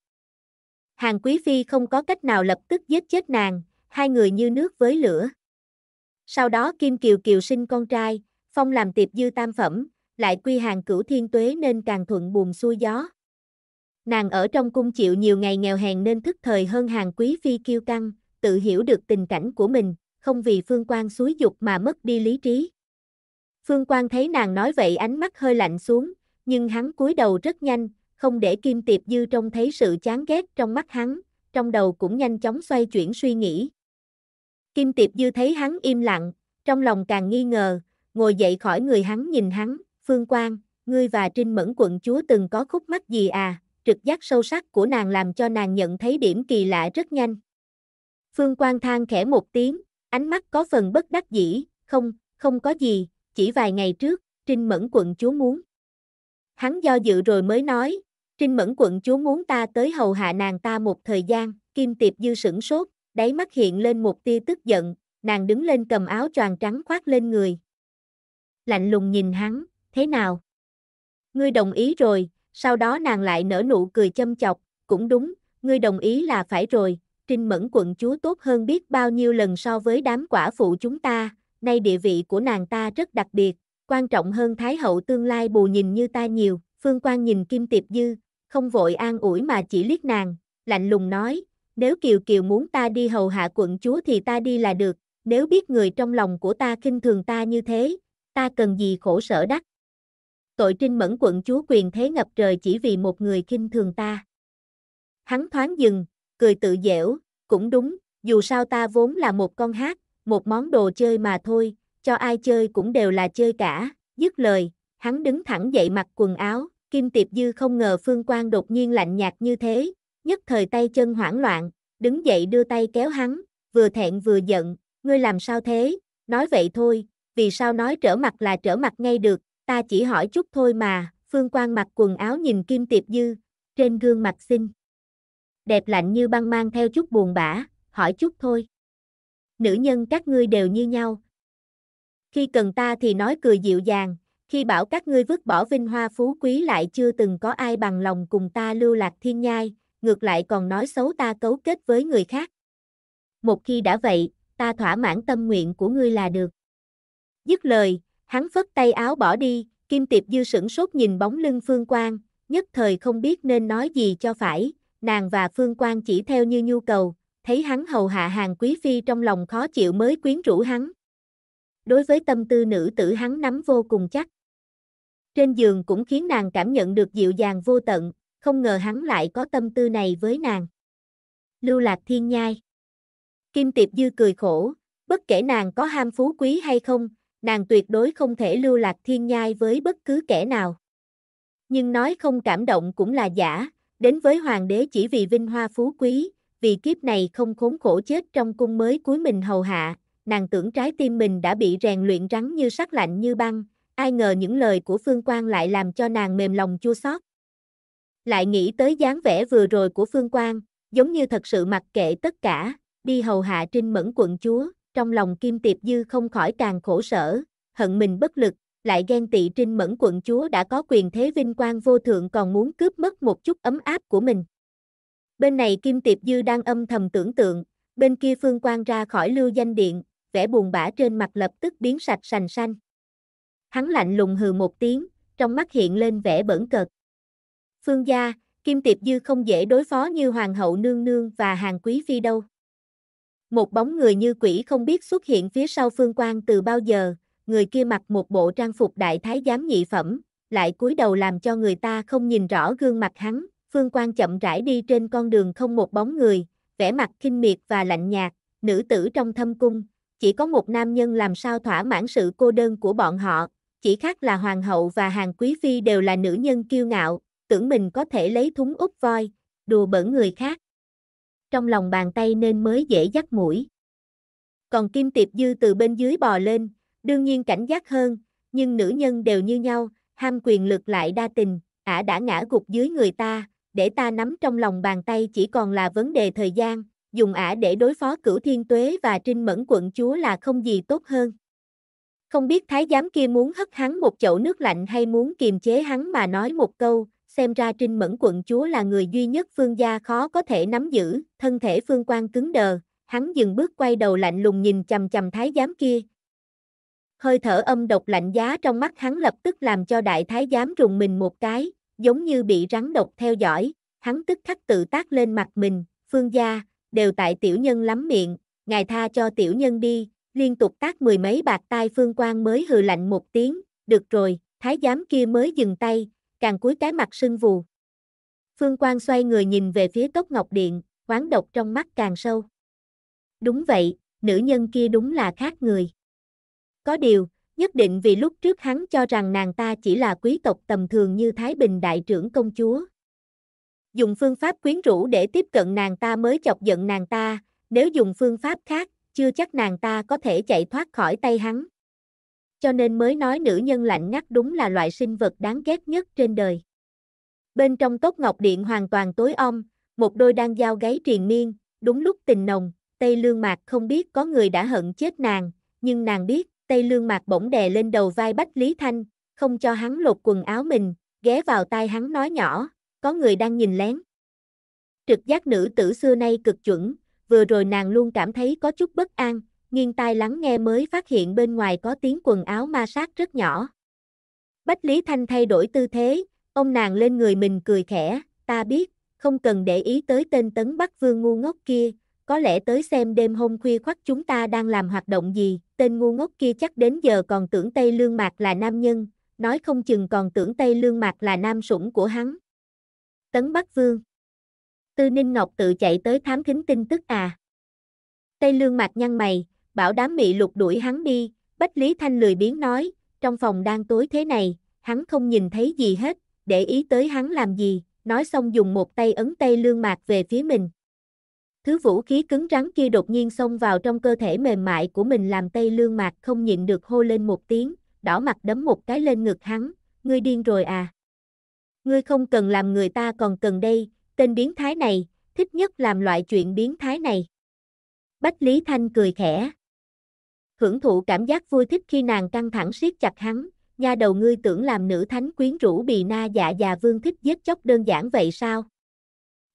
Hàng quý phi không có cách nào lập tức giết chết nàng, hai người như nước với lửa. Sau đó Kim Kiều Kiều sinh con trai, phong làm tiệp dư tam phẩm, lại quy hàng cửu thiên tuế nên càng thuận buồn xuôi gió. Nàng ở trong cung chịu nhiều ngày nghèo hèn nên thức thời hơn hàng quý phi kiêu căng, tự hiểu được tình cảnh của mình, không vì phương quan suối dục mà mất đi lý trí. Phương quan thấy nàng nói vậy ánh mắt hơi lạnh xuống, nhưng hắn cúi đầu rất nhanh, không để Kim Tiệp Dư trông thấy sự chán ghét trong mắt hắn, trong đầu cũng nhanh chóng xoay chuyển suy nghĩ, Kim Tiệp Dư thấy hắn im lặng, trong lòng càng nghi ngờ, ngồi dậy khỏi người hắn nhìn hắn, Phương Quang, ngươi và Trinh Mẫn quận chúa từng có khúc mắt gì à, trực giác sâu sắc của nàng làm cho nàng nhận thấy điểm kỳ lạ rất nhanh. Phương Quang than khẽ một tiếng, ánh mắt có phần bất đắc dĩ, không, không có gì, chỉ vài ngày trước, Trinh Mẫn quận chúa muốn. Hắn do dự rồi mới nói, Trinh Mẫn quận chúa muốn ta tới hầu hạ nàng ta một thời gian, Kim Tiệp Dư sửng sốt, đáy mắt hiện lên một tia tức giận, nàng đứng lên cầm áo choàng trắng khoác lên người. Lạnh lùng nhìn hắn, thế nào? Ngươi đồng ý rồi, sau đó nàng lại nở nụ cười châm chọc, cũng đúng, ngươi đồng ý là phải rồi, Trinh Mẫn quận chúa tốt hơn biết bao nhiêu lần so với đám quả phụ chúng ta, nay địa vị của nàng ta rất đặc biệt, quan trọng hơn Thái hậu tương lai bù nhìn như ta nhiều, Phương quan nhìn Kim Tiệp Dư, không vội an ủi mà chỉ liếc nàng, lạnh lùng nói, nếu Kiều Kiều muốn ta đi hầu hạ quận chúa thì ta đi là được, nếu biết người trong lòng của ta khinh thường ta như thế, ta cần gì khổ sở đắc. Tội trinh mẫn quận chúa quyền thế ngập trời chỉ vì một người khinh thường ta. Hắn thoáng dừng, cười tự dẻo, cũng đúng, dù sao ta vốn là một con hát, một món đồ chơi mà thôi, cho ai chơi cũng đều là chơi cả, dứt lời, hắn đứng thẳng dậy mặc quần áo, Kim Tiệp Dư không ngờ Phương quan đột nhiên lạnh nhạt như thế, nhất thời tay chân hoảng loạn, đứng dậy đưa tay kéo hắn, vừa thẹn vừa giận, ngươi làm sao thế, nói vậy thôi, vì sao nói trở mặt là trở mặt ngay được, ta chỉ hỏi chút thôi mà, Phương quan mặc quần áo nhìn Kim Tiệp Dư, trên gương mặt xinh. Đẹp lạnh như băng mang theo chút buồn bã, hỏi chút thôi. Nữ nhân các ngươi đều như nhau. Khi cần ta thì nói cười dịu dàng, khi bảo các ngươi vứt bỏ vinh hoa phú quý lại chưa từng có ai bằng lòng cùng ta lưu lạc thiên nhai, ngược lại còn nói xấu ta cấu kết với người khác. Một khi đã vậy, ta thỏa mãn tâm nguyện của ngươi là được. Dứt lời, hắn phất tay áo bỏ đi, Kim Tiệp Dư sửng sốt nhìn bóng lưng Phương Quang, nhất thời không biết nên nói gì cho phải, nàng và Phương Quang chỉ theo như nhu cầu, thấy hắn hầu hạ hàng quý phi trong lòng khó chịu mới quyến rũ hắn. Đối với tâm tư nữ tử hắn nắm vô cùng chắc. Trên giường cũng khiến nàng cảm nhận được dịu dàng vô tận, không ngờ hắn lại có tâm tư này với nàng. Lưu Lạc Thiên Nhai Kim Tiệp Dư cười khổ, bất kể nàng có ham phú quý hay không, nàng tuyệt đối không thể lưu lạc thiên nhai với bất cứ kẻ nào. Nhưng nói không cảm động cũng là giả, đến với hoàng đế chỉ vì vinh hoa phú quý, vì kiếp này không khốn khổ chết trong cung mới cuối mình hầu hạ, nàng tưởng trái tim mình đã bị rèn luyện rắn như sắc lạnh như băng, ai ngờ những lời của Phương Quan lại làm cho nàng mềm lòng chua xót lại nghĩ tới dáng vẻ vừa rồi của Phương Quang, giống như thật sự mặc kệ tất cả, đi hầu hạ trinh mẫn quận chúa, trong lòng Kim Tiệp Dư không khỏi càng khổ sở, hận mình bất lực, lại ghen tị trinh mẫn quận chúa đã có quyền thế vinh quang vô thượng còn muốn cướp mất một chút ấm áp của mình. Bên này Kim Tiệp Dư đang âm thầm tưởng tượng, bên kia Phương Quang ra khỏi lưu danh điện, vẻ buồn bã trên mặt lập tức biến sạch sành xanh. Hắn lạnh lùng hừ một tiếng, trong mắt hiện lên vẻ bẩn cợt phương gia, Kim Tiệp Dư không dễ đối phó như Hoàng hậu Nương Nương và Hàng Quý Phi đâu. Một bóng người như quỷ không biết xuất hiện phía sau phương quan từ bao giờ, người kia mặc một bộ trang phục đại thái giám nhị phẩm, lại cúi đầu làm cho người ta không nhìn rõ gương mặt hắn, phương quan chậm rãi đi trên con đường không một bóng người, vẻ mặt khinh miệt và lạnh nhạt, nữ tử trong thâm cung, chỉ có một nam nhân làm sao thỏa mãn sự cô đơn của bọn họ, chỉ khác là hoàng hậu và hàng quý phi đều là nữ nhân kiêu ngạo, tưởng mình có thể lấy thúng úp voi, đùa bỡn người khác. Trong lòng bàn tay nên mới dễ dắt mũi. Còn Kim Tiệp Dư từ bên dưới bò lên, đương nhiên cảnh giác hơn, nhưng nữ nhân đều như nhau, ham quyền lực lại đa tình, ả đã ngã gục dưới người ta, để ta nắm trong lòng bàn tay chỉ còn là vấn đề thời gian, dùng ả để đối phó cửu thiên tuế và trinh mẫn quận chúa là không gì tốt hơn. Không biết thái giám kia muốn hất hắn một chậu nước lạnh hay muốn kiềm chế hắn mà nói một câu, xem ra Trinh Mẫn quận chúa là người duy nhất Phương gia khó có thể nắm giữ, thân thể Phương quan cứng đờ, hắn dừng bước quay đầu lạnh lùng nhìn chầm chầm thái giám kia. Hơi thở âm độc lạnh giá trong mắt hắn lập tức làm cho đại thái giám rùng mình một cái, giống như bị rắn độc theo dõi, hắn tức khắc tự tác lên mặt mình, Phương gia, đều tại tiểu nhân lắm miệng, ngài tha cho tiểu nhân đi, liên tục tác mười mấy bạc tai Phương quan mới hừ lạnh một tiếng, được rồi, thái giám kia mới dừng tay, càng cuối cái mặt sưng vù. Phương Quang xoay người nhìn về phía cốc ngọc điện, oán độc trong mắt càng sâu. Đúng vậy, nữ nhân kia đúng là khác người. Có điều, nhất định vì lúc trước hắn cho rằng nàng ta chỉ là quý tộc tầm thường như Thái Bình đại trưởng công chúa. Dùng phương pháp quyến rũ để tiếp cận nàng ta mới chọc giận nàng ta, nếu dùng phương pháp khác, chưa chắc nàng ta có thể chạy thoát khỏi tay hắn cho nên mới nói nữ nhân lạnh ngắt đúng là loại sinh vật đáng ghét nhất trên đời. Bên trong tốt ngọc điện hoàn toàn tối om, một đôi đang giao gáy triền miên, đúng lúc tình nồng, Tây Lương Mạc không biết có người đã hận chết nàng, nhưng nàng biết, Tây Lương Mạc bỗng đè lên đầu vai Bách Lý Thanh, không cho hắn lột quần áo mình, ghé vào tai hắn nói nhỏ, có người đang nhìn lén. Trực giác nữ tử xưa nay cực chuẩn, vừa rồi nàng luôn cảm thấy có chút bất an, nghiêng tai lắng nghe mới phát hiện bên ngoài có tiếng quần áo ma sát rất nhỏ. Bách Lý Thanh thay đổi tư thế, ông nàng lên người mình cười khẽ, ta biết, không cần để ý tới tên tấn Bắc Vương ngu ngốc kia, có lẽ tới xem đêm hôm khuya khoắt chúng ta đang làm hoạt động gì, tên ngu ngốc kia chắc đến giờ còn tưởng Tây Lương Mạc là nam nhân, nói không chừng còn tưởng Tây Lương Mạc là nam sủng của hắn. Tấn Bắc Vương Tư Ninh Ngọc tự chạy tới thám thính tin tức à. Tây Lương Mạc nhăn mày, bảo đám mị lục đuổi hắn đi, Bách Lý Thanh lười biến nói, trong phòng đang tối thế này, hắn không nhìn thấy gì hết, để ý tới hắn làm gì, nói xong dùng một tay ấn tay lương mạc về phía mình. Thứ vũ khí cứng rắn kia đột nhiên xông vào trong cơ thể mềm mại của mình làm tay lương mạc không nhịn được hô lên một tiếng, đỏ mặt đấm một cái lên ngực hắn, ngươi điên rồi à. Ngươi không cần làm người ta còn cần đây, tên biến thái này, thích nhất làm loại chuyện biến thái này. Bách Lý Thanh cười khẽ hưởng thụ cảm giác vui thích khi nàng căng thẳng siết chặt hắn, nha đầu ngươi tưởng làm nữ thánh quyến rũ bì na dạ già vương thích giết chóc đơn giản vậy sao?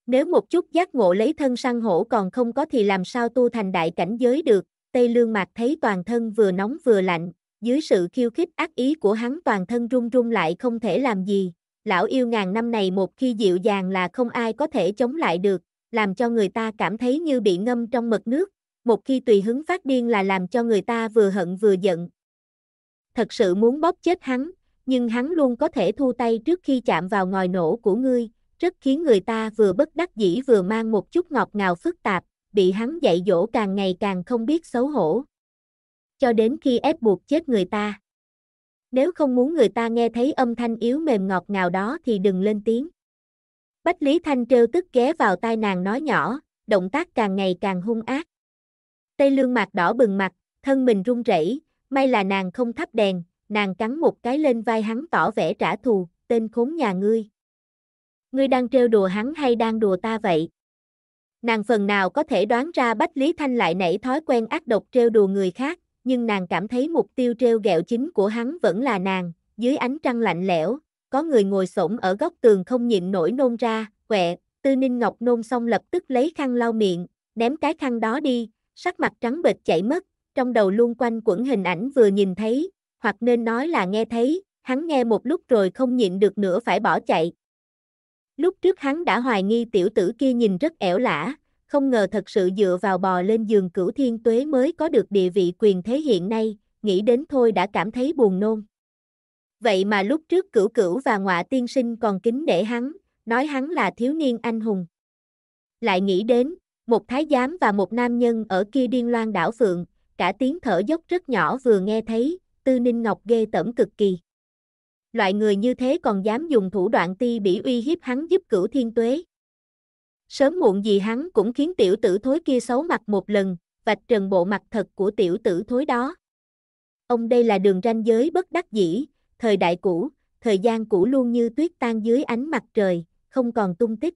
Nếu một chút giác ngộ lấy thân săn hổ còn không có thì làm sao tu thành đại cảnh giới được, Tây Lương Mạc thấy toàn thân vừa nóng vừa lạnh, dưới sự khiêu khích ác ý của hắn toàn thân run run lại không thể làm gì, lão yêu ngàn năm này một khi dịu dàng là không ai có thể chống lại được, làm cho người ta cảm thấy như bị ngâm trong mật nước, một khi tùy hứng phát điên là làm cho người ta vừa hận vừa giận. Thật sự muốn bóp chết hắn, nhưng hắn luôn có thể thu tay trước khi chạm vào ngòi nổ của ngươi, rất khiến người ta vừa bất đắc dĩ vừa mang một chút ngọt ngào phức tạp, bị hắn dạy dỗ càng ngày càng không biết xấu hổ. Cho đến khi ép buộc chết người ta. Nếu không muốn người ta nghe thấy âm thanh yếu mềm ngọt ngào đó thì đừng lên tiếng. Bách Lý Thanh trêu tức ghé vào tai nàng nói nhỏ, động tác càng ngày càng hung ác. Tây lương mặt đỏ bừng mặt, thân mình run rẩy, may là nàng không thắp đèn, nàng cắn một cái lên vai hắn tỏ vẻ trả thù, tên khốn nhà ngươi. Ngươi đang trêu đùa hắn hay đang đùa ta vậy? Nàng phần nào có thể đoán ra Bách Lý Thanh lại nảy thói quen ác độc trêu đùa người khác, nhưng nàng cảm thấy mục tiêu trêu ghẹo chính của hắn vẫn là nàng, dưới ánh trăng lạnh lẽo, có người ngồi xổm ở góc tường không nhịn nổi nôn ra, quẹ, Tư Ninh Ngọc nôn xong lập tức lấy khăn lau miệng, ném cái khăn đó đi, sắc mặt trắng bệch chảy mất, trong đầu luôn quanh quẩn hình ảnh vừa nhìn thấy, hoặc nên nói là nghe thấy, hắn nghe một lúc rồi không nhịn được nữa phải bỏ chạy. Lúc trước hắn đã hoài nghi tiểu tử kia nhìn rất ẻo lả, không ngờ thật sự dựa vào bò lên giường cửu thiên tuế mới có được địa vị quyền thế hiện nay, nghĩ đến thôi đã cảm thấy buồn nôn. Vậy mà lúc trước cửu cửu và ngọa tiên sinh còn kính để hắn, nói hắn là thiếu niên anh hùng. Lại nghĩ đến, một thái giám và một nam nhân ở kia điên loan đảo phượng, cả tiếng thở dốc rất nhỏ vừa nghe thấy, tư ninh ngọc ghê tẩm cực kỳ. Loại người như thế còn dám dùng thủ đoạn ti bị uy hiếp hắn giúp cửu thiên tuế. Sớm muộn gì hắn cũng khiến tiểu tử thối kia xấu mặt một lần, vạch trần bộ mặt thật của tiểu tử thối đó. Ông đây là đường ranh giới bất đắc dĩ, thời đại cũ, thời gian cũ luôn như tuyết tan dưới ánh mặt trời, không còn tung tích.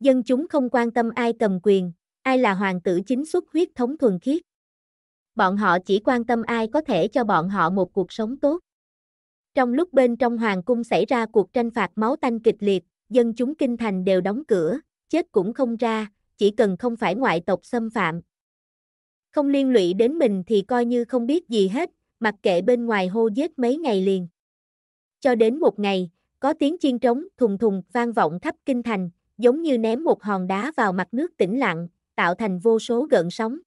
Dân chúng không quan tâm ai cầm quyền, ai là hoàng tử chính xuất huyết thống thuần khiết. Bọn họ chỉ quan tâm ai có thể cho bọn họ một cuộc sống tốt. Trong lúc bên trong hoàng cung xảy ra cuộc tranh phạt máu tanh kịch liệt, dân chúng kinh thành đều đóng cửa, chết cũng không ra, chỉ cần không phải ngoại tộc xâm phạm. Không liên lụy đến mình thì coi như không biết gì hết, mặc kệ bên ngoài hô giết mấy ngày liền. Cho đến một ngày, có tiếng chiên trống thùng thùng vang vọng khắp kinh thành, giống như ném một hòn đá vào mặt nước tĩnh lặng, tạo thành vô số gợn sóng.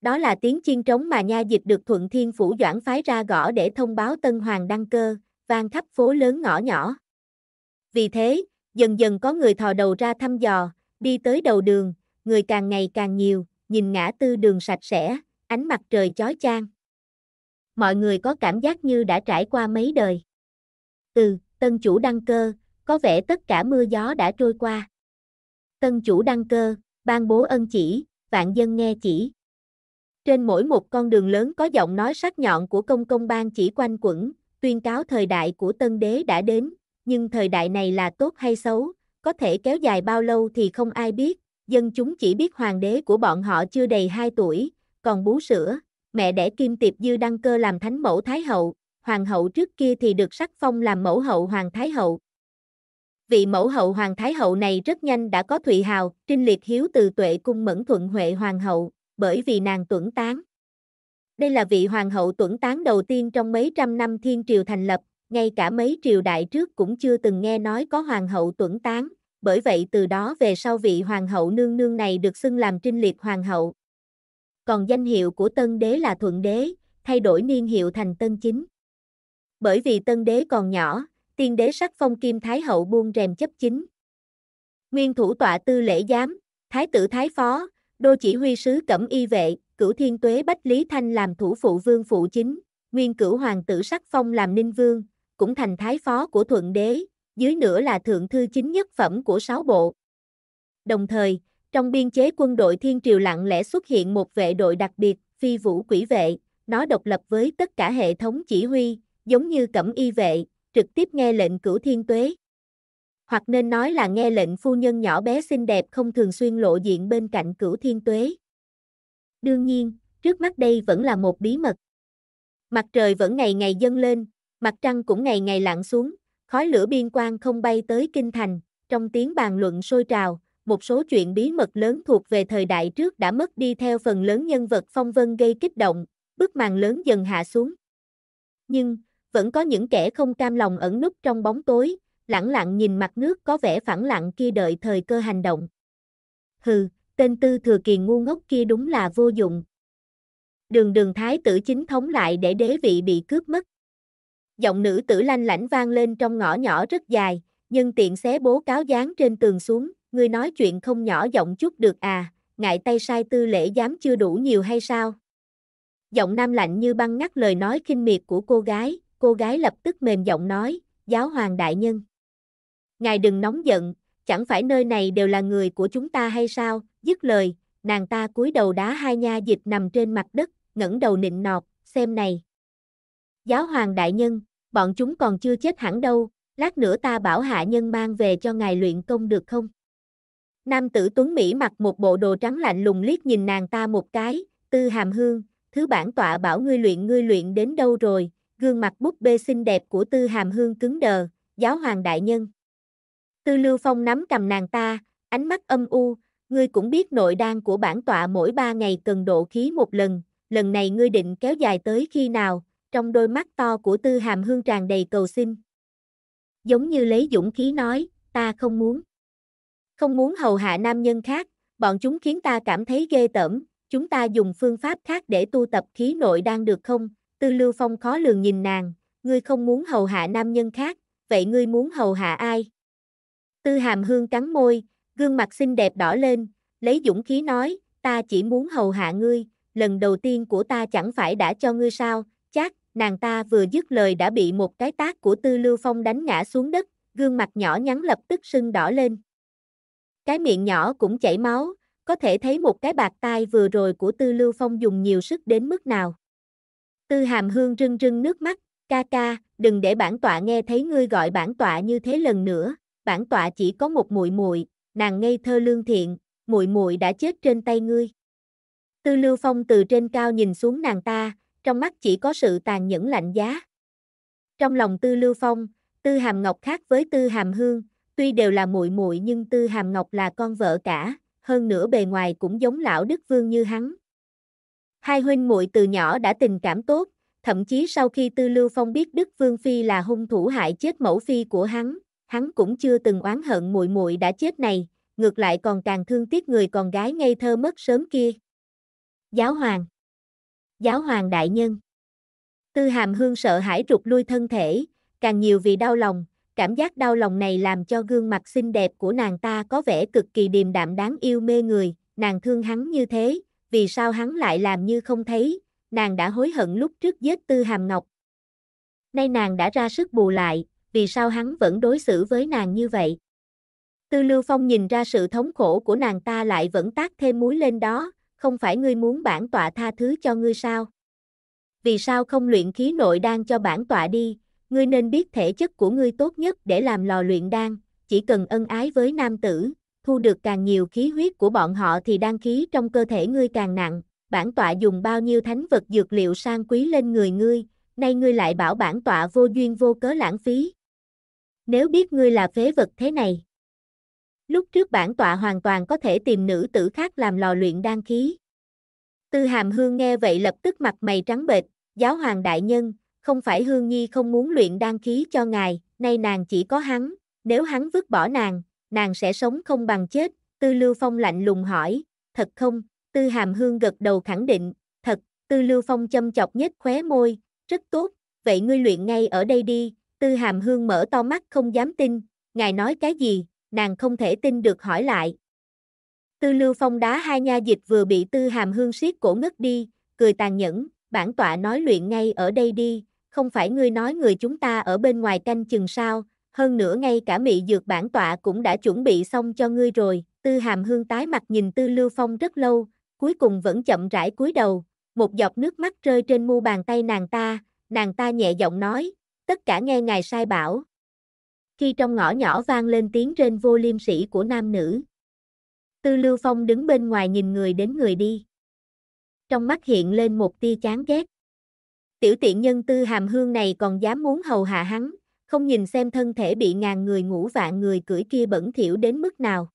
Đó là tiếng chiên trống mà nha dịch được Thuận Thiên Phủ Doãn phái ra gõ để thông báo Tân Hoàng đăng cơ, vang khắp phố lớn ngõ nhỏ. Vì thế, dần dần có người thò đầu ra thăm dò, đi tới đầu đường, người càng ngày càng nhiều, nhìn ngã tư đường sạch sẽ, ánh mặt trời chói chang. Mọi người có cảm giác như đã trải qua mấy đời. Từ, tân chủ đăng cơ, có vẻ tất cả mưa gió đã trôi qua. Tân chủ đăng cơ, ban bố ân chỉ, vạn dân nghe chỉ. Trên mỗi một con đường lớn có giọng nói sắc nhọn của công công ban chỉ quanh quẩn, tuyên cáo thời đại của tân đế đã đến, nhưng thời đại này là tốt hay xấu, có thể kéo dài bao lâu thì không ai biết, dân chúng chỉ biết hoàng đế của bọn họ chưa đầy 2 tuổi, còn bú sữa, mẹ đẻ Kim Tiệp Dư đăng cơ làm thánh mẫu Thái Hậu, hoàng hậu trước kia thì được sắc phong làm mẫu hậu Hoàng Thái Hậu, vị mẫu hậu hoàng thái hậu này rất nhanh đã có Thụy Hào, Trinh Liệt Hiếu từ tuệ cung mẫn thuận Huệ hoàng hậu, bởi vì nàng tuẩn tán. Đây là vị hoàng hậu tuẩn tán đầu tiên trong mấy trăm năm thiên triều thành lập, ngay cả mấy triều đại trước cũng chưa từng nghe nói có hoàng hậu tuẩn tán, bởi vậy từ đó về sau vị hoàng hậu nương nương này được xưng làm Trinh Liệt hoàng hậu. Còn danh hiệu của tân đế là Thuận đế, thay đổi niên hiệu thành tân chính. Bởi vì tân đế còn nhỏ, tiên đế sắc phong kim thái hậu buông rèm chấp chính. Nguyên thủ tọa tư lễ giám, thái tử thái phó, đô chỉ huy sứ cẩm y vệ, cửu thiên tuế bách lý thanh làm thủ phụ vương phụ chính, nguyên cửu hoàng tử sắc phong làm ninh vương, cũng thành thái phó của thuận đế, dưới nữa là thượng thư chính nhất phẩm của sáu bộ. Đồng thời, trong biên chế quân đội thiên triều lặng lẽ xuất hiện một vệ đội đặc biệt, phi vũ quỷ vệ, nó độc lập với tất cả hệ thống chỉ huy, giống như cẩm y vệ, trực tiếp nghe lệnh cửu thiên tuế. Hoặc nên nói là nghe lệnh phu nhân nhỏ bé xinh đẹp không thường xuyên lộ diện bên cạnh cửu thiên tuế. Đương nhiên, trước mắt đây vẫn là một bí mật. Mặt trời vẫn ngày ngày dâng lên, mặt trăng cũng ngày ngày lặn xuống, khói lửa biên quan không bay tới kinh thành, trong tiếng bàn luận sôi trào, một số chuyện bí mật lớn thuộc về thời đại trước đã mất đi theo phần lớn nhân vật phong vân gây kích động, bức màn lớn dần hạ xuống. Nhưng, vẫn có những kẻ không cam lòng ẩn núp trong bóng tối, lẳng lặng nhìn mặt nước có vẻ phẳng lặng kia đợi thời cơ hành động. Hừ, tên tư thừa kỳ ngu ngốc kia đúng là vô dụng. Đường đường thái tử chính thống lại để đế vị bị cướp mất. Giọng nữ tử lanh lãnh vang lên trong ngõ nhỏ rất dài, nhưng tiện xé bố cáo dán trên tường xuống, người nói chuyện không nhỏ giọng chút được à, ngại tay sai tư lễ dám chưa đủ nhiều hay sao? Giọng nam lạnh như băng ngắt lời nói khinh miệt của cô gái, cô gái lập tức mềm giọng nói, giáo hoàng đại nhân. Ngài đừng nóng giận, chẳng phải nơi này đều là người của chúng ta hay sao, dứt lời, nàng ta cúi đầu đá hai nha dịch nằm trên mặt đất, ngẩng đầu nịnh nọt, xem này. Giáo hoàng đại nhân, bọn chúng còn chưa chết hẳn đâu, lát nữa ta bảo hạ nhân mang về cho ngài luyện công được không? Nam tử Tuấn Mỹ mặc một bộ đồ trắng lạnh lùng liếc nhìn nàng ta một cái, tư hàm hương, thứ bản tọa bảo ngươi luyện ngươi luyện đến đâu rồi, gương mặt búp bê xinh đẹp của Tư Hàm Hương cứng đờ, giáo hoàng đại nhân. Tư Lưu Phong nắm cầm nàng ta, ánh mắt âm u, ngươi cũng biết nội đan của bản tọa mỗi ba ngày cần độ khí một lần, lần này ngươi định kéo dài tới khi nào, trong đôi mắt to của Tư Hàm Hương tràn đầy cầu xin. Giống như lấy dũng khí nói, ta không muốn. Không muốn hầu hạ nam nhân khác, bọn chúng khiến ta cảm thấy ghê tởm, chúng ta dùng phương pháp khác để tu tập khí nội đan được không? Tư Lưu Phong khó lường nhìn nàng, ngươi không muốn hầu hạ nam nhân khác, vậy ngươi muốn hầu hạ ai? Tư Hàm Hương cắn môi, gương mặt xinh đẹp đỏ lên, lấy dũng khí nói, ta chỉ muốn hầu hạ ngươi, lần đầu tiên của ta chẳng phải đã cho ngươi sao, chắc, nàng ta vừa dứt lời đã bị một cái tác của Tư Lưu Phong đánh ngã xuống đất, gương mặt nhỏ nhắn lập tức sưng đỏ lên. Cái miệng nhỏ cũng chảy máu, có thể thấy một cái bạc tai vừa rồi của Tư Lưu Phong dùng nhiều sức đến mức nào. Tư hàm hương rưng rưng nước mắt, ca ca, đừng để bản tọa nghe thấy ngươi gọi bản tọa như thế lần nữa, bản tọa chỉ có một muội muội, nàng ngây thơ lương thiện, muội muội đã chết trên tay ngươi. Tư Lưu Phong từ trên cao nhìn xuống nàng ta, trong mắt chỉ có sự tàn nhẫn lạnh giá. Trong lòng Tư Lưu Phong, Tư Hàm Ngọc khác với Tư Hàm Hương, tuy đều là muội muội nhưng Tư Hàm Ngọc là con vợ cả, hơn nữa bề ngoài cũng giống lão Đức Vương như hắn, Hai huynh muội từ nhỏ đã tình cảm tốt, thậm chí sau khi Tư Lưu Phong biết Đức Vương Phi là hung thủ hại chết mẫu phi của hắn, hắn cũng chưa từng oán hận muội muội đã chết này, ngược lại còn càng thương tiếc người con gái ngây thơ mất sớm kia. Giáo hoàng Giáo hoàng đại nhân Tư Hàm Hương sợ hãi rụt lui thân thể, càng nhiều vì đau lòng, cảm giác đau lòng này làm cho gương mặt xinh đẹp của nàng ta có vẻ cực kỳ điềm đạm đáng yêu mê người, nàng thương hắn như thế, vì sao hắn lại làm như không thấy, nàng đã hối hận lúc trước giết Tư Hàm Ngọc. Nay nàng đã ra sức bù lại, vì sao hắn vẫn đối xử với nàng như vậy. Tư Lưu Phong nhìn ra sự thống khổ của nàng ta lại vẫn tác thêm muối lên đó, không phải ngươi muốn bản tọa tha thứ cho ngươi sao? Vì sao không luyện khí nội đan cho bản tọa đi, ngươi nên biết thể chất của ngươi tốt nhất để làm lò luyện đan, chỉ cần ân ái với nam tử, thu được càng nhiều khí huyết của bọn họ thì đan khí trong cơ thể ngươi càng nặng, bản tọa dùng bao nhiêu thánh vật dược liệu sang quý lên người ngươi, nay ngươi lại bảo bản tọa vô duyên vô cớ lãng phí. Nếu biết ngươi là phế vật thế này, lúc trước bản tọa hoàn toàn có thể tìm nữ tử khác làm lò luyện đan khí. Tư Hàm Hương nghe vậy lập tức mặt mày trắng bệch, giáo hoàng đại nhân, không phải Hương Nhi không muốn luyện đan khí cho ngài, nay nàng chỉ có hắn, nếu hắn vứt bỏ nàng, nàng sẽ sống không bằng chết, tư lưu phong lạnh lùng hỏi, thật không, tư hàm hương gật đầu khẳng định, thật, tư lưu phong châm chọc nhếch khóe môi, rất tốt, vậy ngươi luyện ngay ở đây đi, tư hàm hương mở to mắt không dám tin, ngài nói cái gì, nàng không thể tin được hỏi lại. Tư lưu phong đá hai nha dịch vừa bị tư hàm hương siết cổ ngất đi, cười tàn nhẫn, bản tọa nói luyện ngay ở đây đi, không phải ngươi nói người chúng ta ở bên ngoài canh chừng sao, hơn nữa ngay cả mị dược bản tọa cũng đã chuẩn bị xong cho ngươi rồi, tư hàm hương tái mặt nhìn tư lưu phong rất lâu, cuối cùng vẫn chậm rãi cúi đầu, một giọt nước mắt rơi trên mu bàn tay nàng ta, nàng ta nhẹ giọng nói, tất cả nghe ngài sai bảo. Khi trong ngõ nhỏ vang lên tiếng trên vô liêm sĩ của nam nữ, tư lưu phong đứng bên ngoài nhìn người đến người đi. Trong mắt hiện lên một tia chán ghét. Tiểu tiện nhân tư hàm hương này còn dám muốn hầu hạ hắn, không nhìn xem thân thể bị ngàn người ngủ vạn người cưỡi kia bẩn thỉu đến mức nào.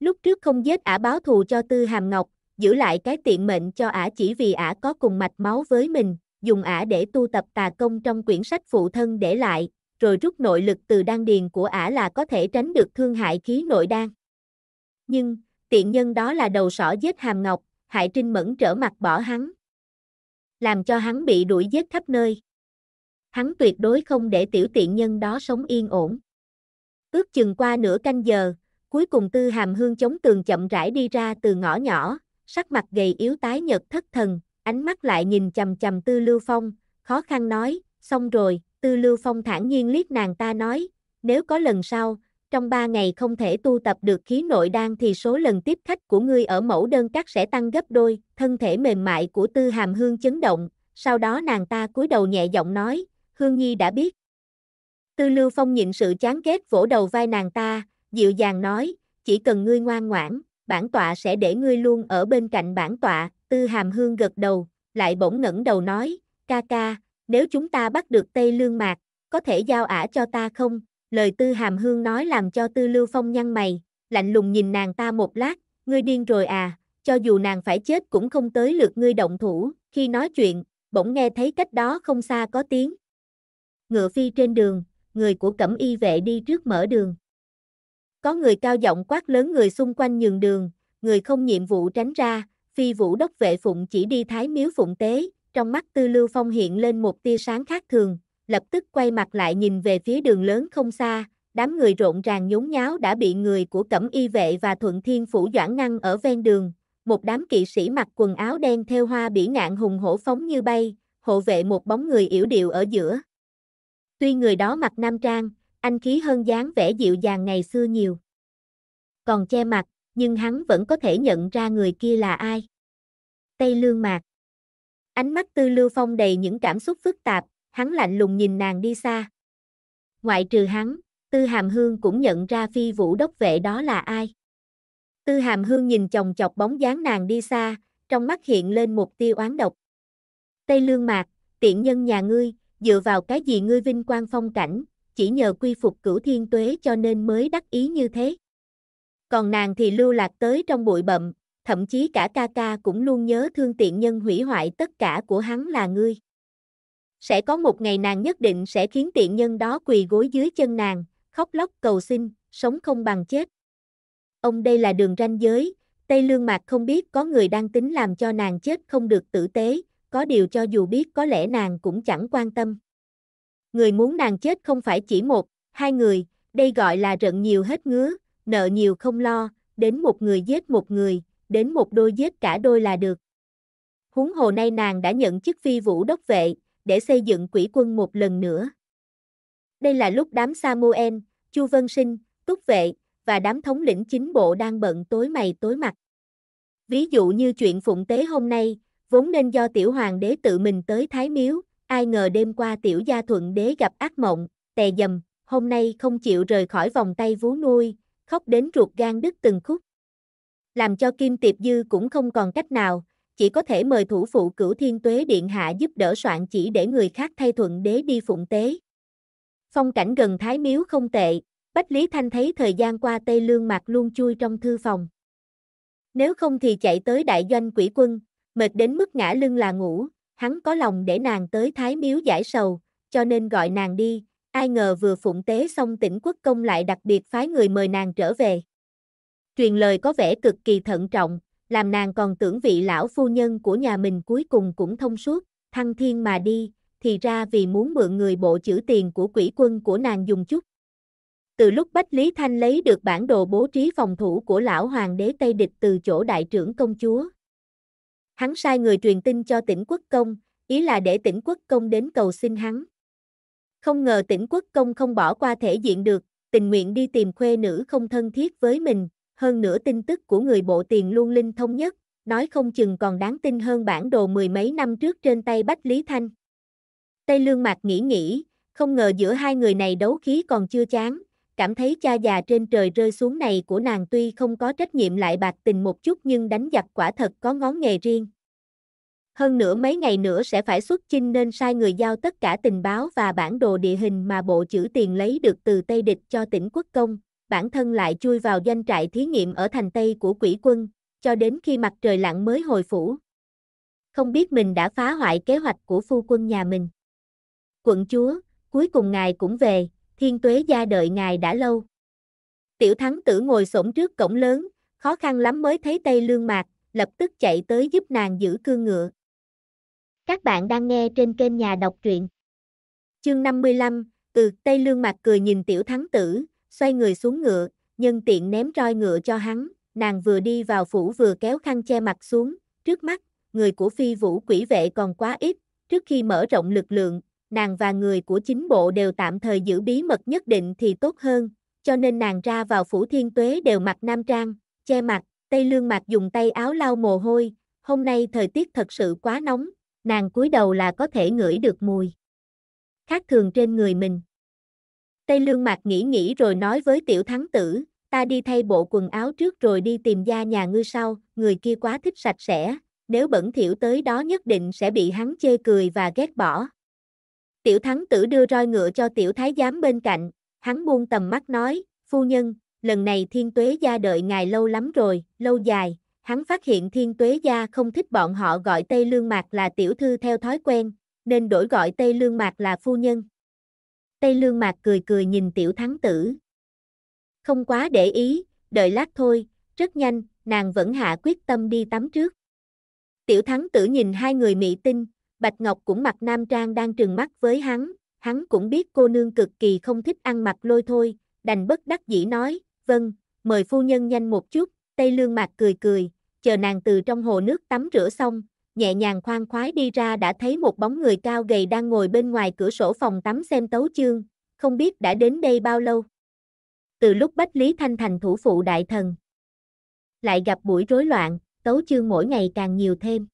Lúc trước không giết ả báo thù cho Tư Hàm Ngọc, giữ lại cái tiện mệnh cho ả chỉ vì ả có cùng mạch máu với mình, dùng ả để tu tập tà công trong quyển sách phụ thân để lại, rồi rút nội lực từ đan điền của ả là có thể tránh được thương hại khí nội đan. Nhưng, tiện nhân đó là đầu sỏ giết Hàm Ngọc, hại Trinh Mẫn trở mặt bỏ hắn. Làm cho hắn bị đuổi giết khắp nơi hắn tuyệt đối không để tiểu tiện nhân đó sống yên ổn. Ước chừng qua nửa canh giờ, cuối cùng tư hàm hương chống tường chậm rãi đi ra từ ngõ nhỏ, sắc mặt gầy yếu tái nhợt thất thần, ánh mắt lại nhìn chầm chầm tư lưu phong, khó khăn nói, xong rồi, tư lưu phong thản nhiên liếc nàng ta nói, nếu có lần sau, trong ba ngày không thể tu tập được khí nội đan thì số lần tiếp khách của ngươi ở mẫu đơn cắt sẽ tăng gấp đôi, thân thể mềm mại của tư hàm hương chấn động, sau đó nàng ta cúi đầu nhẹ giọng nói, Hương Nhi đã biết. Tư Lưu Phong nhịn sự chán ghét vỗ đầu vai nàng ta, dịu dàng nói, chỉ cần ngươi ngoan ngoãn, bản tọa sẽ để ngươi luôn ở bên cạnh bản tọa, Tư Hàm Hương gật đầu, lại bỗng ngẩng đầu nói, ca ca, nếu chúng ta bắt được Tây Lương Mạc, có thể giao ả cho ta không? Lời Tư Hàm Hương nói làm cho Tư Lưu Phong nhăn mày, lạnh lùng nhìn nàng ta một lát, ngươi điên rồi à, cho dù nàng phải chết cũng không tới lượt ngươi động thủ, khi nói chuyện, bỗng nghe thấy cách đó không xa có tiếng, ngựa phi trên đường, người của cẩm y vệ đi trước mở đường. Có người cao giọng quát lớn người xung quanh nhường đường, người không nhiệm vụ tránh ra, phi vũ đốc vệ phụng chỉ đi thái miếu phụng tế, trong mắt tư lưu phong hiện lên một tia sáng khác thường, lập tức quay mặt lại nhìn về phía đường lớn không xa, đám người rộn ràng nhốn nháo đã bị người của cẩm y vệ và thuận thiên phủ doãn ngăn ở ven đường, một đám kỵ sĩ mặc quần áo đen theo hoa bỉ ngạn hùng hổ phóng như bay, hộ vệ một bóng người yểu điệu ở giữa. Tuy người đó mặc nam trang, anh khí hơn dáng vẻ dịu dàng ngày xưa nhiều. Còn che mặt, nhưng hắn vẫn có thể nhận ra người kia là ai. Tây lương mạc. Ánh mắt tư lưu phong đầy những cảm xúc phức tạp, hắn lạnh lùng nhìn nàng đi xa. Ngoại trừ hắn, tư hàm hương cũng nhận ra phi vũ đốc vệ đó là ai. Tư hàm hương nhìn chồng chọc bóng dáng nàng đi xa, trong mắt hiện lên một tia oán độc. Tây lương mạc, tiện nhân nhà ngươi, dựa vào cái gì ngươi vinh quang phong cảnh, chỉ nhờ quy phục cửu thiên tuế cho nên mới đắc ý như thế. Còn nàng thì lưu lạc tới trong bụi bậm, thậm chí cả ca ca cũng luôn nhớ thương tiện nhân hủy hoại tất cả của hắn là ngươi. Sẽ có một ngày nàng nhất định sẽ khiến tiện nhân đó quỳ gối dưới chân nàng, khóc lóc cầu xin, sống không bằng chết. Ông đây là đường ranh giới, Tây Lương Mạc không biết có người đang tính làm cho nàng chết không được tử tế, có điều cho dù biết có lẽ nàng cũng chẳng quan tâm. Người muốn nàng chết không phải chỉ một, hai người, đây gọi là rận nhiều hết ngứa, nợ nhiều không lo, đến một người giết một người, đến một đôi giết cả đôi là được. húng hồ nay nàng đã nhận chức phi vũ đốc vệ, để xây dựng quỷ quân một lần nữa. Đây là lúc đám Samuel, Chu Vân Sinh, Túc Vệ, và đám thống lĩnh chính bộ đang bận tối mày tối mặt. Ví dụ như chuyện phụng tế hôm nay, vốn nên do tiểu hoàng đế tự mình tới Thái Miếu, ai ngờ đêm qua tiểu gia thuận đế gặp ác mộng, tè dầm, hôm nay không chịu rời khỏi vòng tay vú nuôi, khóc đến ruột gan đứt từng khúc. Làm cho Kim Tiệp Dư cũng không còn cách nào, chỉ có thể mời thủ phụ cửu thiên tuế điện hạ giúp đỡ soạn chỉ để người khác thay thuận đế đi phụng tế. Phong cảnh gần Thái Miếu không tệ, Bách Lý Thanh thấy thời gian qua Tây Lương Mạc luôn chui trong thư phòng. Nếu không thì chạy tới đại doanh quỷ quân, mệt đến mức ngã lưng là ngủ, hắn có lòng để nàng tới thái miếu giải sầu, cho nên gọi nàng đi, ai ngờ vừa phụng tế xong tỉnh quốc công lại đặc biệt phái người mời nàng trở về. Truyền lời có vẻ cực kỳ thận trọng, làm nàng còn tưởng vị lão phu nhân của nhà mình cuối cùng cũng thông suốt, thăng thiên mà đi, thì ra vì muốn mượn người bộ chữ tiền của quỷ quân của nàng dùng chút. Từ lúc Bách Lý Thanh lấy được bản đồ bố trí phòng thủ của lão hoàng đế Tây Địch từ chỗ đại trưởng công chúa, Hắn sai người truyền tin cho tỉnh quốc công, ý là để tỉnh quốc công đến cầu xin hắn. Không ngờ tỉnh quốc công không bỏ qua thể diện được, tình nguyện đi tìm khuê nữ không thân thiết với mình, hơn nữa tin tức của người bộ tiền luôn linh thông nhất, nói không chừng còn đáng tin hơn bản đồ mười mấy năm trước trên tay Bách Lý Thanh. Tây Lương Mạc nghĩ nghĩ, không ngờ giữa hai người này đấu khí còn chưa chán, cảm thấy cha già trên trời rơi xuống này của nàng tuy không có trách nhiệm lại bạc tình một chút nhưng đánh giặc quả thật có ngón nghề riêng. Hơn nữa mấy ngày nữa sẽ phải xuất chinh nên sai người giao tất cả tình báo và bản đồ địa hình mà bộ chữ tiền lấy được từ Tây Địch cho tỉnh quốc công, bản thân lại chui vào doanh trại thí nghiệm ở thành Tây của quỷ quân, cho đến khi mặt trời lặn mới hồi phủ. Không biết mình đã phá hoại kế hoạch của phu quân nhà mình. Quận chúa, cuối cùng ngài cũng về, thiên tuế gia đợi ngài đã lâu. Tiểu thắng tử ngồi xổm trước cổng lớn, khó khăn lắm mới thấy tây lương mạc, lập tức chạy tới giúp nàng giữ cương ngựa. Các bạn đang nghe trên kênh nhà đọc truyện. Chương 55, từ tây lương mạc cười nhìn tiểu thắng tử, xoay người xuống ngựa, nhân tiện ném roi ngựa cho hắn, nàng vừa đi vào phủ vừa kéo khăn che mặt xuống, trước mắt, người của phi vũ quỷ vệ còn quá ít, trước khi mở rộng lực lượng, nàng và người của chính bộ đều tạm thời giữ bí mật nhất định thì tốt hơn, cho nên nàng ra vào phủ thiên tuế đều mặc nam trang, che mặt, tây lương mặt dùng tay áo lau mồ hôi, hôm nay thời tiết thật sự quá nóng, nàng cúi đầu là có thể ngửi được mùi. Khác thường trên người mình. Tây lương mặt nghĩ nghĩ rồi nói với tiểu thắng tử, ta đi thay bộ quần áo trước rồi đi tìm gia nhà ngươi sau, người kia quá thích sạch sẽ, nếu bẩn thỉu tới đó nhất định sẽ bị hắn chê cười và ghét bỏ. Tiểu thắng tử đưa roi ngựa cho tiểu thái giám bên cạnh, hắn buông tầm mắt nói, phu nhân, lần này thiên tuế gia đợi ngài lâu lắm rồi, lâu dài, hắn phát hiện thiên tuế gia không thích bọn họ gọi Tây Lương Mạc là tiểu thư theo thói quen, nên đổi gọi Tây Lương Mạc là phu nhân. Tây Lương Mạc cười cười nhìn tiểu thắng tử. Không quá để ý, đợi lát thôi, rất nhanh, nàng vẫn hạ quyết tâm đi tắm trước. Tiểu thắng tử nhìn hai người mị tinh, Bạch Ngọc cũng mặc nam trang đang trừng mắt với hắn, hắn cũng biết cô nương cực kỳ không thích ăn mặc lôi thôi, đành bất đắc dĩ nói, vâng, mời phu nhân nhanh một chút, Tây Lương Mạc cười cười, chờ nàng từ trong hồ nước tắm rửa xong, nhẹ nhàng khoan khoái đi ra đã thấy một bóng người cao gầy đang ngồi bên ngoài cửa sổ phòng tắm xem tấu chương, không biết đã đến đây bao lâu. Từ lúc Bách Lý Thanh thành thủ phụ đại thần, lại gặp buổi rối loạn, tấu chương mỗi ngày càng nhiều thêm.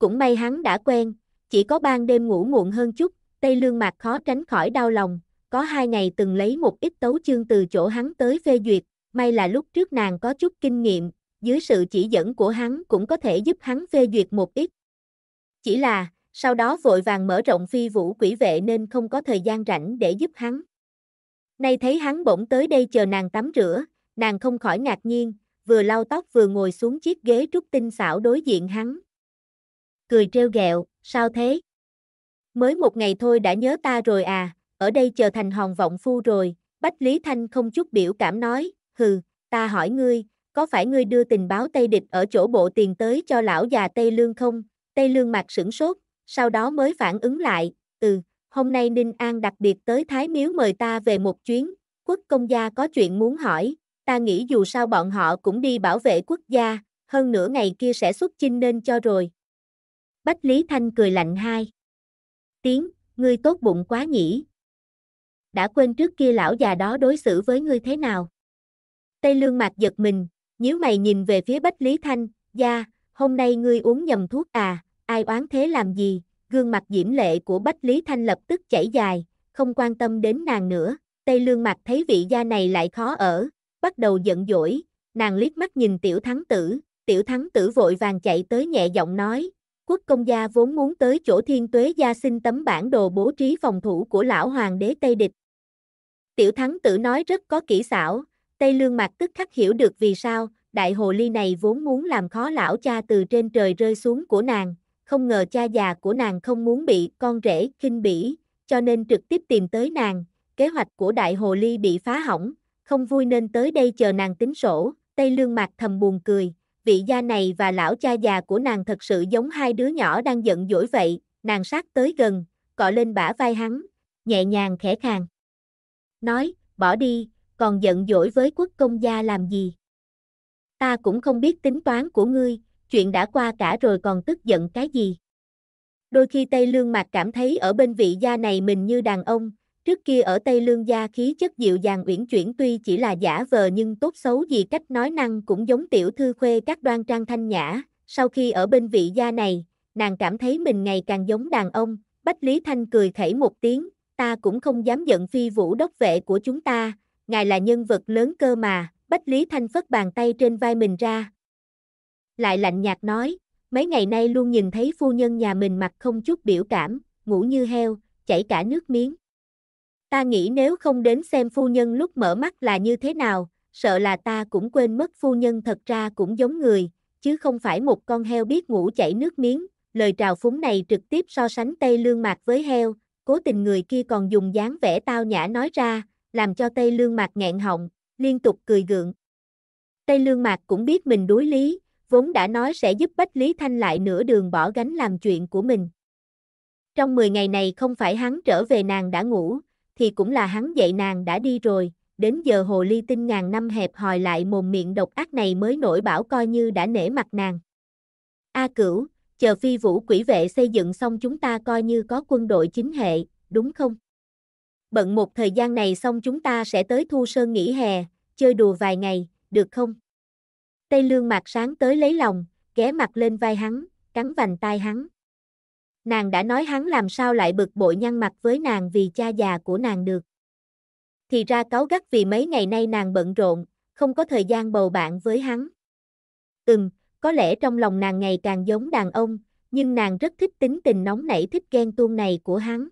Cũng may hắn đã quen, chỉ có ban đêm ngủ muộn hơn chút, Tây Lương mặt khó tránh khỏi đau lòng, có hai ngày từng lấy một ít tấu chương từ chỗ hắn tới phê duyệt, may là lúc trước nàng có chút kinh nghiệm, dưới sự chỉ dẫn của hắn cũng có thể giúp hắn phê duyệt một ít. Chỉ là, sau đó vội vàng mở rộng phi vũ quỷ vệ nên không có thời gian rảnh để giúp hắn. Nay thấy hắn bỗng tới đây chờ nàng tắm rửa, nàng không khỏi ngạc nhiên, vừa lau tóc vừa ngồi xuống chiếc ghế trúc tinh xảo đối diện hắn, cười trêu ghẹo, sao thế? Mới một ngày thôi đã nhớ ta rồi à, ở đây chờ thành hòn vọng phu rồi, Bách Lý Thanh không chút biểu cảm nói, hừ, ta hỏi ngươi, có phải ngươi đưa tình báo Tây Địch ở chỗ bộ tiền tới cho lão già Tây Lương không? Tây Lương mặt sửng sốt, sau đó mới phản ứng lại, ừ, hôm nay Ninh An đặc biệt tới Thái Miếu mời ta về một chuyến, quốc công gia có chuyện muốn hỏi, ta nghĩ dù sao bọn họ cũng đi bảo vệ quốc gia, hơn nửa ngày kia sẽ xuất chinh nên cho rồi. Bách Lý Thanh cười lạnh hai. Tiếng, ngươi tốt bụng quá nhỉ. Đã quên trước kia lão già đó đối xử với ngươi thế nào? Tây lương mặt giật mình, nhíu mày nhìn về phía Bách Lý Thanh, da, hôm nay ngươi uống nhầm thuốc à, ai oán thế làm gì, gương mặt diễm lệ của Bách Lý Thanh lập tức chảy dài, không quan tâm đến nàng nữa, Tây lương mặt thấy vị gia này lại khó ở, bắt đầu giận dỗi, nàng liếc mắt nhìn tiểu thắng tử, tiểu thắng tử vội vàng chạy tới nhẹ giọng nói, quốc công gia vốn muốn tới chỗ thiên tuế gia xin tấm bản đồ bố trí phòng thủ của lão hoàng đế Tây Địch. Tiểu thắng tử nói rất có kỹ xảo, Tây Lương Mạc tức khắc hiểu được vì sao, đại hồ ly này vốn muốn làm khó lão cha từ trên trời rơi xuống của nàng, không ngờ cha già của nàng không muốn bị con rể khinh bỉ, cho nên trực tiếp tìm tới nàng, kế hoạch của đại hồ ly bị phá hỏng, không vui nên tới đây chờ nàng tính sổ, Tây Lương Mạc thầm buồn cười, vị gia này và lão cha già của nàng thật sự giống hai đứa nhỏ đang giận dỗi vậy, nàng sát tới gần, cọ lên bả vai hắn, nhẹ nhàng khẽ khàng. Nói, bỏ đi, còn giận dỗi với quốc công gia làm gì? Ta cũng không biết tính toán của ngươi, chuyện đã qua cả rồi còn tức giận cái gì? Đôi khi Tây Lương Mạc cảm thấy ở bên vị gia này mình như đàn ông, Trước kia ở Tây Lương gia khí chất dịu dàng uyển chuyển tuy chỉ là giả vờ nhưng tốt xấu gì cách nói năng cũng giống tiểu thư khuê các đoan trang thanh nhã. Sau khi ở bên vị gia này, nàng cảm thấy mình ngày càng giống đàn ông. Bách Lý Thanh cười khẩy một tiếng, ta cũng không dám giận phi vũ đốc vệ của chúng ta, ngài là nhân vật lớn cơ mà, Bách Lý Thanh phất bàn tay trên vai mình ra. Lại lạnh nhạt nói, mấy ngày nay luôn nhìn thấy phu nhân nhà mình mặt không chút biểu cảm, ngủ như heo, chảy cả nước miếng. Ta nghĩ nếu không đến xem phu nhân lúc mở mắt là như thế nào, sợ là ta cũng quên mất phu nhân thật ra cũng giống người, chứ không phải một con heo biết ngủ chảy nước miếng. Lời trào phúng này trực tiếp so sánh Tây Lương Mạc với heo, cố tình người kia còn dùng dáng vẻ tao nhã nói ra, làm cho Tây Lương Mạc nghẹn họng, liên tục cười gượng. Tây Lương Mạc cũng biết mình đối lý, vốn đã nói sẽ giúp Bách Lý Thanh lại nửa đường bỏ gánh làm chuyện của mình. Trong 10 ngày này không phải hắn trở về nàng đã ngủ, thì cũng là hắn dạy nàng đã đi rồi, đến giờ hồ ly tinh ngàn năm hẹp hòi lại mồm miệng độc ác này mới nổi bảo coi như đã nể mặt nàng. A cửu, chờ phi vũ quỷ vệ xây dựng xong chúng ta coi như có quân đội chính hệ, đúng không? Bận một thời gian này xong chúng ta sẽ tới thu sơn nghỉ hè, chơi đùa vài ngày, được không? Tây lương mặt sáng tới lấy lòng, ghé mặt lên vai hắn, cắn vành tai hắn. Nàng đã nói hắn làm sao lại bực bội nhăn mặt với nàng vì cha già của nàng được. Thì ra cáu gắt vì mấy ngày nay nàng bận rộn, không có thời gian bầu bạn với hắn. Ừm, có lẽ trong lòng nàng ngày càng giống đàn ông, nhưng nàng rất thích tính tình nóng nảy thích ghen tuông này của hắn.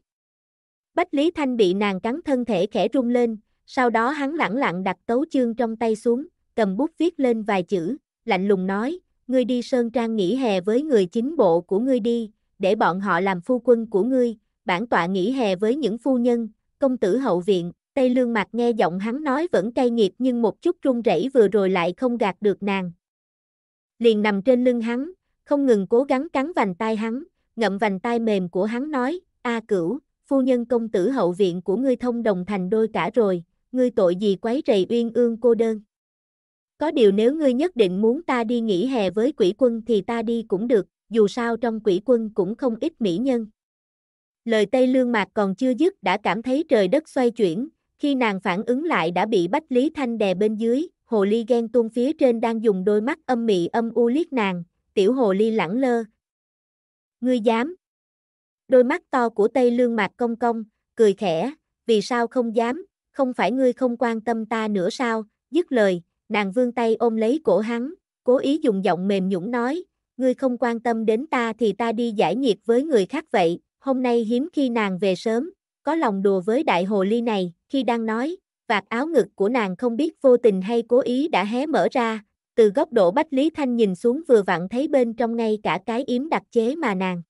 Bách Lý Thanh bị nàng cắn thân thể khẽ rung lên, sau đó hắn lẳng lặng đặt tấu chương trong tay xuống, cầm bút viết lên vài chữ, lạnh lùng nói, ngươi đi sơn trang nghỉ hè với người chính bộ của ngươi đi, để bọn họ làm phu quân của ngươi, bản tọa nghỉ hè với những phu nhân, công tử hậu viện, Tây Lương Mạc nghe giọng hắn nói vẫn cay nghiệt nhưng một chút run rẩy vừa rồi lại không gạt được nàng. Liền nằm trên lưng hắn, không ngừng cố gắng cắn vành tai hắn, ngậm vành tai mềm của hắn nói, A cửu, phu nhân công tử hậu viện của ngươi thông đồng thành đôi cả rồi, ngươi tội gì quấy rầy uyên ương cô đơn. Có điều nếu ngươi nhất định muốn ta đi nghỉ hè với quỷ quân thì ta đi cũng được, dù sao trong quỷ quân cũng không ít mỹ nhân. Lời Tây Lương Mạc còn chưa dứt đã cảm thấy trời đất xoay chuyển, khi nàng phản ứng lại đã bị Bách Lý Thanh đè bên dưới, hồ ly ghen tuôn phía trên đang dùng đôi mắt âm mị âm u liếc nàng, tiểu hồ ly lẳng lơ. Ngươi dám? Đôi mắt to của Tây Lương Mạc công công, cười khẽ, vì sao không dám, không phải ngươi không quan tâm ta nữa sao, dứt lời, nàng vươn tay ôm lấy cổ hắn, cố ý dùng giọng mềm nhũng nói, ngươi không quan tâm đến ta thì ta đi giải nhiệt với người khác vậy, hôm nay hiếm khi nàng về sớm, có lòng đùa với đại hồ ly này, khi đang nói, vạt áo ngực của nàng không biết vô tình hay cố ý đã hé mở ra, từ góc độ Bách Lý Thanh nhìn xuống vừa vặn thấy bên trong ngay cả cái yếm đặc chế mà nàng.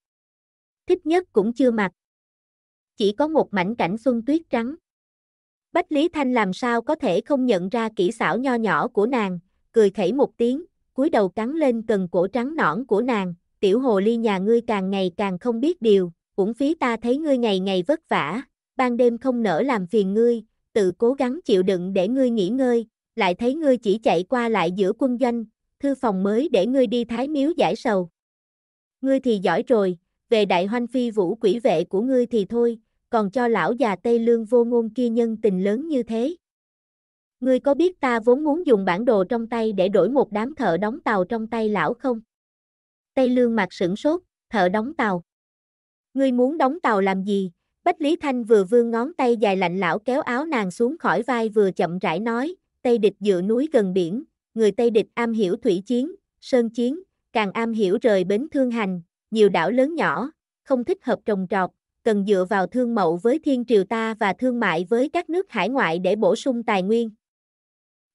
Thích nhất cũng chưa mặc. Chỉ có một mảnh cảnh xuân tuyết trắng. Bách Lý Thanh làm sao có thể không nhận ra kỹ xảo nho nhỏ của nàng, cười khẩy một tiếng, cúi đầu cắn lên cần cổ trắng nõn của nàng, tiểu hồ ly nhà ngươi càng ngày càng không biết điều, cũng phí ta thấy ngươi ngày ngày vất vả, ban đêm không nỡ làm phiền ngươi, tự cố gắng chịu đựng để ngươi nghỉ ngơi, lại thấy ngươi chỉ chạy qua lại giữa quân doanh, thư phòng mới để ngươi đi thái miếu giải sầu. Ngươi thì giỏi rồi, về đại hoanh phi vũ quỷ vệ của ngươi thì thôi, còn cho lão già Tây Lương vô ngôn kia nhân tình lớn như thế, Ngươi có biết ta vốn muốn dùng bản đồ trong tay để đổi một đám thợ đóng tàu trong tay lão không? Tây lương mặt sửng sốt, thợ đóng tàu. Ngươi muốn đóng tàu làm gì? Bách Lý Thanh vừa vươn ngón tay dài lạnh lão kéo áo nàng xuống khỏi vai vừa chậm rãi nói, Tây địch dựa núi gần biển, người Tây địch am hiểu thủy chiến, sơn chiến, càng am hiểu rời bến thương hành, nhiều đảo lớn nhỏ, không thích hợp trồng trọt, cần dựa vào thương mậu với thiên triều ta và thương mại với các nước hải ngoại để bổ sung tài nguyên.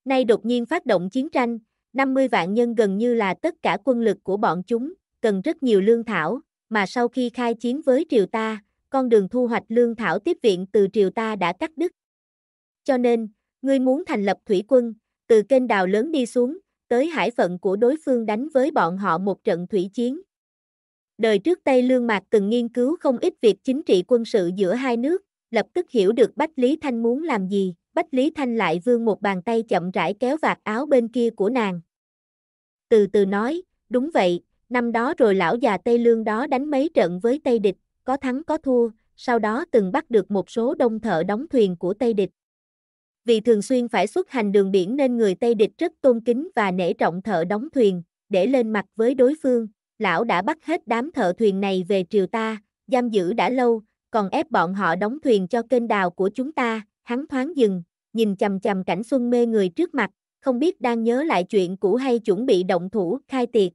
Nay đột nhiên phát động chiến tranh, 50 vạn nhân gần như là tất cả quân lực của bọn chúng, cần rất nhiều lương thảo, mà sau khi khai chiến với triều ta, con đường thu hoạch lương thảo tiếp viện từ triều ta đã cắt đứt. Cho nên, ngươi muốn thành lập thủy quân, từ kênh đào lớn đi xuống, tới hải phận của đối phương đánh với bọn họ một trận thủy chiến. Đời trước Tây Lương Mạc từng nghiên cứu không ít việc chính trị quân sự giữa hai nước, lập tức hiểu được Bách Lý Thanh muốn làm gì. Bách Lý Thanh lại vươn một bàn tay chậm rãi kéo vạt áo bên kia của nàng. Từ từ nói, đúng vậy, năm đó rồi lão già Tây Lương đó đánh mấy trận với Tây Địch, có thắng có thua, sau đó từng bắt được một số đông thợ đóng thuyền của Tây Địch. Vì thường xuyên phải xuất hành đường biển nên người Tây Địch rất tôn kính và nể trọng thợ đóng thuyền, để lên mặt với đối phương, lão đã bắt hết đám thợ thuyền này về triều ta, giam giữ đã lâu, còn ép bọn họ đóng thuyền cho kênh đào của chúng ta, hắn thoáng dừng, nhìn chầm chầm cảnh xuân mê người trước mặt, không biết đang nhớ lại chuyện cũ hay chuẩn bị động thủ, khai tiệc.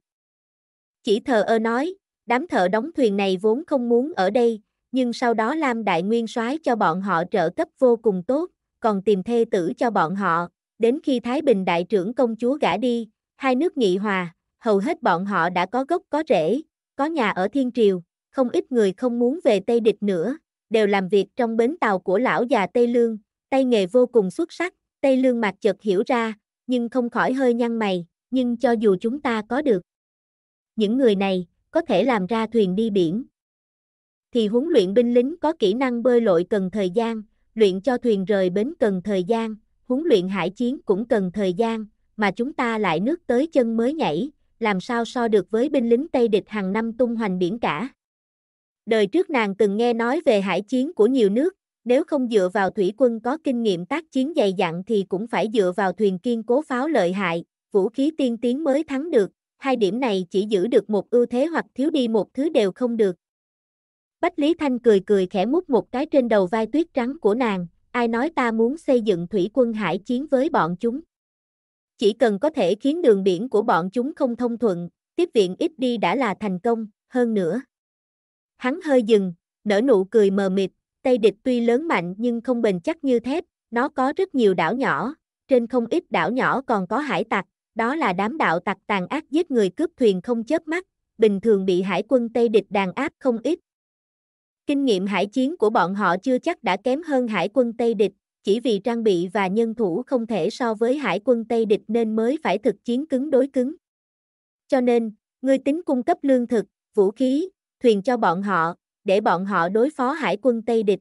Chỉ thờ ơ nói, đám thợ đóng thuyền này vốn không muốn ở đây, nhưng sau đó Lam Đại Nguyên soái cho bọn họ trợ cấp vô cùng tốt, còn tìm thê tử cho bọn họ, đến khi Thái Bình Đại trưởng công chúa gả đi, hai nước nghị hòa, hầu hết bọn họ đã có gốc có rễ, có nhà ở Thiên Triều, không ít người không muốn về Tây Địch nữa, đều làm việc trong bến tàu của lão già Tây Lương, tay nghề vô cùng xuất sắc, Tây Lương mặt chợt hiểu ra, nhưng không khỏi hơi nhăn mày, nhưng cho dù chúng ta có được. Những người này, có thể làm ra thuyền đi biển. Thì huấn luyện binh lính có kỹ năng bơi lội cần thời gian, luyện cho thuyền rời bến cần thời gian, huấn luyện hải chiến cũng cần thời gian, mà chúng ta lại nước tới chân mới nhảy, làm sao so được với binh lính Tây địch hàng năm tung hoành biển cả đời trước nàng từng nghe nói về hải chiến của nhiều nước, nếu không dựa vào thủy quân có kinh nghiệm tác chiến dày dặn thì cũng phải dựa vào thuyền kiên cố pháo lợi hại, vũ khí tiên tiến mới thắng được, hai điểm này chỉ giữ được một ưu thế hoặc thiếu đi một thứ đều không được. Bách Lý Thanh cười cười khẽ mút một cái trên đầu vai tuyết trắng của nàng, ai nói ta muốn xây dựng thủy quân hải chiến với bọn chúng. Chỉ cần có thể khiến đường biển của bọn chúng không thông thuận, tiếp viện ít đi đã là thành công, hơn nữa. Hắn hơi dừng, nở nụ cười mờ mịt, Tây địch tuy lớn mạnh nhưng không bền chắc như thép, nó có rất nhiều đảo nhỏ, trên không ít đảo nhỏ còn có hải tặc, đó là đám đạo tặc tàn ác giết người cướp thuyền không chớp mắt, bình thường bị hải quân Tây địch đàn áp không ít. Kinh nghiệm hải chiến của bọn họ chưa chắc đã kém hơn hải quân Tây địch, chỉ vì trang bị và nhân thủ không thể so với hải quân Tây địch nên mới phải thực chiến cứng đối cứng. Cho nên, người tính cung cấp lương thực, vũ khí, thuyền cho bọn họ, để bọn họ đối phó hải quân Tây địch.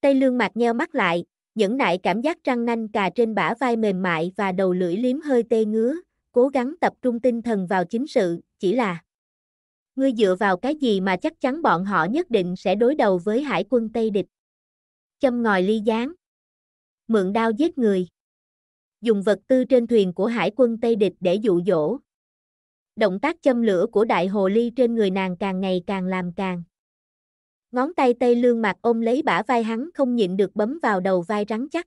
Tây lương mạc nheo mắt lại, những nại cảm giác răng nanh cà trên bả vai mềm mại và đầu lưỡi liếm hơi tê ngứa, cố gắng tập trung tinh thần vào chính sự, chỉ là Ngươi dựa vào cái gì mà chắc chắn bọn họ nhất định sẽ đối đầu với hải quân Tây địch. Châm ngòi ly gián. Mượn đao giết người. Dùng vật tư trên thuyền của hải quân Tây địch để dụ dỗ, động tác châm lửa của đại hồ ly trên người nàng càng ngày càng làm càng. Ngón tay tây lương mặt ôm lấy bả vai hắn không nhịn được bấm vào đầu vai rắn chắc.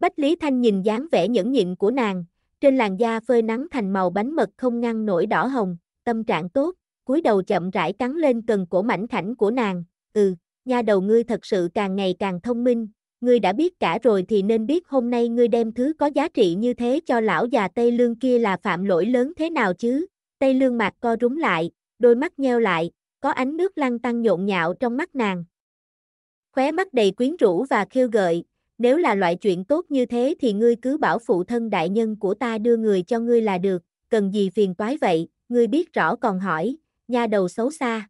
Bách Lý Thanh nhìn dáng vẻ nhẫn nhịn của nàng, trên làn da phơi nắng thành màu bánh mật không ngăn nổi đỏ hồng, tâm trạng tốt, cúi đầu chậm rãi cắn lên cần cổ mảnh khảnh của nàng, ừ, nha đầu ngươi thật sự càng ngày càng thông minh, ngươi đã biết cả rồi thì nên biết hôm nay ngươi đem thứ có giá trị như thế cho lão già Tây Lương kia là phạm lỗi lớn thế nào chứ. Tây Lương mặt co rúm lại, đôi mắt nheo lại, có ánh nước lăn tăng nhộn nhạo trong mắt nàng. Khóe mắt đầy quyến rũ và khiêu gợi, nếu là loại chuyện tốt như thế thì ngươi cứ bảo phụ thân đại nhân của ta đưa người cho ngươi là được, cần gì phiền toái vậy, ngươi biết rõ còn hỏi, nha đầu xấu xa.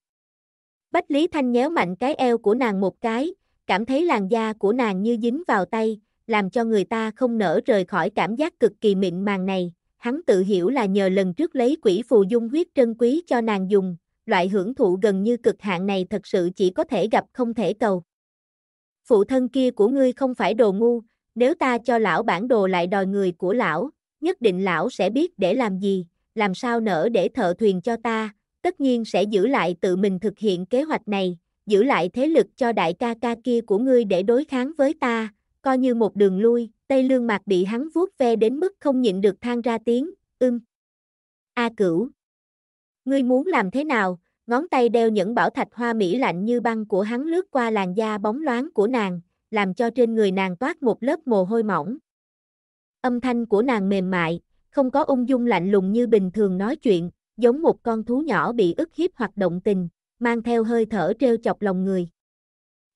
Bách Lý Thanh nhéo mạnh cái eo của nàng một cái, cảm thấy làn da của nàng như dính vào tay, làm cho người ta không nỡ rời khỏi cảm giác cực kỳ mịn màng này. Hắn tự hiểu là nhờ lần trước lấy quỷ phù dung huyết trân quý cho nàng dùng, loại hưởng thụ gần như cực hạn này thật sự chỉ có thể gặp không thể cầu. Phụ thân kia của ngươi không phải đồ ngu, nếu ta cho lão bản đồ lại đòi người của lão, nhất định lão sẽ biết để làm gì, làm sao nỡ để thợ thuyền cho ta, tất nhiên sẽ giữ lại tự mình thực hiện kế hoạch này, giữ lại thế lực cho đại ca ca kia của ngươi để đối kháng với ta, coi như một đường lui, Tây Lương mặt bị hắn vuốt ve đến mức không nhịn được than ra tiếng, ưm. A cửu. Ngươi muốn làm thế nào? Ngón tay đeo những bảo thạch hoa mỹ lạnh như băng của hắn lướt qua làn da bóng loáng của nàng, làm cho trên người nàng toát một lớp mồ hôi mỏng. Âm thanh của nàng mềm mại, không có ung dung lạnh lùng như bình thường nói chuyện, giống một con thú nhỏ bị ức hiếp hoặc động tình, mang theo hơi thở trêu chọc lòng người.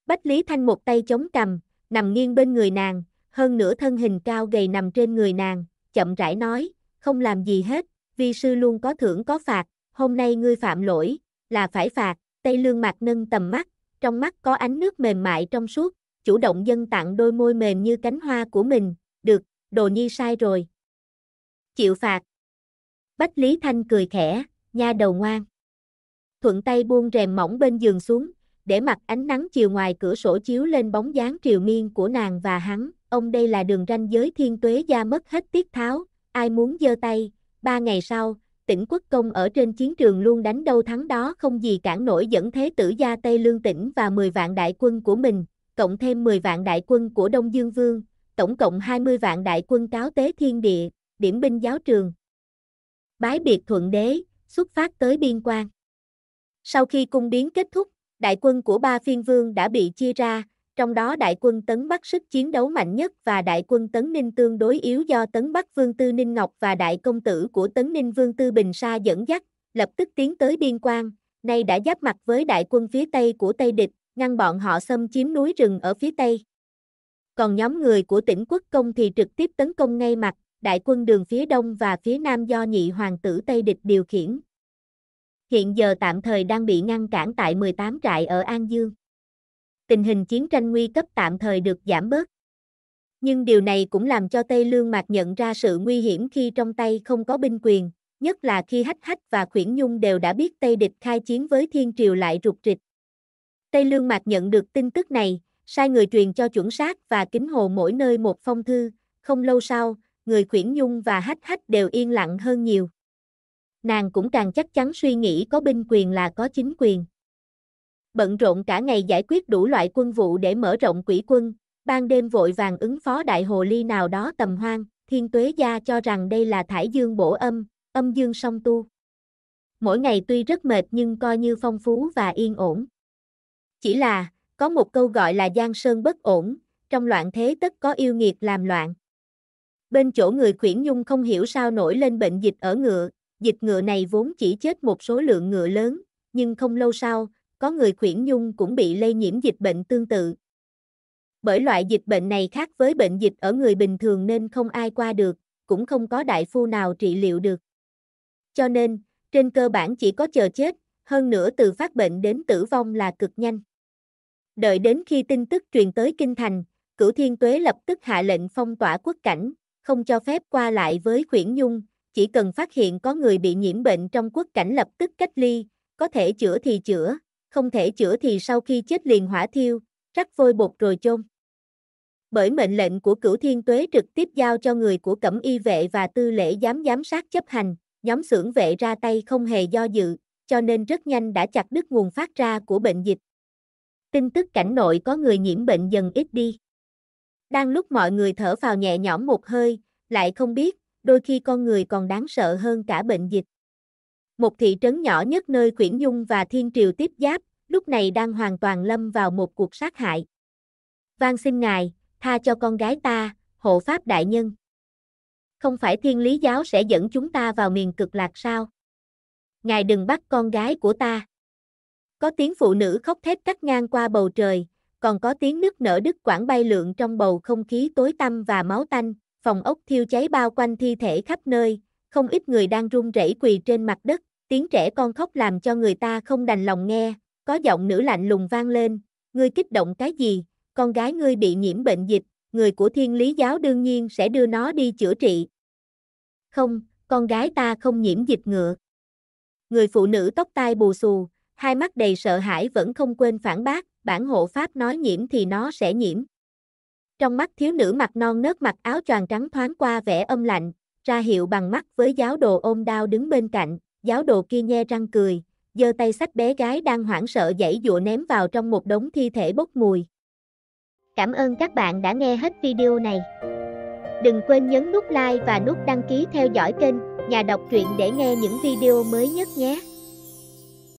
Bách Lý Thanh một tay chống cằm, nằm nghiêng bên người nàng, hơn nửa thân hình cao gầy nằm trên người nàng, chậm rãi nói, không làm gì hết, vi sư luôn có thưởng có phạt, hôm nay ngươi phạm lỗi, là phải phạt, Tay Lương mặt nâng tầm mắt, trong mắt có ánh nước mềm mại trong suốt, chủ động dân tặng đôi môi mềm như cánh hoa của mình, được, đồ nhi sai rồi. Chịu phạt. Bách Lý Thanh cười khẽ, nha đầu ngoan thuận tay buông rèm mỏng bên giường xuống, để mặt ánh nắng chiều ngoài cửa sổ chiếu lên bóng dáng triều miên của nàng và hắn, ông đây là đường ranh giới thiên tuế gia mất hết tiết tháo, ai muốn giơ tay, ba ngày sau, tỉnh quốc công ở trên chiến trường luôn đánh đâu thắng đó không gì cản nổi dẫn thế tử gia Tây Lương tỉnh và 10 vạn đại quân của mình, cộng thêm 10 vạn đại quân của Đông Dương Vương, tổng cộng 20 vạn đại quân cáo tế thiên địa, điểm binh giáo trường. Bái biệt thuận đế, xuất phát tới biên quan. Sau khi cung biến kết thúc, đại quân của ba phiên vương đã bị chia ra, trong đó đại quân Tấn Bắc sức chiến đấu mạnh nhất và đại quân Tấn Ninh tương đối yếu do Tấn Bắc Vương Tư Ninh Ngọc và đại công tử của Tấn Ninh Vương Tư Bình Sa dẫn dắt, lập tức tiến tới biên quan, nay đã giáp mặt với đại quân phía Tây của Tây Địch, ngăn bọn họ xâm chiếm núi rừng ở phía Tây. Còn nhóm người của tỉnh quốc công thì trực tiếp tấn công ngay mặt, đại quân đường phía Đông và phía Nam do nhị hoàng tử Tây Địch điều khiển, hiện giờ tạm thời đang bị ngăn cản tại 18 trại ở An Dương. Tình hình chiến tranh nguy cấp tạm thời được giảm bớt. Nhưng điều này cũng làm cho Tây Lương Mạc nhận ra sự nguy hiểm khi trong tay không có binh quyền, nhất là khi Hách Hách và Khuyển Nhung đều đã biết Tây địch khai chiến với Thiên Triều lại rụt rịch. Tây Lương Mạc nhận được tin tức này, sai người truyền cho chuẩn sát và kính hồ mỗi nơi một phong thư, không lâu sau, người Khuyển Nhung và Hách Hách đều yên lặng hơn nhiều nàng cũng càng chắc chắn suy nghĩ có binh quyền là có chính quyền. Bận rộn cả ngày giải quyết đủ loại quân vụ để mở rộng quỹ quân, ban đêm vội vàng ứng phó đại hồ ly nào đó tầm hoang, thiên tuế gia cho rằng đây là thải dương bổ âm, âm dương song tu. Mỗi ngày tuy rất mệt nhưng coi như phong phú và yên ổn. Chỉ là, có một câu gọi là giang sơn bất ổn, trong loạn thế tất có yêu nghiệt làm loạn. Bên chỗ người khuyển nhung không hiểu sao nổi lên bệnh dịch ở ngựa, Dịch ngựa này vốn chỉ chết một số lượng ngựa lớn, nhưng không lâu sau, có người khuyển nhung cũng bị lây nhiễm dịch bệnh tương tự. Bởi loại dịch bệnh này khác với bệnh dịch ở người bình thường nên không ai qua được, cũng không có đại phu nào trị liệu được. Cho nên, trên cơ bản chỉ có chờ chết, hơn nữa từ phát bệnh đến tử vong là cực nhanh. Đợi đến khi tin tức truyền tới Kinh Thành, Cửu Thiên Tuế lập tức hạ lệnh phong tỏa quốc cảnh, không cho phép qua lại với Khuyển Nhung, chỉ cần phát hiện có người bị nhiễm bệnh trong quốc cảnh lập tức cách ly, có thể chữa thì chữa, không thể chữa thì sau khi chết liền hỏa thiêu, rắc vôi bột rồi chôn. Bởi mệnh lệnh của cửu thiên tuế trực tiếp giao cho người của cẩm y vệ và tư lễ giám giám sát chấp hành, nhóm xưởng vệ ra tay không hề do dự, cho nên rất nhanh đã chặt đứt nguồn phát ra của bệnh dịch. Tin tức cảnh nội có người nhiễm bệnh dần ít đi. Đang lúc mọi người thở vào nhẹ nhõm một hơi, lại không biết, đôi khi con người còn đáng sợ hơn cả bệnh dịch. Một thị trấn nhỏ nhất nơi Quyển Nhung và Thiên Triều tiếp giáp, lúc này đang hoàn toàn lâm vào một cuộc sát hại. Van xin ngài, tha cho con gái ta, hộ pháp đại nhân. Không phải thiên lý giáo sẽ dẫn chúng ta vào miền cực lạc sao? Ngài đừng bắt con gái của ta. Có tiếng phụ nữ khóc thét cắt ngang qua bầu trời, còn có tiếng nước nở đứt quảng bay lượn trong bầu không khí tối tăm và máu tanh, phòng ốc thiêu cháy bao quanh thi thể khắp nơi, không ít người đang run rẩy quỳ trên mặt đất, tiếng trẻ con khóc làm cho người ta không đành lòng nghe, có giọng nữ lạnh lùng vang lên, ngươi kích động cái gì, con gái ngươi bị nhiễm bệnh dịch, người của thiên lý giáo đương nhiên sẽ đưa nó đi chữa trị. Không, con gái ta không nhiễm dịch ngựa. Người phụ nữ tóc tai bù xù, hai mắt đầy sợ hãi vẫn không quên phản bác, bản hộ pháp nói nhiễm thì nó sẽ nhiễm. Trong mắt thiếu nữ mặt non nớt mặc áo choàng trắng thoáng qua vẻ âm lạnh, ra hiệu bằng mắt với giáo đồ ôm đao đứng bên cạnh, giáo đồ kia nhe răng cười, giơ tay sách bé gái đang hoảng sợ dãy dụa ném vào trong một đống thi thể bốc mùi. Cảm ơn các bạn đã nghe hết video này. Đừng quên nhấn nút like và nút đăng ký theo dõi kênh Nhà đọc truyện để nghe những video mới nhất nhé.